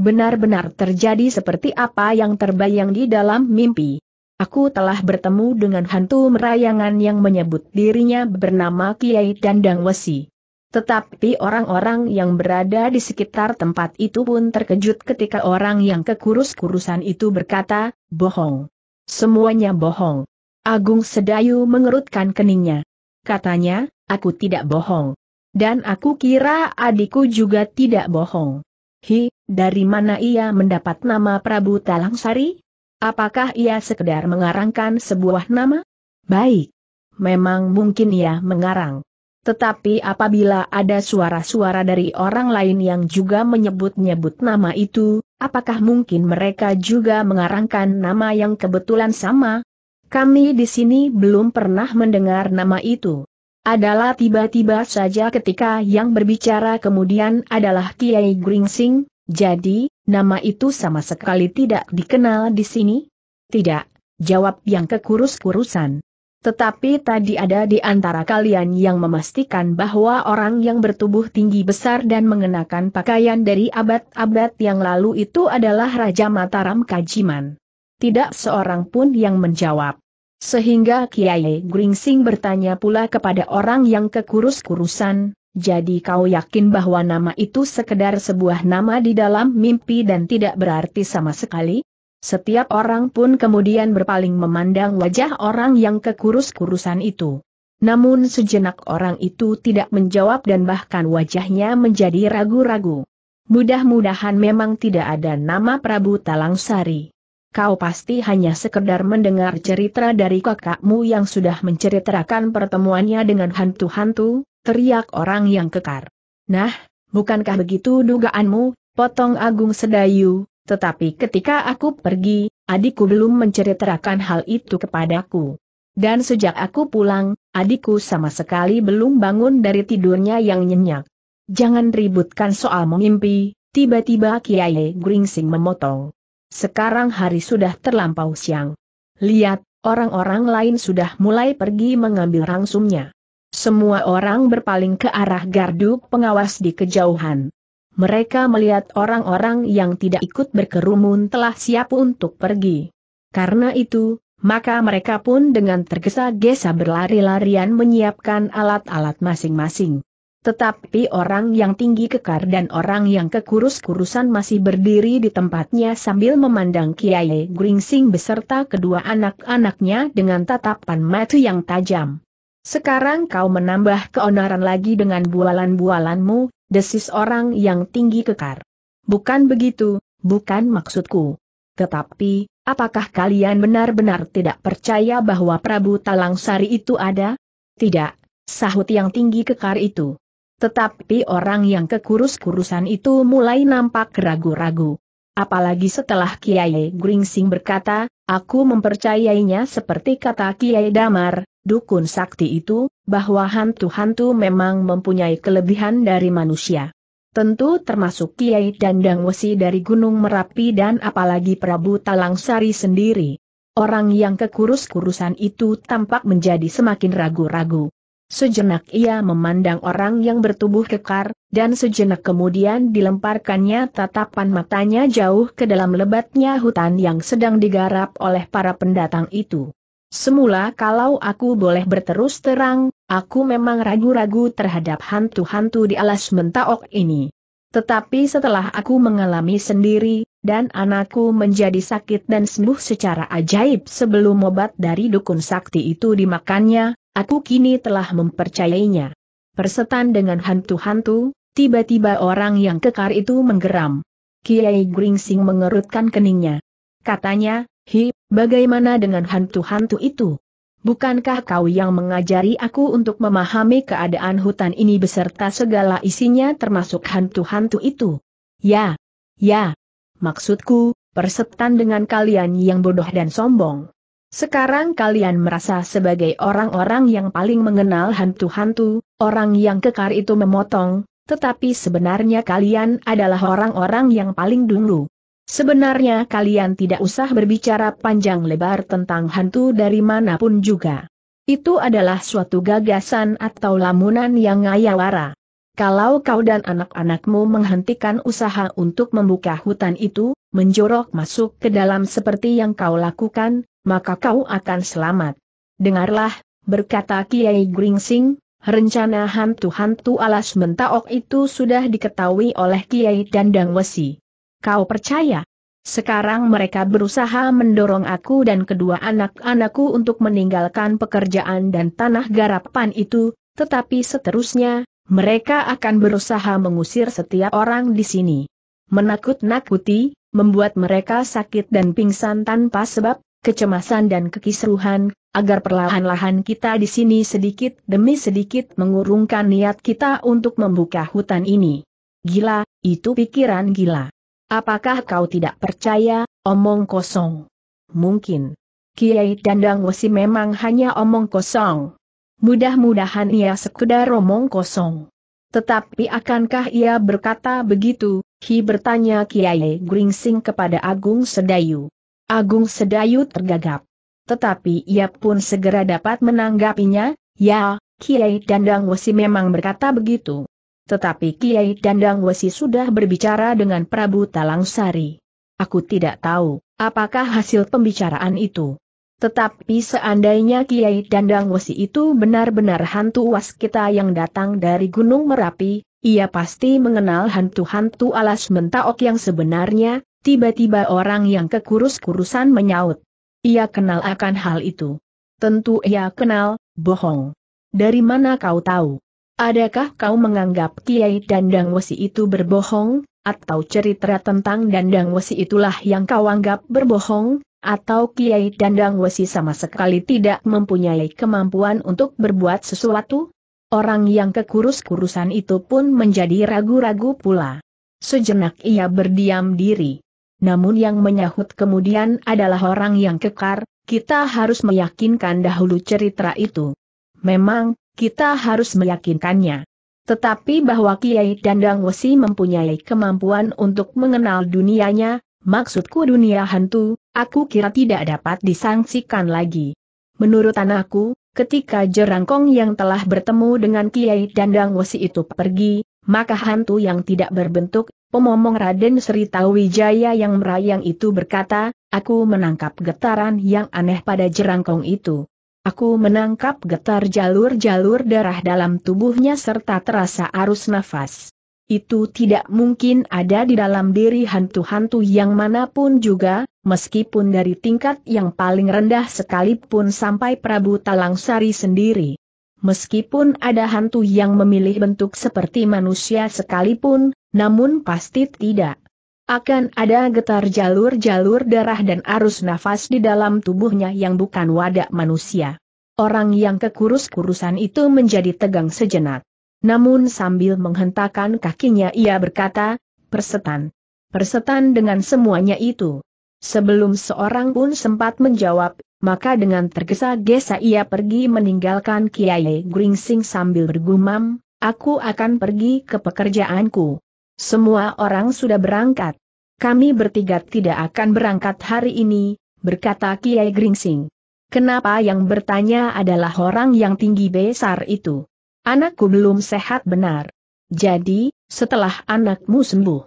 Benar-benar terjadi seperti apa yang terbayang di dalam mimpi. Aku telah bertemu dengan hantu merayangan yang menyebut dirinya bernama Kiai Dandang Wesi. Tetapi orang-orang yang berada di sekitar tempat itu pun terkejut ketika orang yang kekurus-kurusan itu berkata, bohong. Semuanya bohong. Agung Sedayu mengerutkan keningnya. Katanya, aku tidak bohong. Dan aku kira adikku juga tidak bohong. Hi, dari mana ia mendapat nama Prabu Talangsari? Apakah ia sekedar mengarangkan sebuah nama? Baik. Memang mungkin ia mengarang. Tetapi apabila ada suara-suara dari orang lain yang juga menyebut-nyebut nama itu, apakah mungkin mereka juga mengarangkan nama yang kebetulan sama? Kami di sini belum pernah mendengar nama itu adalah tiba-tiba saja ketika yang berbicara kemudian adalah Kiai Gringsing, jadi, nama itu sama sekali tidak dikenal di sini? Tidak, jawab yang kekurus-kurusan. Tetapi tadi ada di antara kalian yang memastikan bahwa orang yang bertubuh tinggi besar dan mengenakan pakaian dari abad-abad yang lalu itu adalah Raja Mataram Kajiman. Tidak seorang pun yang menjawab. Sehingga Kiai Gringsing bertanya pula kepada orang yang kekurus-kurusan, jadi kau yakin bahwa nama itu sekedar sebuah nama di dalam mimpi dan tidak berarti sama sekali? Setiap orang pun kemudian berpaling memandang wajah orang yang kekurus-kurusan itu. Namun sejenak orang itu tidak menjawab dan bahkan wajahnya menjadi ragu-ragu. Mudah-mudahan memang tidak ada nama Prabu Talangsari kau pasti hanya sekedar mendengar cerita dari kakakmu yang sudah menceritakan pertemuannya dengan hantu-hantu, teriak orang yang kekar. Nah, bukankah begitu dugaanmu, potong Agung Sedayu, tetapi ketika aku pergi, adikku belum menceritakan hal itu kepadaku. Dan sejak aku pulang, adikku sama sekali belum bangun dari tidurnya yang nyenyak. Jangan ributkan soal mengimpi, tiba-tiba Kiai Gringsing memotong. Sekarang hari sudah terlampau siang. Lihat, orang-orang lain sudah mulai pergi mengambil rangsumnya. Semua orang berpaling ke arah gardu pengawas di kejauhan. Mereka melihat orang-orang yang tidak ikut berkerumun telah siap untuk pergi. Karena itu, maka mereka pun dengan tergesa-gesa berlari-larian menyiapkan alat-alat masing-masing. Tetapi orang yang tinggi kekar dan orang yang kekurus-kurusan masih berdiri di tempatnya sambil memandang Kiai Gringsing beserta kedua anak-anaknya dengan tatapan mata yang tajam. Sekarang kau menambah keonaran lagi dengan bualan-bualanmu, desis orang yang tinggi kekar. Bukan begitu, bukan maksudku. Tetapi, apakah kalian benar-benar tidak percaya bahwa Prabu Talangsari itu ada? Tidak, sahut yang tinggi kekar itu. Tetapi orang yang kekurus-kurusan itu mulai nampak ragu-ragu. Apalagi setelah Kiai Gringsing berkata, aku mempercayainya seperti kata Kiai Damar, dukun sakti itu, bahwa hantu-hantu memang mempunyai kelebihan dari manusia. Tentu termasuk Kiai Dandang Wesi dari Gunung Merapi dan apalagi Prabu Talangsari sendiri. Orang yang kekurus-kurusan itu tampak menjadi semakin ragu-ragu. Sejenak ia memandang orang yang bertubuh kekar, dan sejenak kemudian dilemparkannya tatapan matanya jauh ke dalam lebatnya hutan yang sedang digarap oleh para pendatang itu. Semula kalau aku boleh berterus terang, aku memang ragu-ragu terhadap hantu-hantu di alas mentaok ini. Tetapi setelah aku mengalami sendiri, dan anakku menjadi sakit dan sembuh secara ajaib sebelum obat dari dukun sakti itu dimakannya, Aku kini telah mempercayainya. Persetan dengan hantu-hantu, tiba-tiba orang yang kekar itu menggeram. Kiai Gringsing mengerutkan keningnya. Katanya, Hi, bagaimana dengan hantu-hantu itu? Bukankah kau yang mengajari aku untuk memahami keadaan hutan ini beserta segala isinya termasuk hantu-hantu itu? Ya, ya. Maksudku, persetan dengan kalian yang bodoh dan sombong. Sekarang kalian merasa sebagai orang-orang yang paling mengenal hantu-hantu, orang yang kekar itu memotong, tetapi sebenarnya kalian adalah orang-orang yang paling dulu. Sebenarnya kalian tidak usah berbicara panjang lebar tentang hantu dari manapun juga. Itu adalah suatu gagasan atau lamunan yang ngayawara. Kalau kau dan anak-anakmu menghentikan usaha untuk membuka hutan itu, menjorok masuk ke dalam seperti yang kau lakukan, maka kau akan selamat. Dengarlah, berkata Kiai Gringsing, rencana hantu-hantu alas mentaok itu sudah diketahui oleh Kiai Dandang Wesi. Kau percaya? Sekarang mereka berusaha mendorong aku dan kedua anak-anakku untuk meninggalkan pekerjaan dan tanah garapan itu, tetapi seterusnya, mereka akan berusaha mengusir setiap orang di sini. Menakut-nakuti, membuat mereka sakit dan pingsan tanpa sebab, kecemasan dan kekisruhan, agar perlahan-lahan kita di sini sedikit demi sedikit mengurungkan niat kita untuk membuka hutan ini. Gila, itu pikiran gila. Apakah kau tidak percaya, omong kosong? Mungkin. Kiai Dandang Wesi memang hanya omong kosong. Mudah-mudahan ia sekedar omong kosong. Tetapi akankah ia berkata begitu? Hi bertanya Kiai Gringsing kepada Agung Sedayu. Agung Sedayu tergagap. Tetapi ia pun segera dapat menanggapinya, ya, Kiai Dandang Wesi memang berkata begitu. Tetapi Kiai Dandang Wesi sudah berbicara dengan Prabu Talangsari. Aku tidak tahu, apakah hasil pembicaraan itu. Tetapi seandainya Kiai Dandang Wesi itu benar-benar hantu waskita yang datang dari Gunung Merapi, ia pasti mengenal hantu-hantu alas mentaok yang sebenarnya, Tiba-tiba orang yang kekurus-kurusan menyaut. Ia kenal akan hal itu. Tentu ia kenal, bohong. Dari mana kau tahu? Adakah kau menganggap Kiai Dandang Wesi itu berbohong, atau cerita tentang Dandang Wesi itulah yang kau anggap berbohong, atau Kiai Dandang Wesi sama sekali tidak mempunyai kemampuan untuk berbuat sesuatu? Orang yang kekurus-kurusan itu pun menjadi ragu-ragu pula. Sejenak ia berdiam diri namun yang menyahut kemudian adalah orang yang kekar, kita harus meyakinkan dahulu cerita itu. Memang, kita harus meyakinkannya. Tetapi bahwa Kiai Dandang Wesi mempunyai kemampuan untuk mengenal dunianya, maksudku dunia hantu, aku kira tidak dapat disangsikan lagi. Menurut anakku, ketika jerangkong yang telah bertemu dengan Kiai Dandang Wesi itu pergi, maka hantu yang tidak berbentuk Pemomong Raden Sri Tawijaya yang merayang itu berkata, aku menangkap getaran yang aneh pada jerangkong itu. Aku menangkap getar jalur-jalur darah dalam tubuhnya serta terasa arus nafas. Itu tidak mungkin ada di dalam diri hantu-hantu yang manapun juga, meskipun dari tingkat yang paling rendah sekalipun sampai Prabu Talangsari sendiri. Meskipun ada hantu yang memilih bentuk seperti manusia sekalipun, namun pasti tidak. Akan ada getar jalur-jalur darah dan arus nafas di dalam tubuhnya yang bukan wadah manusia. Orang yang kekurus-kurusan itu menjadi tegang sejenak. Namun sambil menghentakkan kakinya ia berkata, persetan. Persetan dengan semuanya itu. Sebelum seorang pun sempat menjawab, maka dengan tergesa-gesa ia pergi meninggalkan Kiai Gringsing sambil bergumam, aku akan pergi ke pekerjaanku. Semua orang sudah berangkat. Kami bertiga tidak akan berangkat hari ini, berkata Kiai Gringsing. Kenapa yang bertanya adalah orang yang tinggi besar itu? Anakku belum sehat benar. Jadi, setelah anakmu sembuh,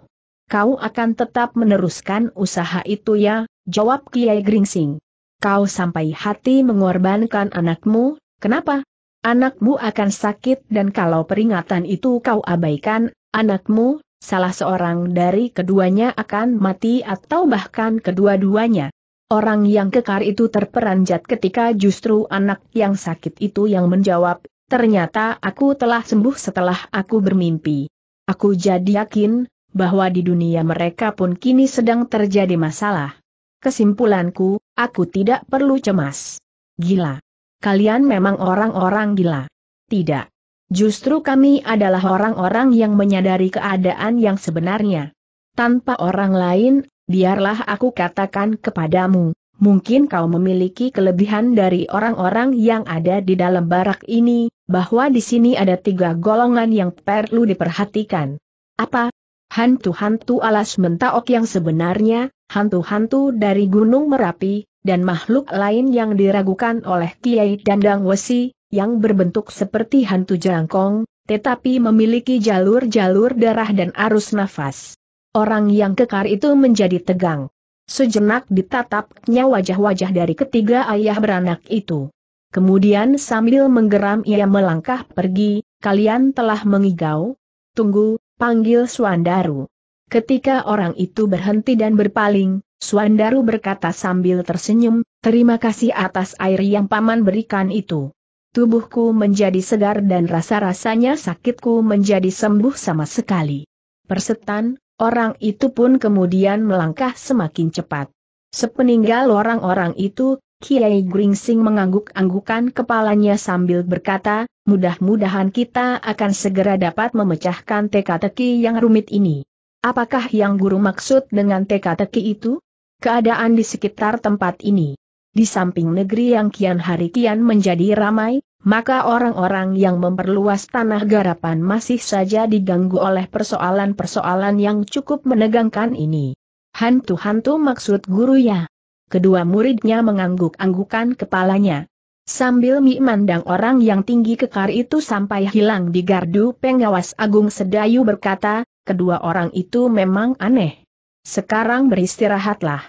kau akan tetap meneruskan usaha itu ya, jawab Kiai Gringsing kau sampai hati mengorbankan anakmu, kenapa? Anakmu akan sakit dan kalau peringatan itu kau abaikan, anakmu, salah seorang dari keduanya akan mati atau bahkan kedua-duanya. Orang yang kekar itu terperanjat ketika justru anak yang sakit itu yang menjawab, ternyata aku telah sembuh setelah aku bermimpi. Aku jadi yakin, bahwa di dunia mereka pun kini sedang terjadi masalah. Kesimpulanku, aku tidak perlu cemas. Gila. Kalian memang orang-orang gila. Tidak. Justru kami adalah orang-orang yang menyadari keadaan yang sebenarnya. Tanpa orang lain, biarlah aku katakan kepadamu, mungkin kau memiliki kelebihan dari orang-orang yang ada di dalam barak ini, bahwa di sini ada tiga golongan yang perlu diperhatikan. Apa, Hantu-hantu alas mentaok yang sebenarnya, hantu-hantu dari Gunung Merapi, dan makhluk lain yang diragukan oleh Kiai Dandang Wesi, yang berbentuk seperti hantu jangkong, tetapi memiliki jalur-jalur darah dan arus nafas. Orang yang kekar itu menjadi tegang. Sejenak ditatapnya wajah-wajah dari ketiga ayah beranak itu. Kemudian sambil menggeram ia melangkah pergi, kalian telah mengigau? Tunggu, panggil Suandaru. Ketika orang itu berhenti dan berpaling, Suandaru berkata sambil tersenyum, terima kasih atas air yang paman berikan itu. Tubuhku menjadi segar dan rasa-rasanya sakitku menjadi sembuh sama sekali. Persetan, orang itu pun kemudian melangkah semakin cepat. Sepeninggal orang-orang itu, Kiai Gringsing mengangguk-anggukan kepalanya sambil berkata, Mudah-mudahan kita akan segera dapat memecahkan teka-teki yang rumit ini. Apakah yang guru maksud dengan teka-teki itu? Keadaan di sekitar tempat ini. Di samping negeri yang kian hari kian menjadi ramai, maka orang-orang yang memperluas tanah garapan masih saja diganggu oleh persoalan-persoalan yang cukup menegangkan ini. Hantu-hantu maksud guru ya. Kedua muridnya mengangguk-anggukan kepalanya. Sambil memandang orang yang tinggi kekar itu sampai hilang di gardu pengawas Agung Sedayu berkata, kedua orang itu memang aneh. Sekarang beristirahatlah.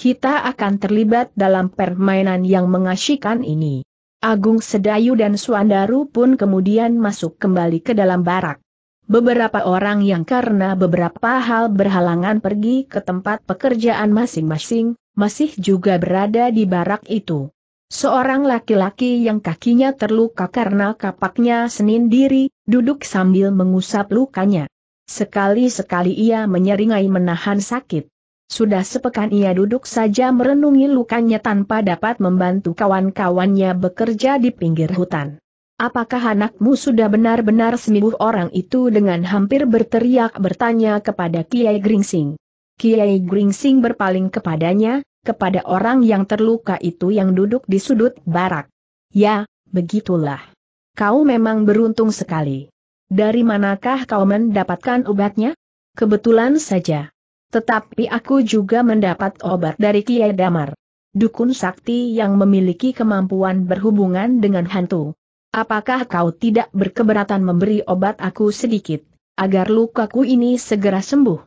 Kita akan terlibat dalam permainan yang mengasyikan ini. Agung Sedayu dan Suandaru pun kemudian masuk kembali ke dalam barak. Beberapa orang yang karena beberapa hal berhalangan pergi ke tempat pekerjaan masing-masing, masih juga berada di barak itu. Seorang laki-laki yang kakinya terluka karena kapaknya senin diri, duduk sambil mengusap lukanya. Sekali-sekali ia menyeringai menahan sakit. Sudah sepekan ia duduk saja merenungi lukanya tanpa dapat membantu kawan-kawannya bekerja di pinggir hutan. Apakah anakmu sudah benar-benar sembuh orang itu dengan hampir berteriak bertanya kepada Kiai Gringsing. Kiai Gringsing berpaling kepadanya, kepada orang yang terluka itu yang duduk di sudut barak. Ya, begitulah. Kau memang beruntung sekali. Dari manakah kau mendapatkan obatnya? Kebetulan saja. Tetapi aku juga mendapat obat dari Kiai Damar. Dukun sakti yang memiliki kemampuan berhubungan dengan hantu. Apakah kau tidak berkeberatan memberi obat aku sedikit, agar lukaku ini segera sembuh?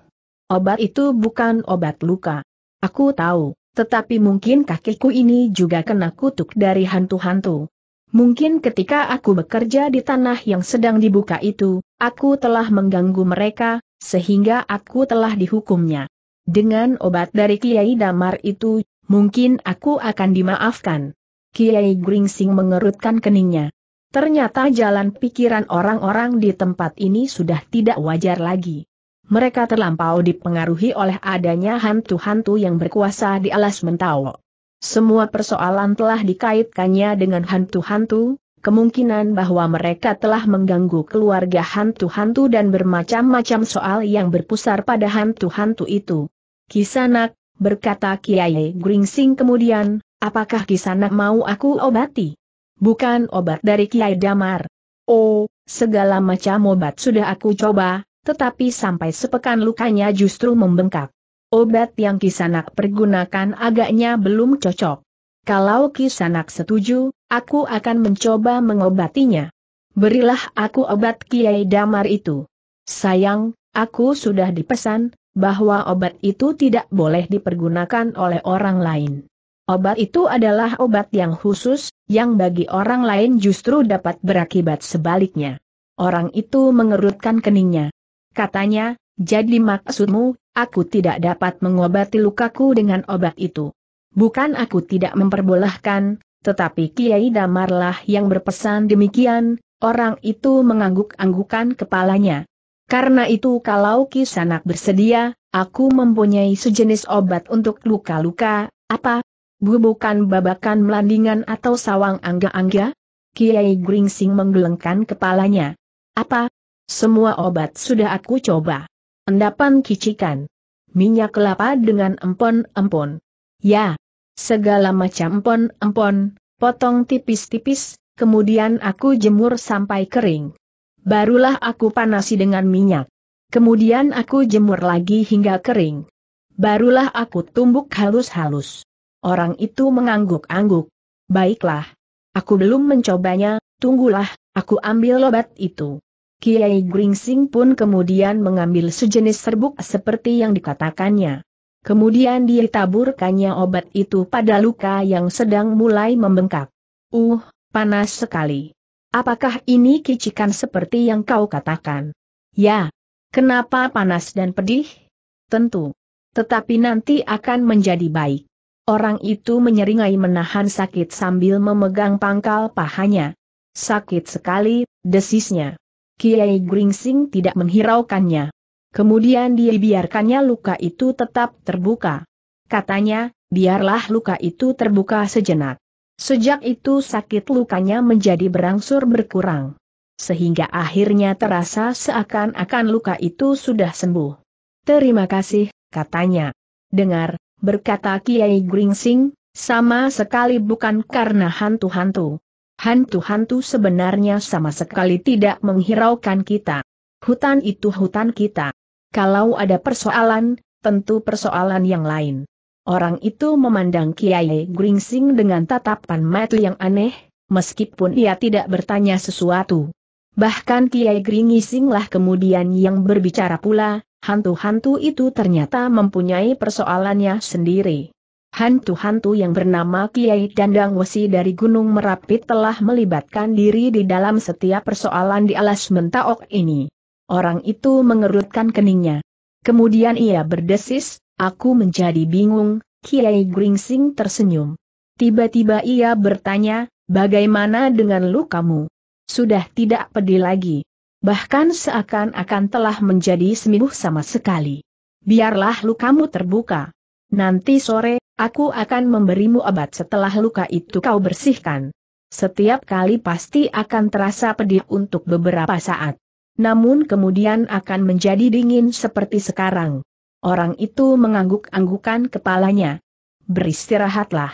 Obat itu bukan obat luka. Aku tahu. Tetapi mungkin kakiku ini juga kena kutuk dari hantu-hantu. Mungkin ketika aku bekerja di tanah yang sedang dibuka itu, aku telah mengganggu mereka, sehingga aku telah dihukumnya. Dengan obat dari Kiai Damar itu, mungkin aku akan dimaafkan. Kiai Gringsing mengerutkan keningnya. Ternyata jalan pikiran orang-orang di tempat ini sudah tidak wajar lagi. Mereka terlampau dipengaruhi oleh adanya hantu-hantu yang berkuasa di alas mentau. Semua persoalan telah dikaitkannya dengan hantu-hantu, kemungkinan bahwa mereka telah mengganggu keluarga hantu-hantu dan bermacam-macam soal yang berpusar pada hantu-hantu itu. Kisanak, berkata Kiai Gringsing kemudian, apakah Kisanak mau aku obati? Bukan obat dari Kiai Damar. Oh, segala macam obat sudah aku coba, tetapi sampai sepekan lukanya justru membengkak. Obat yang Kisanak pergunakan agaknya belum cocok. Kalau Kisanak setuju, aku akan mencoba mengobatinya. Berilah aku obat Kiai Damar itu. Sayang, aku sudah dipesan, bahwa obat itu tidak boleh dipergunakan oleh orang lain. Obat itu adalah obat yang khusus, yang bagi orang lain justru dapat berakibat sebaliknya. Orang itu mengerutkan keningnya katanya, jadi maksudmu, aku tidak dapat mengobati lukaku dengan obat itu. Bukan aku tidak memperbolehkan, tetapi Kiai Damarlah yang berpesan demikian, orang itu mengangguk-anggukan kepalanya. Karena itu kalau Kisanak bersedia, aku mempunyai sejenis obat untuk luka-luka, apa? Bukan babakan melandingan atau sawang angga-angga? Kiai Gringsing menggelengkan kepalanya. Apa, semua obat sudah aku coba. Endapan kicikan. Minyak kelapa dengan empon-empon. Ya. Segala macam empon-empon, potong tipis-tipis, kemudian aku jemur sampai kering. Barulah aku panasi dengan minyak. Kemudian aku jemur lagi hingga kering. Barulah aku tumbuk halus-halus. Orang itu mengangguk-angguk. Baiklah. Aku belum mencobanya, tunggulah, aku ambil obat itu. Kiai Gringsing pun kemudian mengambil sejenis serbuk seperti yang dikatakannya. Kemudian dia taburkannya obat itu pada luka yang sedang mulai membengkak. Uh, panas sekali. Apakah ini kicikan seperti yang kau katakan? Ya. Kenapa panas dan pedih? Tentu. Tetapi nanti akan menjadi baik. Orang itu menyeringai menahan sakit sambil memegang pangkal pahanya. Sakit sekali, desisnya. Kiai Gringsing tidak menghiraukannya. Kemudian dia biarkannya luka itu tetap terbuka. Katanya, biarlah luka itu terbuka sejenak. Sejak itu sakit lukanya menjadi berangsur berkurang. Sehingga akhirnya terasa seakan-akan luka itu sudah sembuh. Terima kasih, katanya. Dengar, berkata Kiai Gringsing, sama sekali bukan karena hantu-hantu. Hantu-hantu sebenarnya sama sekali tidak menghiraukan kita. Hutan itu hutan kita. Kalau ada persoalan, tentu persoalan yang lain. Orang itu memandang Kiai Gringsing dengan tatapan mata yang aneh, meskipun ia tidak bertanya sesuatu. Bahkan Kiai Gringsinglah kemudian yang berbicara pula, hantu-hantu itu ternyata mempunyai persoalannya sendiri. Hantu-hantu yang bernama Kiai Dandang Wesi dari Gunung Merapi telah melibatkan diri di dalam setiap persoalan di alas mentaok ini. Orang itu mengerutkan keningnya. Kemudian ia berdesis, aku menjadi bingung, Kiai Gringsing tersenyum. Tiba-tiba ia bertanya, bagaimana dengan lukamu? Sudah tidak pedih lagi. Bahkan seakan-akan telah menjadi seminggu sama sekali. Biarlah lukamu terbuka. Nanti sore, Aku akan memberimu obat setelah luka itu kau bersihkan. Setiap kali pasti akan terasa pedih untuk beberapa saat. Namun kemudian akan menjadi dingin seperti sekarang. Orang itu mengangguk-anggukan kepalanya. Beristirahatlah.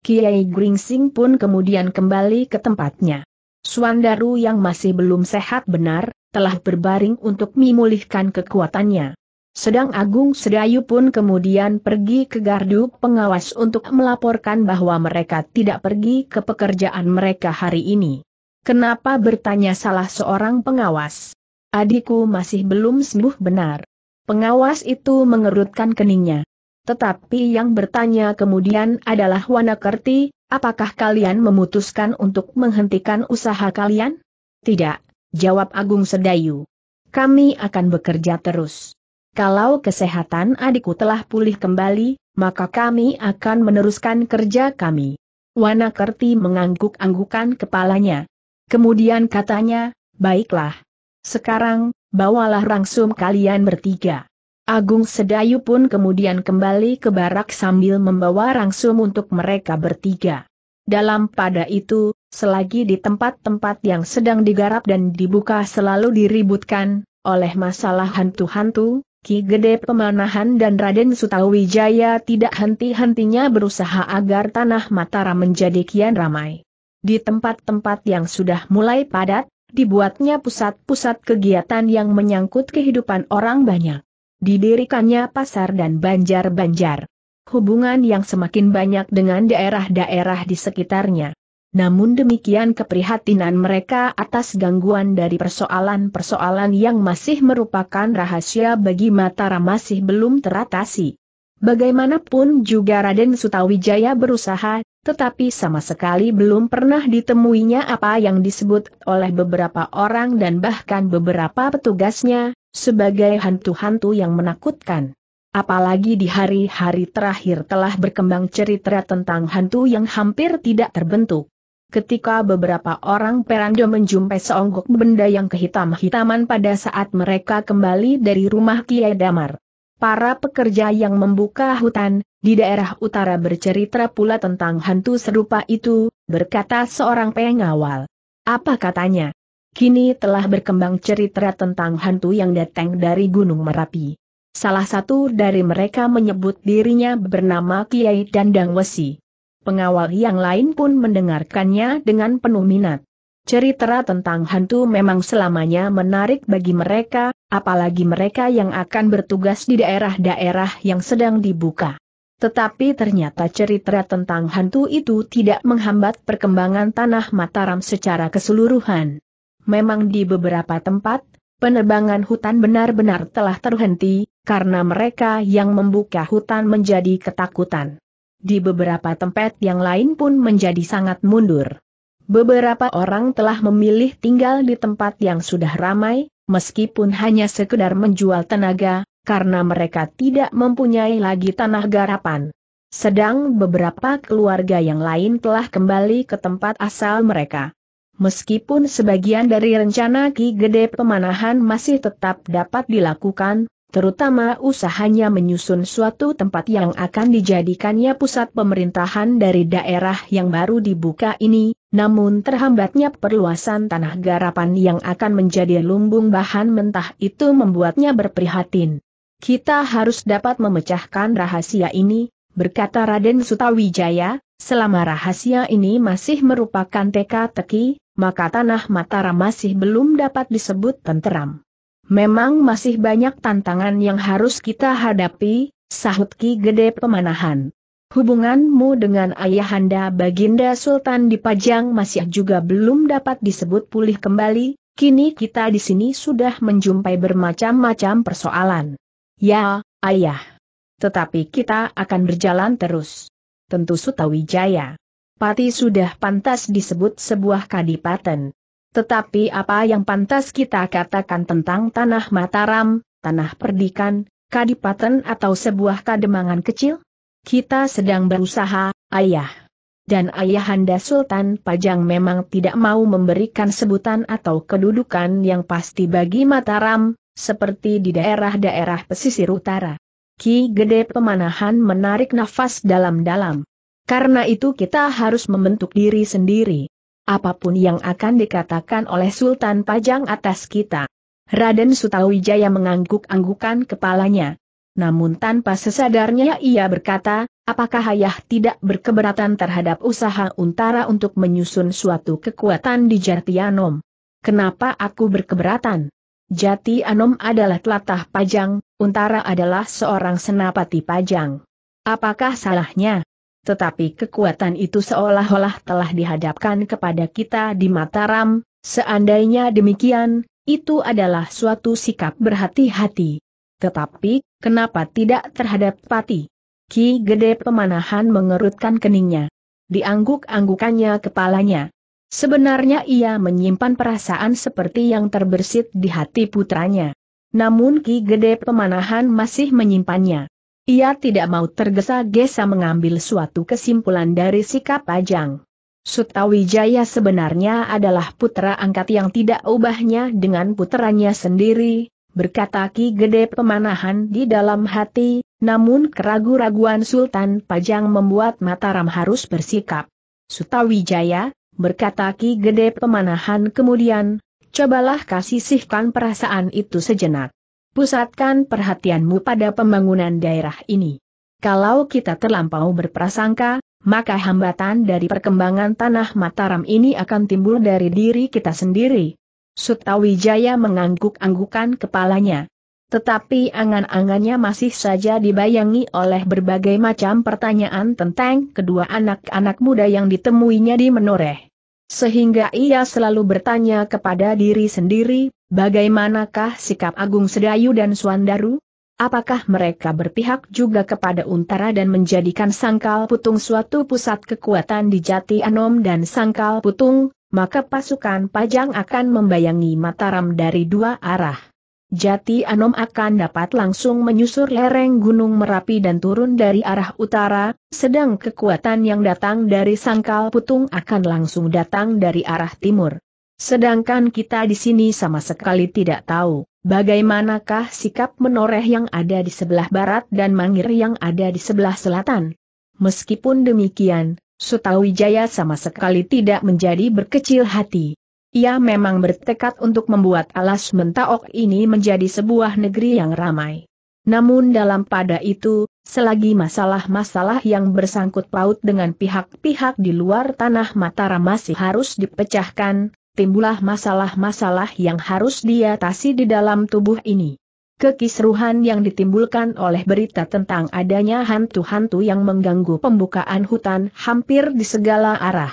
Kiai Gringsing pun kemudian kembali ke tempatnya. Suandaru yang masih belum sehat benar, telah berbaring untuk memulihkan kekuatannya. Sedang Agung Sedayu pun kemudian pergi ke gardu pengawas untuk melaporkan bahwa mereka tidak pergi ke pekerjaan mereka hari ini. Kenapa bertanya salah seorang pengawas? Adikku masih belum sembuh benar. Pengawas itu mengerutkan keningnya. Tetapi yang bertanya kemudian adalah Wanakerti, apakah kalian memutuskan untuk menghentikan usaha kalian? Tidak, jawab Agung Sedayu. Kami akan bekerja terus. Kalau kesehatan adikku telah pulih kembali, maka kami akan meneruskan kerja kami. Wana Kerti mengangguk-anggukan kepalanya. Kemudian katanya, baiklah. Sekarang, bawalah rangsum kalian bertiga. Agung Sedayu pun kemudian kembali ke barak sambil membawa rangsum untuk mereka bertiga. Dalam pada itu, selagi di tempat-tempat yang sedang digarap dan dibuka selalu diributkan, oleh masalah hantu-hantu, Ki Gede Pemanahan dan Raden Sutawijaya tidak henti-hentinya berusaha agar tanah Mataram menjadi kian ramai. Di tempat-tempat yang sudah mulai padat, dibuatnya pusat-pusat kegiatan yang menyangkut kehidupan orang banyak. Didirikannya pasar dan banjar-banjar. Hubungan yang semakin banyak dengan daerah-daerah di sekitarnya. Namun demikian keprihatinan mereka atas gangguan dari persoalan-persoalan yang masih merupakan rahasia bagi Matara masih belum teratasi. Bagaimanapun juga Raden Sutawijaya berusaha, tetapi sama sekali belum pernah ditemuinya apa yang disebut oleh beberapa orang dan bahkan beberapa petugasnya, sebagai hantu-hantu yang menakutkan. Apalagi di hari-hari terakhir telah berkembang cerita tentang hantu yang hampir tidak terbentuk. Ketika beberapa orang perando menjumpai seonggok benda yang kehitam-hitaman pada saat mereka kembali dari rumah Kiai Damar. Para pekerja yang membuka hutan, di daerah utara bercerita pula tentang hantu serupa itu, berkata seorang pengawal. Apa katanya? Kini telah berkembang cerita tentang hantu yang datang dari Gunung Merapi. Salah satu dari mereka menyebut dirinya bernama Kiai Dandang Wesi. Pengawal yang lain pun mendengarkannya dengan penuh minat. Cerita tentang hantu memang selamanya menarik bagi mereka, apalagi mereka yang akan bertugas di daerah-daerah yang sedang dibuka. Tetapi ternyata cerita tentang hantu itu tidak menghambat perkembangan tanah Mataram secara keseluruhan. Memang di beberapa tempat, penerbangan hutan benar-benar telah terhenti, karena mereka yang membuka hutan menjadi ketakutan di beberapa tempat yang lain pun menjadi sangat mundur. Beberapa orang telah memilih tinggal di tempat yang sudah ramai, meskipun hanya sekedar menjual tenaga, karena mereka tidak mempunyai lagi tanah garapan. Sedang beberapa keluarga yang lain telah kembali ke tempat asal mereka. Meskipun sebagian dari rencana Ki Gede Pemanahan masih tetap dapat dilakukan, terutama usahanya menyusun suatu tempat yang akan dijadikannya pusat pemerintahan dari daerah yang baru dibuka ini, namun terhambatnya perluasan tanah garapan yang akan menjadi lumbung bahan mentah itu membuatnya berprihatin. Kita harus dapat memecahkan rahasia ini, berkata Raden Sutawijaya, selama rahasia ini masih merupakan teka-teki, maka tanah Mataram masih belum dapat disebut tenteram. Memang masih banyak tantangan yang harus kita hadapi, sahut Ki Gede Pemanahan. Hubunganmu dengan ayahanda Baginda Sultan di Pajang masih juga belum dapat disebut pulih kembali, kini kita di sini sudah menjumpai bermacam-macam persoalan. Ya, ayah. Tetapi kita akan berjalan terus. Tentu Sutawijaya. Pati sudah pantas disebut sebuah kadipaten. Tetapi apa yang pantas kita katakan tentang tanah Mataram, tanah perdikan, kadipaten atau sebuah kademangan kecil? Kita sedang berusaha, ayah. Dan ayahanda Sultan Pajang memang tidak mau memberikan sebutan atau kedudukan yang pasti bagi Mataram, seperti di daerah-daerah pesisir utara. Ki Gede Pemanahan menarik nafas dalam-dalam. Karena itu kita harus membentuk diri sendiri apapun yang akan dikatakan oleh Sultan Pajang atas kita. Raden Sutawijaya mengangguk-anggukan kepalanya. Namun tanpa sesadarnya ia berkata, apakah ayah tidak berkeberatan terhadap usaha Untara untuk menyusun suatu kekuatan di Jati Anom? Kenapa aku berkeberatan? Jati Anom adalah telatah Pajang, Untara adalah seorang senapati Pajang. Apakah salahnya? tetapi kekuatan itu seolah-olah telah dihadapkan kepada kita di Mataram, seandainya demikian, itu adalah suatu sikap berhati-hati. Tetapi, kenapa tidak terhadap pati? Ki Gede Pemanahan mengerutkan keningnya. Diangguk-anggukannya kepalanya. Sebenarnya ia menyimpan perasaan seperti yang terbersit di hati putranya. Namun Ki Gede Pemanahan masih menyimpannya. Ia tidak mau tergesa-gesa mengambil suatu kesimpulan dari sikap Pajang. Sutawijaya sebenarnya adalah putra angkat yang tidak ubahnya dengan putranya sendiri, berkata Ki Gede pemanahan di dalam hati, namun keragu-raguan Sultan Pajang membuat Mataram harus bersikap. Sutawijaya, berkata Ki Gede pemanahan kemudian, cobalah kasih sihkan perasaan itu sejenak pusatkan perhatianmu pada pembangunan daerah ini. Kalau kita terlampau berprasangka, maka hambatan dari perkembangan tanah Mataram ini akan timbul dari diri kita sendiri. Sutawijaya mengangguk-anggukan kepalanya. Tetapi angan-angannya masih saja dibayangi oleh berbagai macam pertanyaan tentang kedua anak-anak muda yang ditemuinya di Menoreh. Sehingga ia selalu bertanya kepada diri sendiri, Bagaimanakah sikap Agung Sedayu dan Suandaru? Apakah mereka berpihak juga kepada Untara dan menjadikan Sangkal Putung suatu pusat kekuatan di Jati Anom dan Sangkal Putung, maka pasukan Pajang akan membayangi Mataram dari dua arah. Jati Anom akan dapat langsung menyusur lereng Gunung Merapi dan turun dari arah utara, sedang kekuatan yang datang dari Sangkal Putung akan langsung datang dari arah timur. Sedangkan kita di sini sama sekali tidak tahu, bagaimanakah sikap menoreh yang ada di sebelah barat dan mangir yang ada di sebelah selatan. Meskipun demikian, Sutawijaya sama sekali tidak menjadi berkecil hati. Ia memang bertekad untuk membuat alas mentaok ini menjadi sebuah negeri yang ramai. Namun dalam pada itu, selagi masalah-masalah yang bersangkut paut dengan pihak-pihak di luar tanah Mataram masih harus dipecahkan, timbullah masalah-masalah yang harus diatasi di dalam tubuh ini. Kekisruhan yang ditimbulkan oleh berita tentang adanya hantu-hantu yang mengganggu pembukaan hutan hampir di segala arah.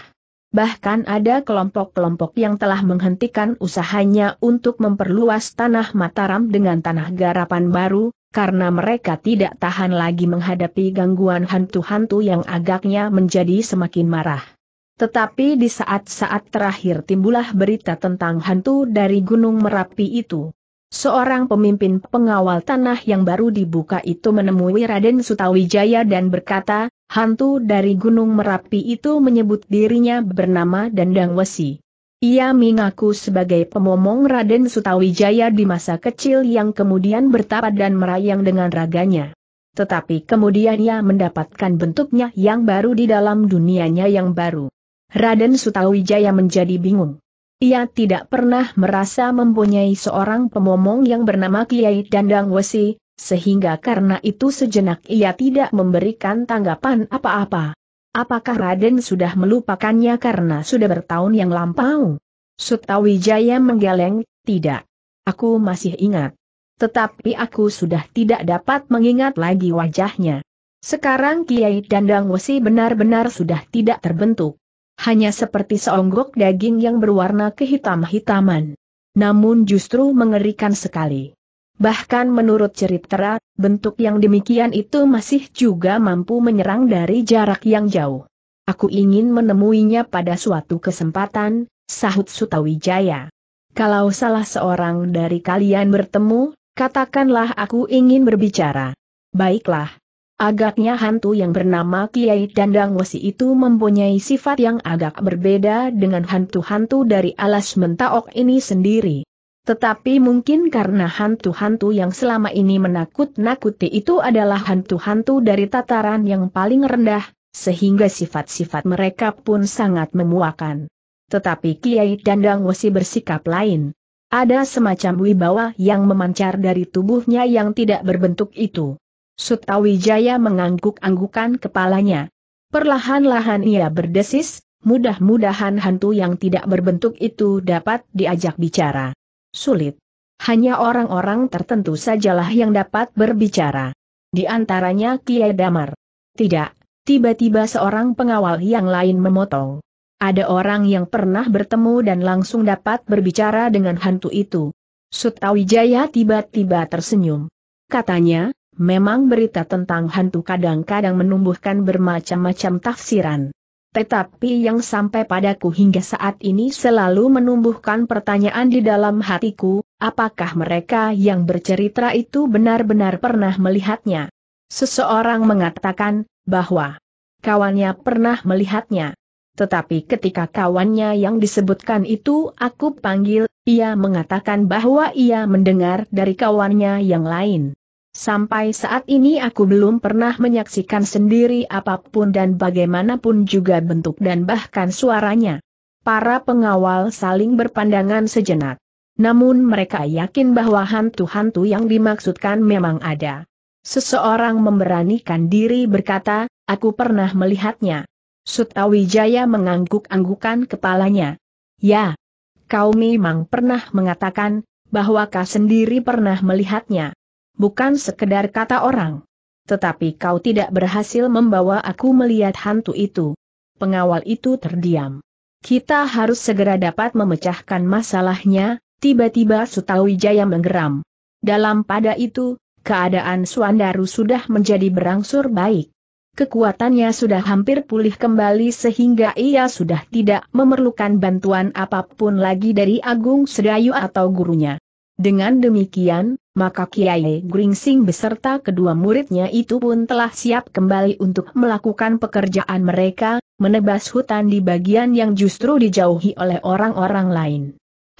Bahkan ada kelompok-kelompok yang telah menghentikan usahanya untuk memperluas tanah Mataram dengan tanah garapan baru, karena mereka tidak tahan lagi menghadapi gangguan hantu-hantu yang agaknya menjadi semakin marah. Tetapi di saat-saat terakhir timbullah berita tentang hantu dari Gunung Merapi itu. Seorang pemimpin pengawal tanah yang baru dibuka itu menemui Raden Sutawijaya dan berkata, hantu dari Gunung Merapi itu menyebut dirinya bernama Dandang Wesi. Ia mengaku sebagai pemomong Raden Sutawijaya di masa kecil yang kemudian bertapa dan merayang dengan raganya. Tetapi kemudian ia mendapatkan bentuknya yang baru di dalam dunianya yang baru. Raden Sutawijaya menjadi bingung. Ia tidak pernah merasa mempunyai seorang pemomong yang bernama Kiai Dandang Wesi, sehingga karena itu sejenak ia tidak memberikan tanggapan apa-apa. Apakah Raden sudah melupakannya karena sudah bertahun yang lampau? Sutawijaya menggeleng, tidak. Aku masih ingat. Tetapi aku sudah tidak dapat mengingat lagi wajahnya. Sekarang Kiai Dandang Wesi benar-benar sudah tidak terbentuk hanya seperti seonggok daging yang berwarna kehitam-hitaman. Namun justru mengerikan sekali. Bahkan menurut cerita, bentuk yang demikian itu masih juga mampu menyerang dari jarak yang jauh. Aku ingin menemuinya pada suatu kesempatan, sahut Sutawijaya. Kalau salah seorang dari kalian bertemu, katakanlah aku ingin berbicara. Baiklah, Agaknya hantu yang bernama Kiai Dandang Wesi itu mempunyai sifat yang agak berbeda dengan hantu-hantu dari alas mentaok ini sendiri. Tetapi mungkin karena hantu-hantu yang selama ini menakut-nakuti itu adalah hantu-hantu dari tataran yang paling rendah, sehingga sifat-sifat mereka pun sangat memuakan. Tetapi Kiai Dandang Wesi bersikap lain. Ada semacam wibawa yang memancar dari tubuhnya yang tidak berbentuk itu. Sutawijaya mengangguk-anggukan kepalanya. Perlahan-lahan ia berdesis, mudah-mudahan hantu yang tidak berbentuk itu dapat diajak bicara. Sulit. Hanya orang-orang tertentu sajalah yang dapat berbicara. Di antaranya Kiai Damar. Tidak, tiba-tiba seorang pengawal yang lain memotong. Ada orang yang pernah bertemu dan langsung dapat berbicara dengan hantu itu. Sutawijaya tiba-tiba tersenyum. Katanya, Memang berita tentang hantu kadang-kadang menumbuhkan bermacam-macam tafsiran. Tetapi yang sampai padaku hingga saat ini selalu menumbuhkan pertanyaan di dalam hatiku, apakah mereka yang bercerita itu benar-benar pernah melihatnya? Seseorang mengatakan, bahwa kawannya pernah melihatnya. Tetapi ketika kawannya yang disebutkan itu aku panggil, ia mengatakan bahwa ia mendengar dari kawannya yang lain. Sampai saat ini aku belum pernah menyaksikan sendiri apapun dan bagaimanapun juga bentuk dan bahkan suaranya. Para pengawal saling berpandangan sejenak. Namun mereka yakin bahwa hantu-hantu yang dimaksudkan memang ada. Seseorang memberanikan diri berkata, aku pernah melihatnya. Sutawijaya mengangguk-anggukan kepalanya. Ya, kau memang pernah mengatakan, bahwa kau sendiri pernah melihatnya bukan sekedar kata orang. Tetapi kau tidak berhasil membawa aku melihat hantu itu. Pengawal itu terdiam. Kita harus segera dapat memecahkan masalahnya, tiba-tiba Sutawijaya menggeram. Dalam pada itu, keadaan Suandaru sudah menjadi berangsur baik. Kekuatannya sudah hampir pulih kembali sehingga ia sudah tidak memerlukan bantuan apapun lagi dari Agung Sedayu atau gurunya. Dengan demikian, maka Kiai Gringsing beserta kedua muridnya itu pun telah siap kembali untuk melakukan pekerjaan mereka, menebas hutan di bagian yang justru dijauhi oleh orang-orang lain.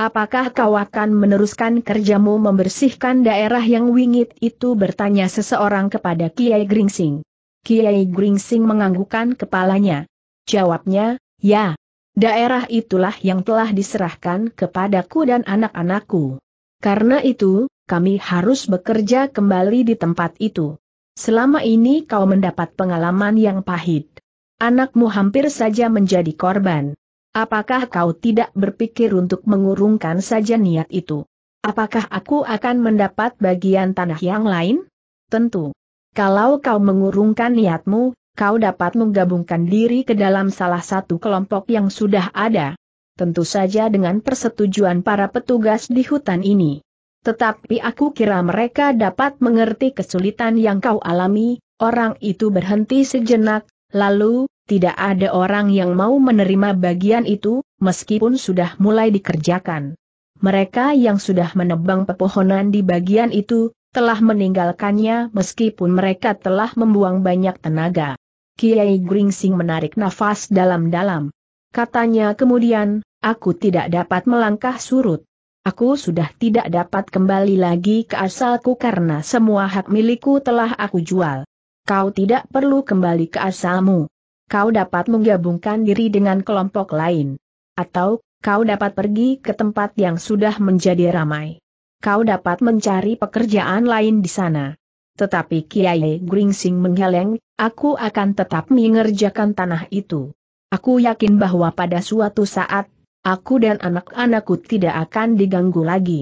Apakah kau akan meneruskan kerjamu membersihkan daerah yang wingit itu bertanya seseorang kepada Kiai Gringsing. Kiai Gringsing menganggukkan kepalanya. Jawabnya, ya. Daerah itulah yang telah diserahkan kepadaku dan anak-anakku. Karena itu, kami harus bekerja kembali di tempat itu. Selama ini kau mendapat pengalaman yang pahit. Anakmu hampir saja menjadi korban. Apakah kau tidak berpikir untuk mengurungkan saja niat itu? Apakah aku akan mendapat bagian tanah yang lain? Tentu. Kalau kau mengurungkan niatmu, kau dapat menggabungkan diri ke dalam salah satu kelompok yang sudah ada. Tentu saja dengan persetujuan para petugas di hutan ini. Tetapi aku kira mereka dapat mengerti kesulitan yang kau alami, orang itu berhenti sejenak, lalu, tidak ada orang yang mau menerima bagian itu, meskipun sudah mulai dikerjakan. Mereka yang sudah menebang pepohonan di bagian itu, telah meninggalkannya meskipun mereka telah membuang banyak tenaga. Kiai Gringsing menarik nafas dalam-dalam. Katanya kemudian, aku tidak dapat melangkah surut. Aku sudah tidak dapat kembali lagi ke asalku karena semua hak milikku telah aku jual. Kau tidak perlu kembali ke asalmu. Kau dapat menggabungkan diri dengan kelompok lain. Atau, kau dapat pergi ke tempat yang sudah menjadi ramai. Kau dapat mencari pekerjaan lain di sana. Tetapi Kiai Gringsing menggeleng, aku akan tetap mengerjakan tanah itu. Aku yakin bahwa pada suatu saat aku dan anak-anakku tidak akan diganggu lagi.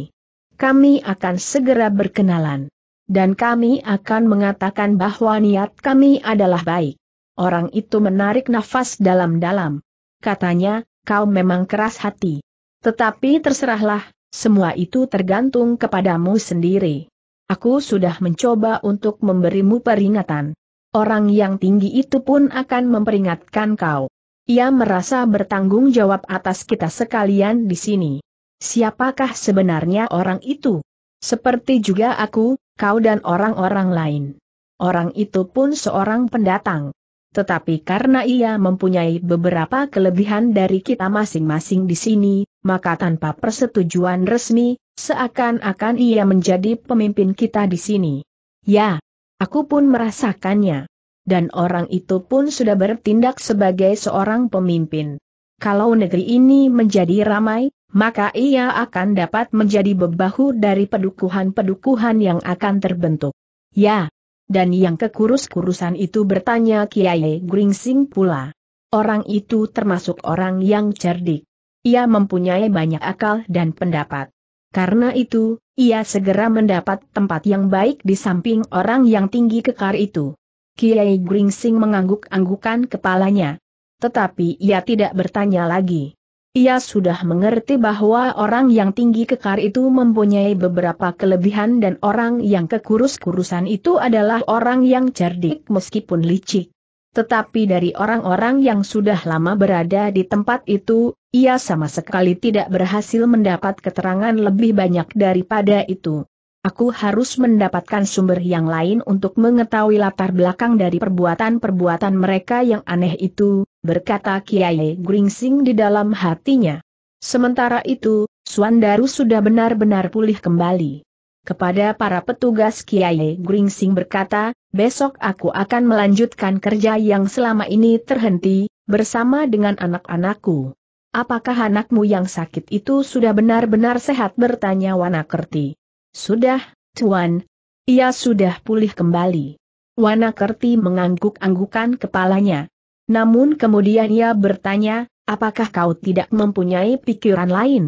Kami akan segera berkenalan. Dan kami akan mengatakan bahwa niat kami adalah baik. Orang itu menarik nafas dalam-dalam. Katanya, kau memang keras hati. Tetapi terserahlah, semua itu tergantung kepadamu sendiri. Aku sudah mencoba untuk memberimu peringatan. Orang yang tinggi itu pun akan memperingatkan kau. Ia merasa bertanggung jawab atas kita sekalian di sini. Siapakah sebenarnya orang itu? Seperti juga aku, kau dan orang-orang lain. Orang itu pun seorang pendatang. Tetapi karena ia mempunyai beberapa kelebihan dari kita masing-masing di sini, maka tanpa persetujuan resmi, seakan-akan ia menjadi pemimpin kita di sini. Ya, aku pun merasakannya dan orang itu pun sudah bertindak sebagai seorang pemimpin. Kalau negeri ini menjadi ramai, maka ia akan dapat menjadi bebahu dari pedukuhan-pedukuhan yang akan terbentuk. Ya, dan yang kekurus-kurusan itu bertanya Kiai Gringsing pula. Orang itu termasuk orang yang cerdik. Ia mempunyai banyak akal dan pendapat. Karena itu, ia segera mendapat tempat yang baik di samping orang yang tinggi kekar itu. Kiai Gringsing mengangguk-anggukan kepalanya. Tetapi ia tidak bertanya lagi. Ia sudah mengerti bahwa orang yang tinggi kekar itu mempunyai beberapa kelebihan dan orang yang kekurus-kurusan itu adalah orang yang cerdik meskipun licik. Tetapi dari orang-orang yang sudah lama berada di tempat itu, ia sama sekali tidak berhasil mendapat keterangan lebih banyak daripada itu. Aku harus mendapatkan sumber yang lain untuk mengetahui latar belakang dari perbuatan-perbuatan mereka yang aneh itu, berkata Kiai Gringsing di dalam hatinya. Sementara itu, Suandaru sudah benar-benar pulih kembali. Kepada para petugas Kiai Gringsing berkata, besok aku akan melanjutkan kerja yang selama ini terhenti, bersama dengan anak-anakku. Apakah anakmu yang sakit itu sudah benar-benar sehat bertanya Wanakerti. Sudah, Tuan. Ia sudah pulih kembali. Wanakerti mengangguk-anggukan kepalanya. Namun kemudian ia bertanya, apakah kau tidak mempunyai pikiran lain?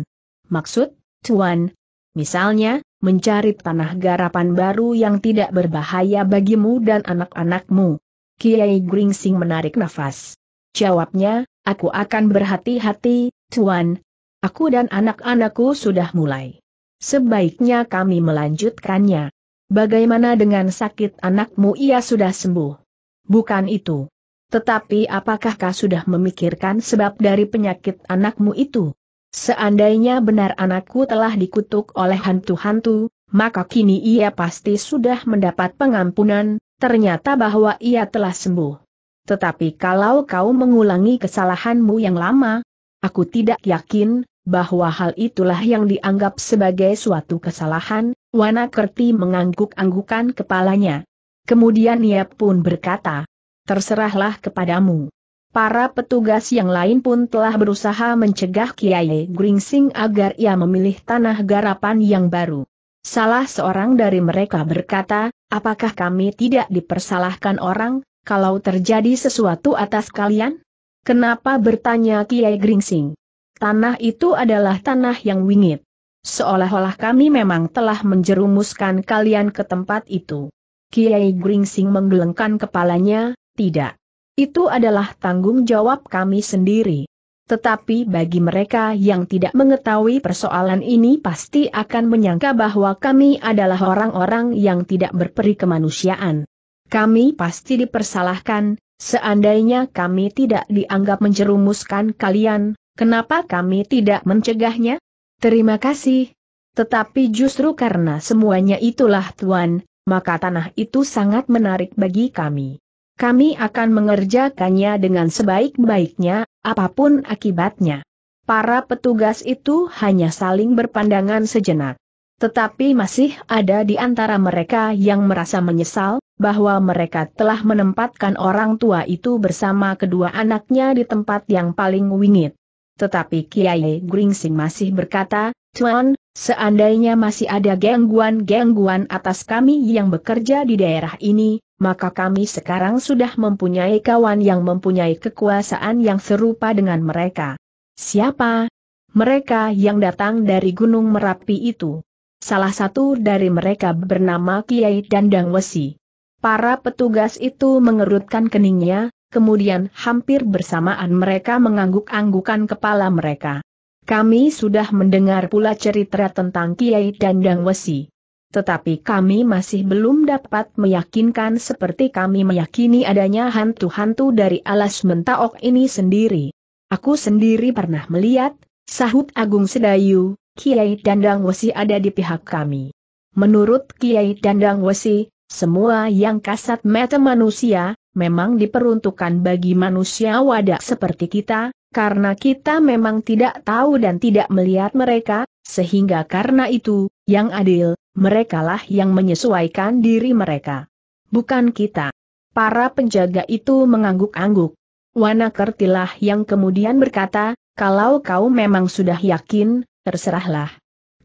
Maksud, Tuan? Misalnya, mencari tanah garapan baru yang tidak berbahaya bagimu dan anak-anakmu. Kiai Gringsing menarik nafas. Jawabnya, aku akan berhati-hati, Tuan. Aku dan anak-anakku sudah mulai Sebaiknya kami melanjutkannya. Bagaimana dengan sakit anakmu ia sudah sembuh? Bukan itu. Tetapi apakah kau sudah memikirkan sebab dari penyakit anakmu itu? Seandainya benar anakku telah dikutuk oleh hantu-hantu, maka kini ia pasti sudah mendapat pengampunan, ternyata bahwa ia telah sembuh. Tetapi kalau kau mengulangi kesalahanmu yang lama, aku tidak yakin, bahwa hal itulah yang dianggap sebagai suatu kesalahan, Wanakerti mengangguk-anggukan kepalanya. Kemudian ia pun berkata, terserahlah kepadamu. Para petugas yang lain pun telah berusaha mencegah Kiai Gringsing agar ia memilih tanah garapan yang baru. Salah seorang dari mereka berkata, apakah kami tidak dipersalahkan orang, kalau terjadi sesuatu atas kalian? Kenapa bertanya Kiai Gringsing? Tanah itu adalah tanah yang wingit. Seolah-olah kami memang telah menjerumuskan kalian ke tempat itu. Kiai Gringsing menggelengkan kepalanya, tidak. Itu adalah tanggung jawab kami sendiri. Tetapi bagi mereka yang tidak mengetahui persoalan ini pasti akan menyangka bahwa kami adalah orang-orang yang tidak berperi kemanusiaan. Kami pasti dipersalahkan, seandainya kami tidak dianggap menjerumuskan kalian, Kenapa kami tidak mencegahnya? Terima kasih. Tetapi justru karena semuanya itulah Tuan, maka tanah itu sangat menarik bagi kami. Kami akan mengerjakannya dengan sebaik-baiknya, apapun akibatnya. Para petugas itu hanya saling berpandangan sejenak. Tetapi masih ada di antara mereka yang merasa menyesal, bahwa mereka telah menempatkan orang tua itu bersama kedua anaknya di tempat yang paling wingit. Tetapi Kiai Gringsing masih berkata, Tuan, seandainya masih ada gangguan-gangguan atas kami yang bekerja di daerah ini, maka kami sekarang sudah mempunyai kawan yang mempunyai kekuasaan yang serupa dengan mereka. Siapa? Mereka yang datang dari Gunung Merapi itu. Salah satu dari mereka bernama Kiai Dandang Wesi. Para petugas itu mengerutkan keningnya, kemudian hampir bersamaan mereka mengangguk-anggukan kepala mereka. Kami sudah mendengar pula cerita tentang Kiai Dandang Wesi. Tetapi kami masih belum dapat meyakinkan seperti kami meyakini adanya hantu-hantu dari alas mentaok ini sendiri. Aku sendiri pernah melihat, sahut Agung Sedayu, Kiai Dandang Wesi ada di pihak kami. Menurut Kiai Dandang Wesi, semua yang kasat mata manusia, memang diperuntukkan bagi manusia wadah seperti kita, karena kita memang tidak tahu dan tidak melihat mereka, sehingga karena itu, yang adil, merekalah yang menyesuaikan diri mereka. Bukan kita. Para penjaga itu mengangguk-angguk. Wanakertilah yang kemudian berkata, kalau kau memang sudah yakin, terserahlah.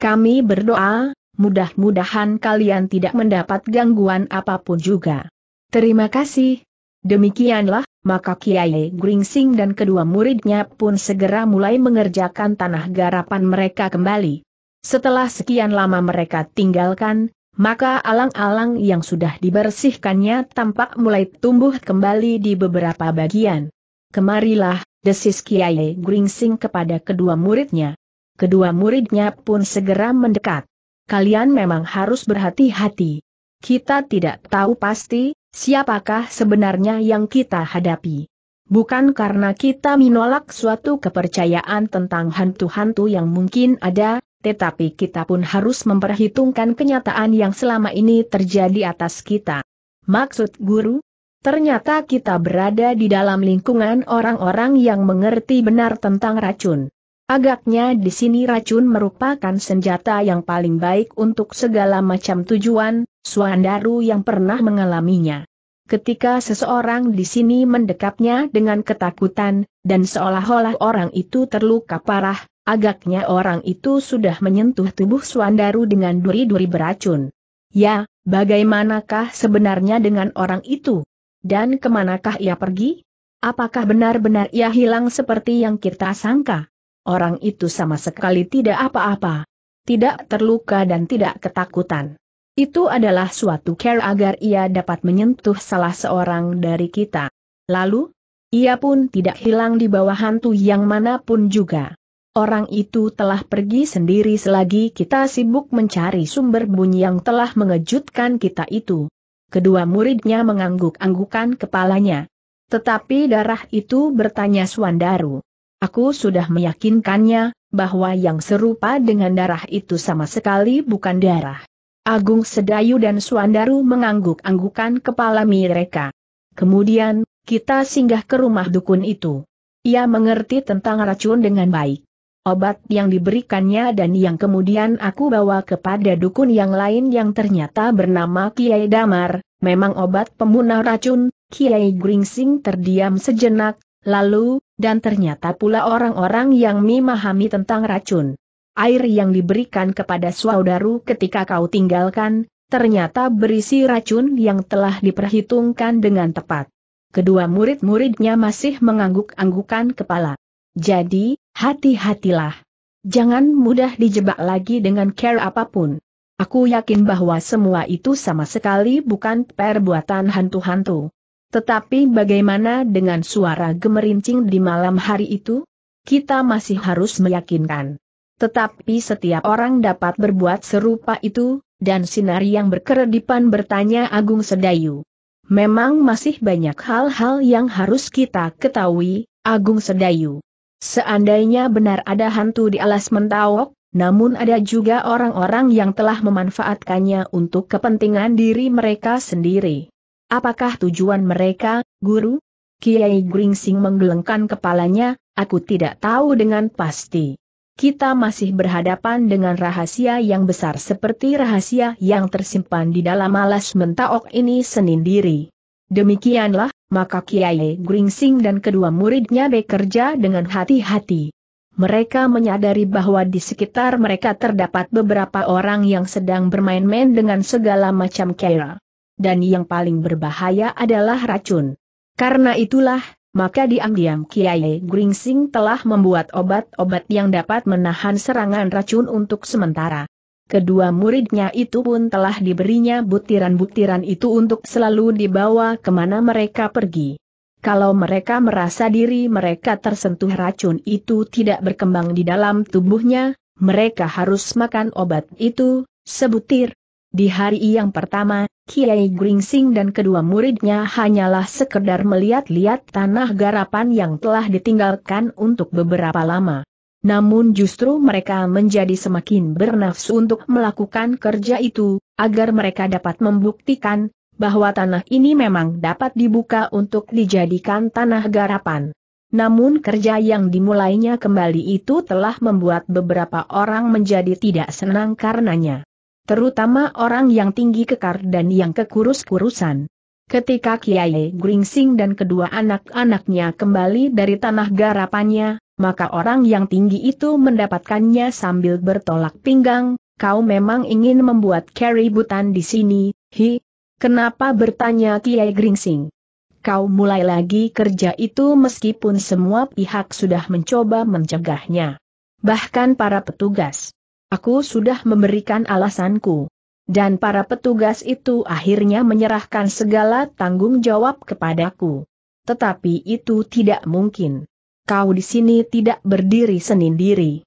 Kami berdoa, mudah-mudahan kalian tidak mendapat gangguan apapun juga. Terima kasih, Demikianlah, maka Kiai Gringsing dan kedua muridnya pun segera mulai mengerjakan tanah garapan mereka kembali. Setelah sekian lama mereka tinggalkan, maka alang-alang yang sudah dibersihkannya tampak mulai tumbuh kembali di beberapa bagian. Kemarilah, desis Kiai Gringsing kepada kedua muridnya. Kedua muridnya pun segera mendekat. Kalian memang harus berhati-hati. Kita tidak tahu pasti, siapakah sebenarnya yang kita hadapi. Bukan karena kita menolak suatu kepercayaan tentang hantu-hantu yang mungkin ada, tetapi kita pun harus memperhitungkan kenyataan yang selama ini terjadi atas kita. Maksud guru? Ternyata kita berada di dalam lingkungan orang-orang yang mengerti benar tentang racun. Agaknya di sini racun merupakan senjata yang paling baik untuk segala macam tujuan, Suandaru yang pernah mengalaminya. Ketika seseorang di sini mendekapnya dengan ketakutan, dan seolah-olah orang itu terluka parah, agaknya orang itu sudah menyentuh tubuh Suandaru dengan duri-duri beracun. Ya, bagaimanakah sebenarnya dengan orang itu? Dan kemanakah ia pergi? Apakah benar-benar ia hilang seperti yang kita sangka? orang itu sama sekali tidak apa-apa. Tidak terluka dan tidak ketakutan. Itu adalah suatu care agar ia dapat menyentuh salah seorang dari kita. Lalu, ia pun tidak hilang di bawah hantu yang manapun juga. Orang itu telah pergi sendiri selagi kita sibuk mencari sumber bunyi yang telah mengejutkan kita itu. Kedua muridnya mengangguk-anggukan kepalanya. Tetapi darah itu bertanya Suandaru. Aku sudah meyakinkannya, bahwa yang serupa dengan darah itu sama sekali bukan darah. Agung Sedayu dan Suandaru mengangguk-anggukan kepala mereka. Kemudian, kita singgah ke rumah dukun itu. Ia mengerti tentang racun dengan baik. Obat yang diberikannya dan yang kemudian aku bawa kepada dukun yang lain yang ternyata bernama Kiai Damar, memang obat pemunah racun, Kiai Gringsing terdiam sejenak, Lalu, dan ternyata pula orang-orang yang memahami tentang racun. Air yang diberikan kepada saudaru ketika kau tinggalkan, ternyata berisi racun yang telah diperhitungkan dengan tepat. Kedua murid-muridnya masih mengangguk-anggukan kepala. Jadi, hati-hatilah. Jangan mudah dijebak lagi dengan care apapun. Aku yakin bahwa semua itu sama sekali bukan perbuatan hantu-hantu. Tetapi bagaimana dengan suara gemerincing di malam hari itu? Kita masih harus meyakinkan. Tetapi setiap orang dapat berbuat serupa itu, dan sinar yang berkeredipan bertanya Agung Sedayu. Memang masih banyak hal-hal yang harus kita ketahui, Agung Sedayu. Seandainya benar ada hantu di alas mentawok, namun ada juga orang-orang yang telah memanfaatkannya untuk kepentingan diri mereka sendiri. Apakah tujuan mereka, guru? Kiai Gringsing menggelengkan kepalanya, aku tidak tahu dengan pasti. Kita masih berhadapan dengan rahasia yang besar seperti rahasia yang tersimpan di dalam alas mentaok ini sendiri. Demikianlah, maka Kiai Gringsing dan kedua muridnya bekerja dengan hati-hati. Mereka menyadari bahwa di sekitar mereka terdapat beberapa orang yang sedang bermain-main dengan segala macam kera dan yang paling berbahaya adalah racun. Karena itulah, maka diam-diam Kiai Gringsing telah membuat obat-obat yang dapat menahan serangan racun untuk sementara. Kedua muridnya itu pun telah diberinya butiran-butiran itu untuk selalu dibawa kemana mereka pergi. Kalau mereka merasa diri mereka tersentuh racun itu tidak berkembang di dalam tubuhnya, mereka harus makan obat itu, sebutir, di hari yang pertama, Kiai Gringsing dan kedua muridnya hanyalah sekedar melihat-lihat tanah garapan yang telah ditinggalkan untuk beberapa lama. Namun justru mereka menjadi semakin bernafsu untuk melakukan kerja itu, agar mereka dapat membuktikan bahwa tanah ini memang dapat dibuka untuk dijadikan tanah garapan. Namun kerja yang dimulainya kembali itu telah membuat beberapa orang menjadi tidak senang karenanya terutama orang yang tinggi kekar dan yang kekurus-kurusan. Ketika Kiai Gringsing dan kedua anak-anaknya kembali dari tanah garapannya, maka orang yang tinggi itu mendapatkannya sambil bertolak pinggang, kau memang ingin membuat keributan di sini, hi? Kenapa bertanya Kiai Gringsing? Kau mulai lagi kerja itu meskipun semua pihak sudah mencoba mencegahnya. Bahkan para petugas Aku sudah memberikan alasanku. Dan para petugas itu akhirnya menyerahkan segala tanggung jawab kepadaku. Tetapi itu tidak mungkin. Kau di sini tidak berdiri sendiri.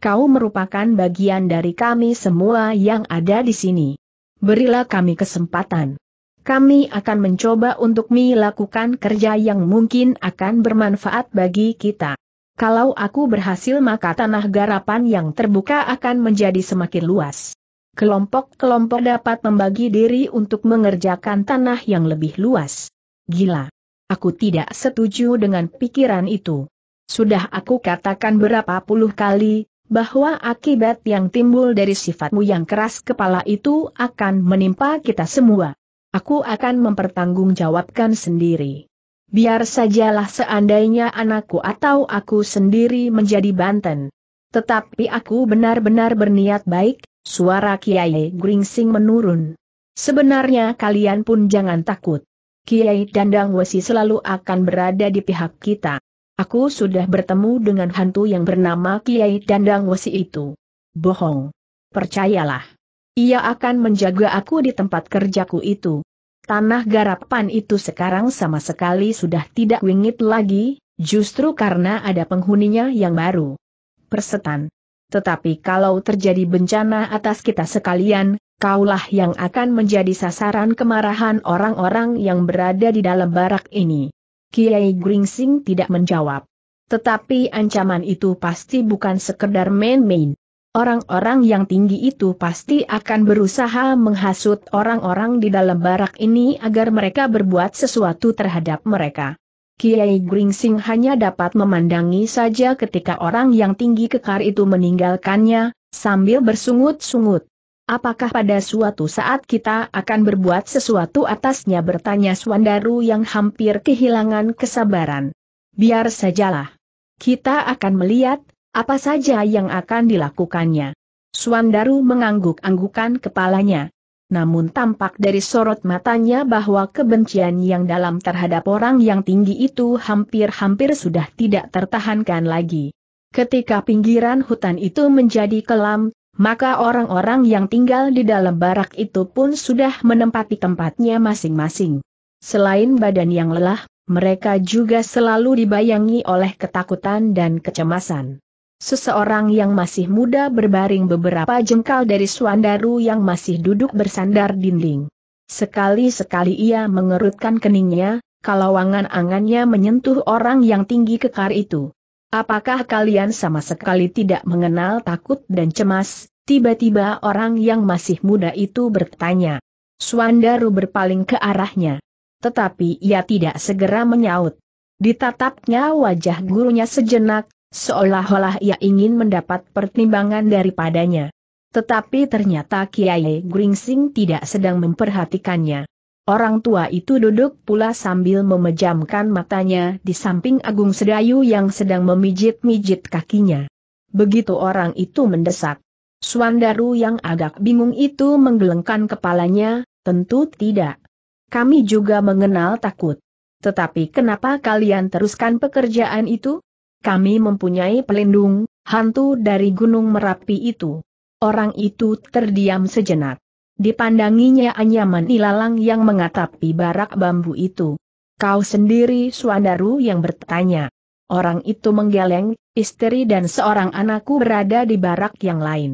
Kau merupakan bagian dari kami semua yang ada di sini. Berilah kami kesempatan. Kami akan mencoba untuk melakukan kerja yang mungkin akan bermanfaat bagi kita. Kalau aku berhasil maka tanah garapan yang terbuka akan menjadi semakin luas. Kelompok-kelompok dapat membagi diri untuk mengerjakan tanah yang lebih luas. Gila. Aku tidak setuju dengan pikiran itu. Sudah aku katakan berapa puluh kali, bahwa akibat yang timbul dari sifatmu yang keras kepala itu akan menimpa kita semua. Aku akan mempertanggungjawabkan sendiri. Biar sajalah seandainya anakku atau aku sendiri menjadi Banten. Tetapi aku benar-benar berniat baik, suara Kiai Gringsing menurun. Sebenarnya kalian pun jangan takut. Kiai Dandang Wesi selalu akan berada di pihak kita. Aku sudah bertemu dengan hantu yang bernama Kiai Dandang Wesi itu. Bohong. Percayalah. Ia akan menjaga aku di tempat kerjaku itu. Tanah garapan itu sekarang sama sekali sudah tidak wingit lagi, justru karena ada penghuninya yang baru. Persetan. Tetapi kalau terjadi bencana atas kita sekalian, kaulah yang akan menjadi sasaran kemarahan orang-orang yang berada di dalam barak ini. Kiai Gringsing tidak menjawab. Tetapi ancaman itu pasti bukan sekedar main-main. Orang-orang yang tinggi itu pasti akan berusaha menghasut orang-orang di dalam barak ini agar mereka berbuat sesuatu terhadap mereka. Kiai Gringsing hanya dapat memandangi saja ketika orang yang tinggi kekar itu meninggalkannya, sambil bersungut-sungut. Apakah pada suatu saat kita akan berbuat sesuatu atasnya bertanya Swandaru yang hampir kehilangan kesabaran. Biar sajalah. Kita akan melihat, apa saja yang akan dilakukannya? Suandaru mengangguk-anggukan kepalanya. Namun tampak dari sorot matanya bahwa kebencian yang dalam terhadap orang yang tinggi itu hampir-hampir sudah tidak tertahankan lagi. Ketika pinggiran hutan itu menjadi kelam, maka orang-orang yang tinggal di dalam barak itu pun sudah menempati tempatnya masing-masing. Selain badan yang lelah, mereka juga selalu dibayangi oleh ketakutan dan kecemasan. Seseorang yang masih muda berbaring beberapa jengkal dari Suandaru yang masih duduk bersandar dinding. Sekali-sekali ia mengerutkan keningnya, kalau angan-angannya menyentuh orang yang tinggi kekar itu. Apakah kalian sama sekali tidak mengenal takut dan cemas? Tiba-tiba orang yang masih muda itu bertanya. Swandaru berpaling ke arahnya. Tetapi ia tidak segera menyaut. Ditatapnya wajah gurunya sejenak, Seolah-olah ia ingin mendapat pertimbangan daripadanya. Tetapi ternyata Kiai Gringsing tidak sedang memperhatikannya. Orang tua itu duduk pula sambil memejamkan matanya di samping Agung Sedayu yang sedang memijit-mijit kakinya. Begitu orang itu mendesak. Suandaru yang agak bingung itu menggelengkan kepalanya, tentu tidak. Kami juga mengenal takut. Tetapi kenapa kalian teruskan pekerjaan itu? kami mempunyai pelindung, hantu dari Gunung Merapi itu. Orang itu terdiam sejenak. Dipandanginya anyaman ilalang yang mengatapi barak bambu itu. Kau sendiri Suandaru yang bertanya. Orang itu menggeleng, istri dan seorang anakku berada di barak yang lain.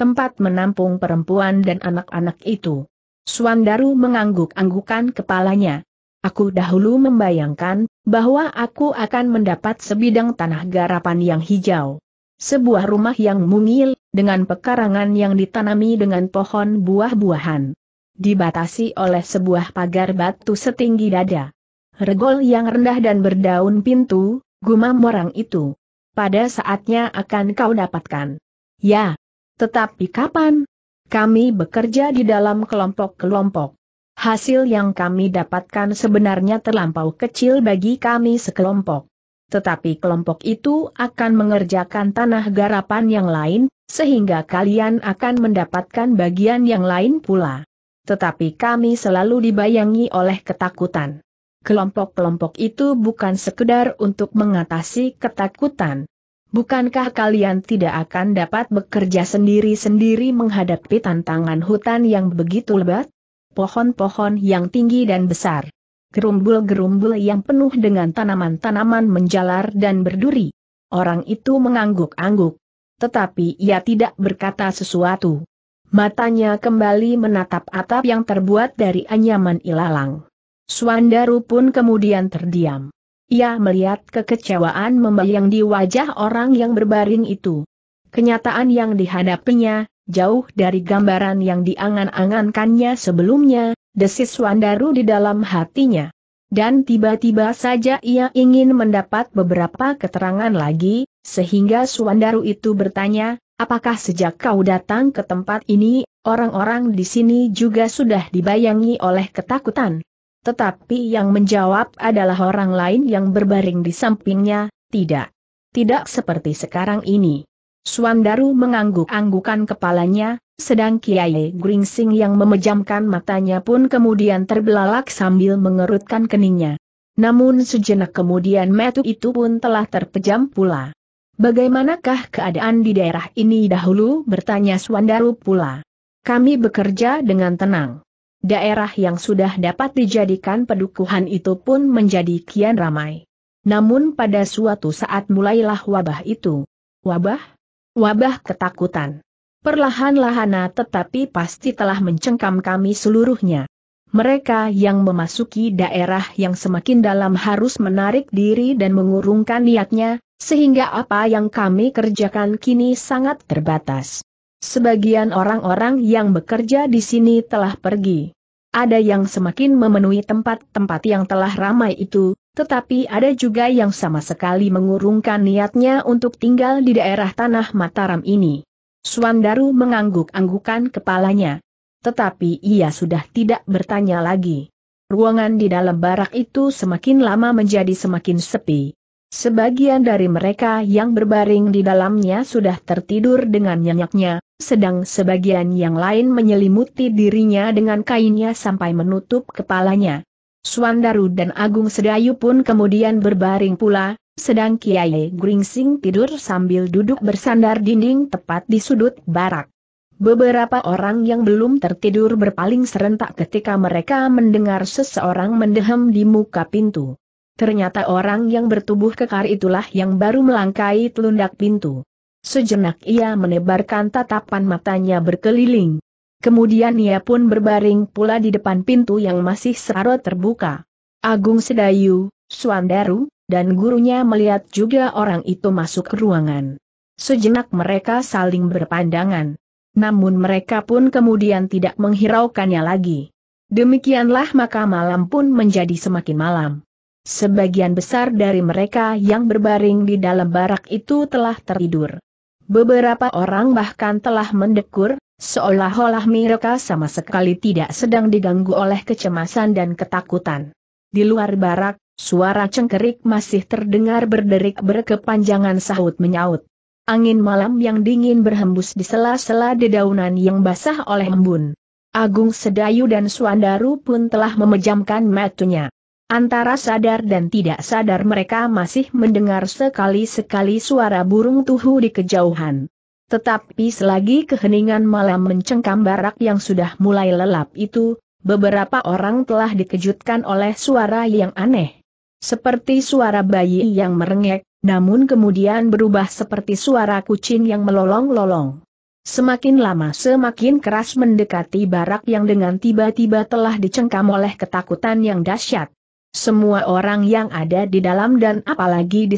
Tempat menampung perempuan dan anak-anak itu. Suandaru mengangguk-anggukan kepalanya, Aku dahulu membayangkan bahwa aku akan mendapat sebidang tanah garapan yang hijau. Sebuah rumah yang mungil, dengan pekarangan yang ditanami dengan pohon buah-buahan. Dibatasi oleh sebuah pagar batu setinggi dada. Regol yang rendah dan berdaun pintu, gumam orang itu. Pada saatnya akan kau dapatkan. Ya. Tetapi kapan? Kami bekerja di dalam kelompok-kelompok. Hasil yang kami dapatkan sebenarnya terlampau kecil bagi kami sekelompok. Tetapi kelompok itu akan mengerjakan tanah garapan yang lain, sehingga kalian akan mendapatkan bagian yang lain pula. Tetapi kami selalu dibayangi oleh ketakutan. Kelompok-kelompok itu bukan sekedar untuk mengatasi ketakutan. Bukankah kalian tidak akan dapat bekerja sendiri-sendiri menghadapi tantangan hutan yang begitu lebat? pohon-pohon yang tinggi dan besar. Gerumbul-gerumbul yang penuh dengan tanaman-tanaman menjalar dan berduri. Orang itu mengangguk-angguk. Tetapi ia tidak berkata sesuatu. Matanya kembali menatap atap yang terbuat dari anyaman ilalang. Suandaru pun kemudian terdiam. Ia melihat kekecewaan membayang di wajah orang yang berbaring itu. Kenyataan yang dihadapinya, jauh dari gambaran yang diangan-angankannya sebelumnya, desis Wandaru di dalam hatinya. Dan tiba-tiba saja ia ingin mendapat beberapa keterangan lagi, sehingga Suwandaru itu bertanya, apakah sejak kau datang ke tempat ini, orang-orang di sini juga sudah dibayangi oleh ketakutan? Tetapi yang menjawab adalah orang lain yang berbaring di sampingnya, tidak. Tidak seperti sekarang ini. Suandaru mengangguk-anggukan kepalanya, sedang Kiai Gringsing yang memejamkan matanya pun kemudian terbelalak sambil mengerutkan keningnya. Namun sejenak kemudian metu itu pun telah terpejam pula. Bagaimanakah keadaan di daerah ini dahulu bertanya Suandaru pula. Kami bekerja dengan tenang. Daerah yang sudah dapat dijadikan pedukuhan itu pun menjadi kian ramai. Namun pada suatu saat mulailah wabah itu. Wabah? Wabah ketakutan. perlahan lahan tetapi pasti telah mencengkam kami seluruhnya. Mereka yang memasuki daerah yang semakin dalam harus menarik diri dan mengurungkan niatnya, sehingga apa yang kami kerjakan kini sangat terbatas. Sebagian orang-orang yang bekerja di sini telah pergi. Ada yang semakin memenuhi tempat-tempat yang telah ramai itu, tetapi ada juga yang sama sekali mengurungkan niatnya untuk tinggal di daerah tanah Mataram ini. Suandaru mengangguk-anggukan kepalanya. Tetapi ia sudah tidak bertanya lagi. Ruangan di dalam barak itu semakin lama menjadi semakin sepi. Sebagian dari mereka yang berbaring di dalamnya sudah tertidur dengan nyenyaknya, sedang sebagian yang lain menyelimuti dirinya dengan kainnya sampai menutup kepalanya. Suandaru dan Agung Sedayu pun kemudian berbaring pula, sedang Kiai Gringsing tidur sambil duduk bersandar dinding tepat di sudut barak. Beberapa orang yang belum tertidur berpaling serentak ketika mereka mendengar seseorang mendehem di muka pintu. Ternyata orang yang bertubuh kekar itulah yang baru melangkai telundak pintu. Sejenak ia menebarkan tatapan matanya berkeliling. Kemudian ia pun berbaring pula di depan pintu yang masih serarot terbuka. Agung Sedayu, Suandaru, dan gurunya melihat juga orang itu masuk ke ruangan. Sejenak mereka saling berpandangan. Namun mereka pun kemudian tidak menghiraukannya lagi. Demikianlah maka malam pun menjadi semakin malam. Sebagian besar dari mereka yang berbaring di dalam barak itu telah tertidur. Beberapa orang bahkan telah mendekur, Seolah-olah mereka sama sekali tidak sedang diganggu oleh kecemasan dan ketakutan. Di luar barak, suara cengkerik masih terdengar berderik berkepanjangan sahut menyaut. Angin malam yang dingin berhembus di sela-sela dedaunan yang basah oleh embun. Agung Sedayu dan Suandaru pun telah memejamkan matanya. Antara sadar dan tidak sadar mereka masih mendengar sekali-sekali suara burung tuhu di kejauhan. Tetapi selagi keheningan malam mencengkam barak yang sudah mulai lelap itu, beberapa orang telah dikejutkan oleh suara yang aneh. Seperti suara bayi yang merengek, namun kemudian berubah seperti suara kucing yang melolong-lolong. Semakin lama semakin keras mendekati barak yang dengan tiba-tiba telah dicengkam oleh ketakutan yang dahsyat. Semua orang yang ada di dalam dan apalagi di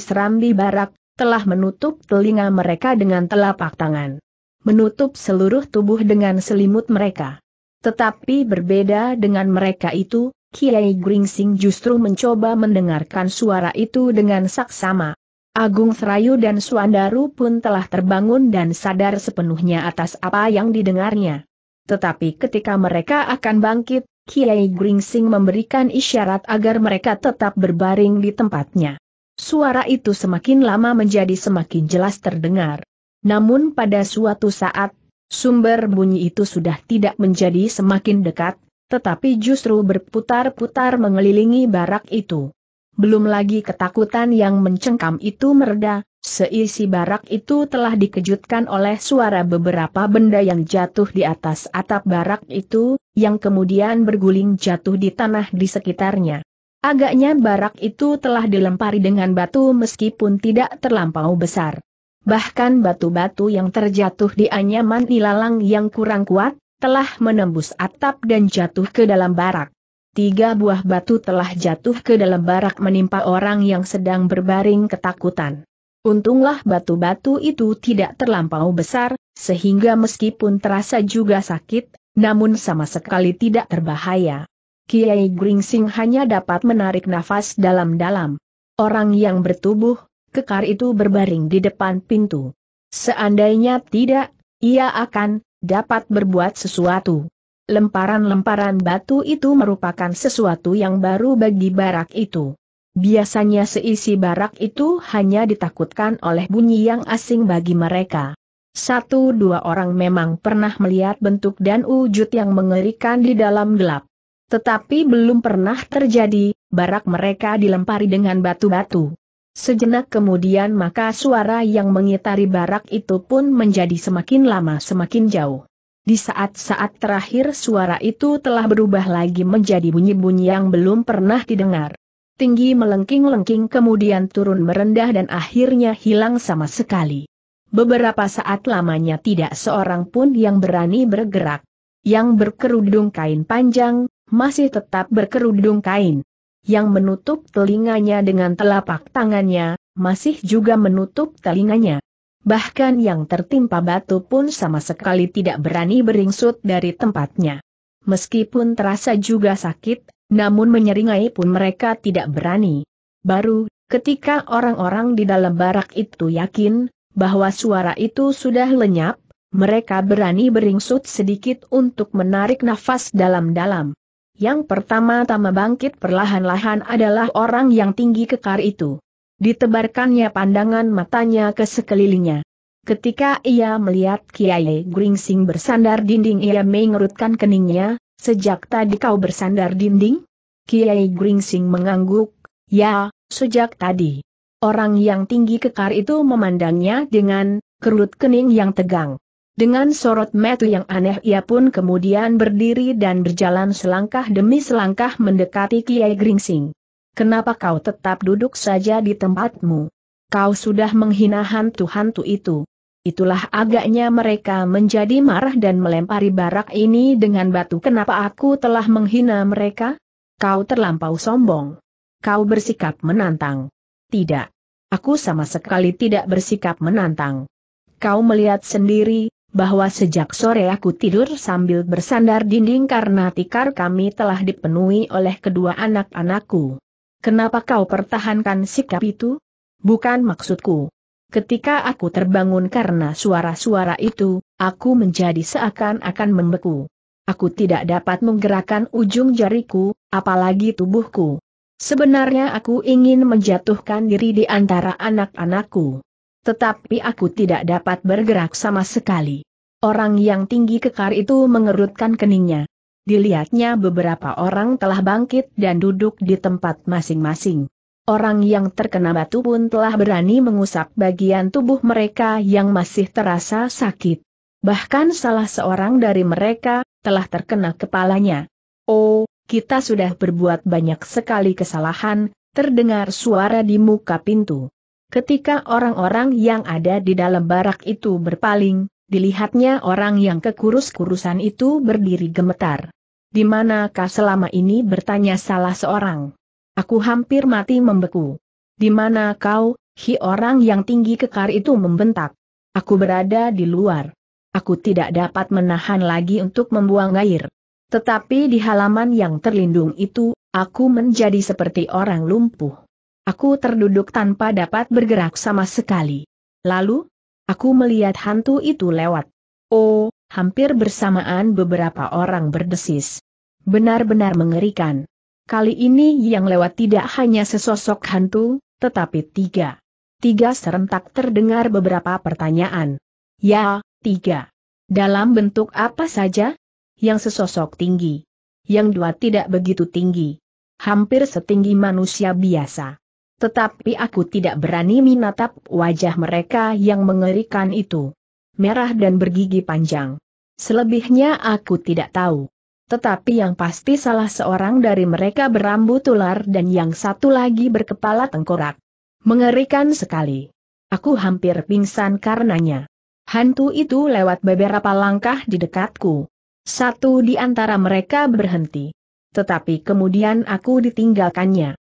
barak, telah menutup telinga mereka dengan telapak tangan. Menutup seluruh tubuh dengan selimut mereka. Tetapi berbeda dengan mereka itu, Kiai Gringsing justru mencoba mendengarkan suara itu dengan saksama. Agung Serayu dan Suandaru pun telah terbangun dan sadar sepenuhnya atas apa yang didengarnya. Tetapi ketika mereka akan bangkit, Kiai Gringsing memberikan isyarat agar mereka tetap berbaring di tempatnya. Suara itu semakin lama menjadi semakin jelas terdengar. Namun pada suatu saat, sumber bunyi itu sudah tidak menjadi semakin dekat, tetapi justru berputar-putar mengelilingi barak itu. Belum lagi ketakutan yang mencengkam itu mereda, seisi barak itu telah dikejutkan oleh suara beberapa benda yang jatuh di atas atap barak itu, yang kemudian berguling jatuh di tanah di sekitarnya. Agaknya barak itu telah dilempari dengan batu meskipun tidak terlampau besar. Bahkan batu-batu yang terjatuh di anyaman ilalang yang kurang kuat, telah menembus atap dan jatuh ke dalam barak. Tiga buah batu telah jatuh ke dalam barak menimpa orang yang sedang berbaring ketakutan. Untunglah batu-batu itu tidak terlampau besar, sehingga meskipun terasa juga sakit, namun sama sekali tidak terbahaya. Kiai Gringsing hanya dapat menarik nafas dalam-dalam. Orang yang bertubuh, kekar itu berbaring di depan pintu. Seandainya tidak, ia akan dapat berbuat sesuatu. Lemparan-lemparan batu itu merupakan sesuatu yang baru bagi barak itu. Biasanya seisi barak itu hanya ditakutkan oleh bunyi yang asing bagi mereka. Satu dua orang memang pernah melihat bentuk dan wujud yang mengerikan di dalam gelap. Tetapi belum pernah terjadi, barak mereka dilempari dengan batu-batu. Sejenak kemudian maka suara yang mengitari barak itu pun menjadi semakin lama semakin jauh. Di saat-saat terakhir suara itu telah berubah lagi menjadi bunyi-bunyi yang belum pernah didengar. Tinggi melengking-lengking kemudian turun merendah dan akhirnya hilang sama sekali. Beberapa saat lamanya tidak seorang pun yang berani bergerak. Yang berkerudung kain panjang, masih tetap berkerudung kain. Yang menutup telinganya dengan telapak tangannya, masih juga menutup telinganya. Bahkan yang tertimpa batu pun sama sekali tidak berani beringsut dari tempatnya. Meskipun terasa juga sakit, namun menyeringai pun mereka tidak berani. Baru, ketika orang-orang di dalam barak itu yakin, bahwa suara itu sudah lenyap, mereka berani beringsut sedikit untuk menarik nafas dalam-dalam. Yang pertama-tama bangkit perlahan-lahan adalah orang yang tinggi kekar itu. Ditebarkannya pandangan matanya ke sekelilingnya. Ketika ia melihat Kiai Gringsing bersandar dinding ia mengerutkan keningnya, sejak tadi kau bersandar dinding? Kiai Gringsing mengangguk, ya, sejak tadi. Orang yang tinggi kekar itu memandangnya dengan kerut kening yang tegang. Dengan sorot metu yang aneh ia pun kemudian berdiri dan berjalan selangkah demi selangkah mendekati Kiai Gringsing. Kenapa kau tetap duduk saja di tempatmu? Kau sudah menghina hantu-hantu itu. Itulah agaknya mereka menjadi marah dan melempari barak ini dengan batu. Kenapa aku telah menghina mereka? Kau terlampau sombong. Kau bersikap menantang. Tidak. Aku sama sekali tidak bersikap menantang. Kau melihat sendiri, bahwa sejak sore aku tidur sambil bersandar dinding karena tikar kami telah dipenuhi oleh kedua anak-anakku. Kenapa kau pertahankan sikap itu? Bukan maksudku. Ketika aku terbangun karena suara-suara itu, aku menjadi seakan-akan membeku. Aku tidak dapat menggerakkan ujung jariku, apalagi tubuhku. Sebenarnya aku ingin menjatuhkan diri di antara anak-anakku. Tetapi aku tidak dapat bergerak sama sekali. Orang yang tinggi kekar itu mengerutkan keningnya. Dilihatnya beberapa orang telah bangkit dan duduk di tempat masing-masing. Orang yang terkena batu pun telah berani mengusap bagian tubuh mereka yang masih terasa sakit. Bahkan salah seorang dari mereka telah terkena kepalanya. Oh, kita sudah berbuat banyak sekali kesalahan, terdengar suara di muka pintu. Ketika orang-orang yang ada di dalam barak itu berpaling, Dilihatnya orang yang kekurus-kurusan itu berdiri gemetar. Di manakah selama ini bertanya salah seorang? Aku hampir mati membeku. Di mana kau, hi orang yang tinggi kekar itu membentak. Aku berada di luar. Aku tidak dapat menahan lagi untuk membuang air. Tetapi di halaman yang terlindung itu, aku menjadi seperti orang lumpuh. Aku terduduk tanpa dapat bergerak sama sekali. Lalu, Aku melihat hantu itu lewat. Oh, hampir bersamaan beberapa orang berdesis. Benar-benar mengerikan. Kali ini yang lewat tidak hanya sesosok hantu, tetapi tiga. Tiga serentak terdengar beberapa pertanyaan. Ya, tiga. Dalam bentuk apa saja? Yang sesosok tinggi. Yang dua tidak begitu tinggi. Hampir setinggi manusia biasa. Tetapi aku tidak berani menatap wajah mereka yang mengerikan itu. Merah dan bergigi panjang. Selebihnya aku tidak tahu. Tetapi yang pasti salah seorang dari mereka berambut ular dan yang satu lagi berkepala tengkorak. Mengerikan sekali. Aku hampir pingsan karenanya. Hantu itu lewat beberapa langkah di dekatku. Satu di antara mereka berhenti. Tetapi kemudian aku ditinggalkannya.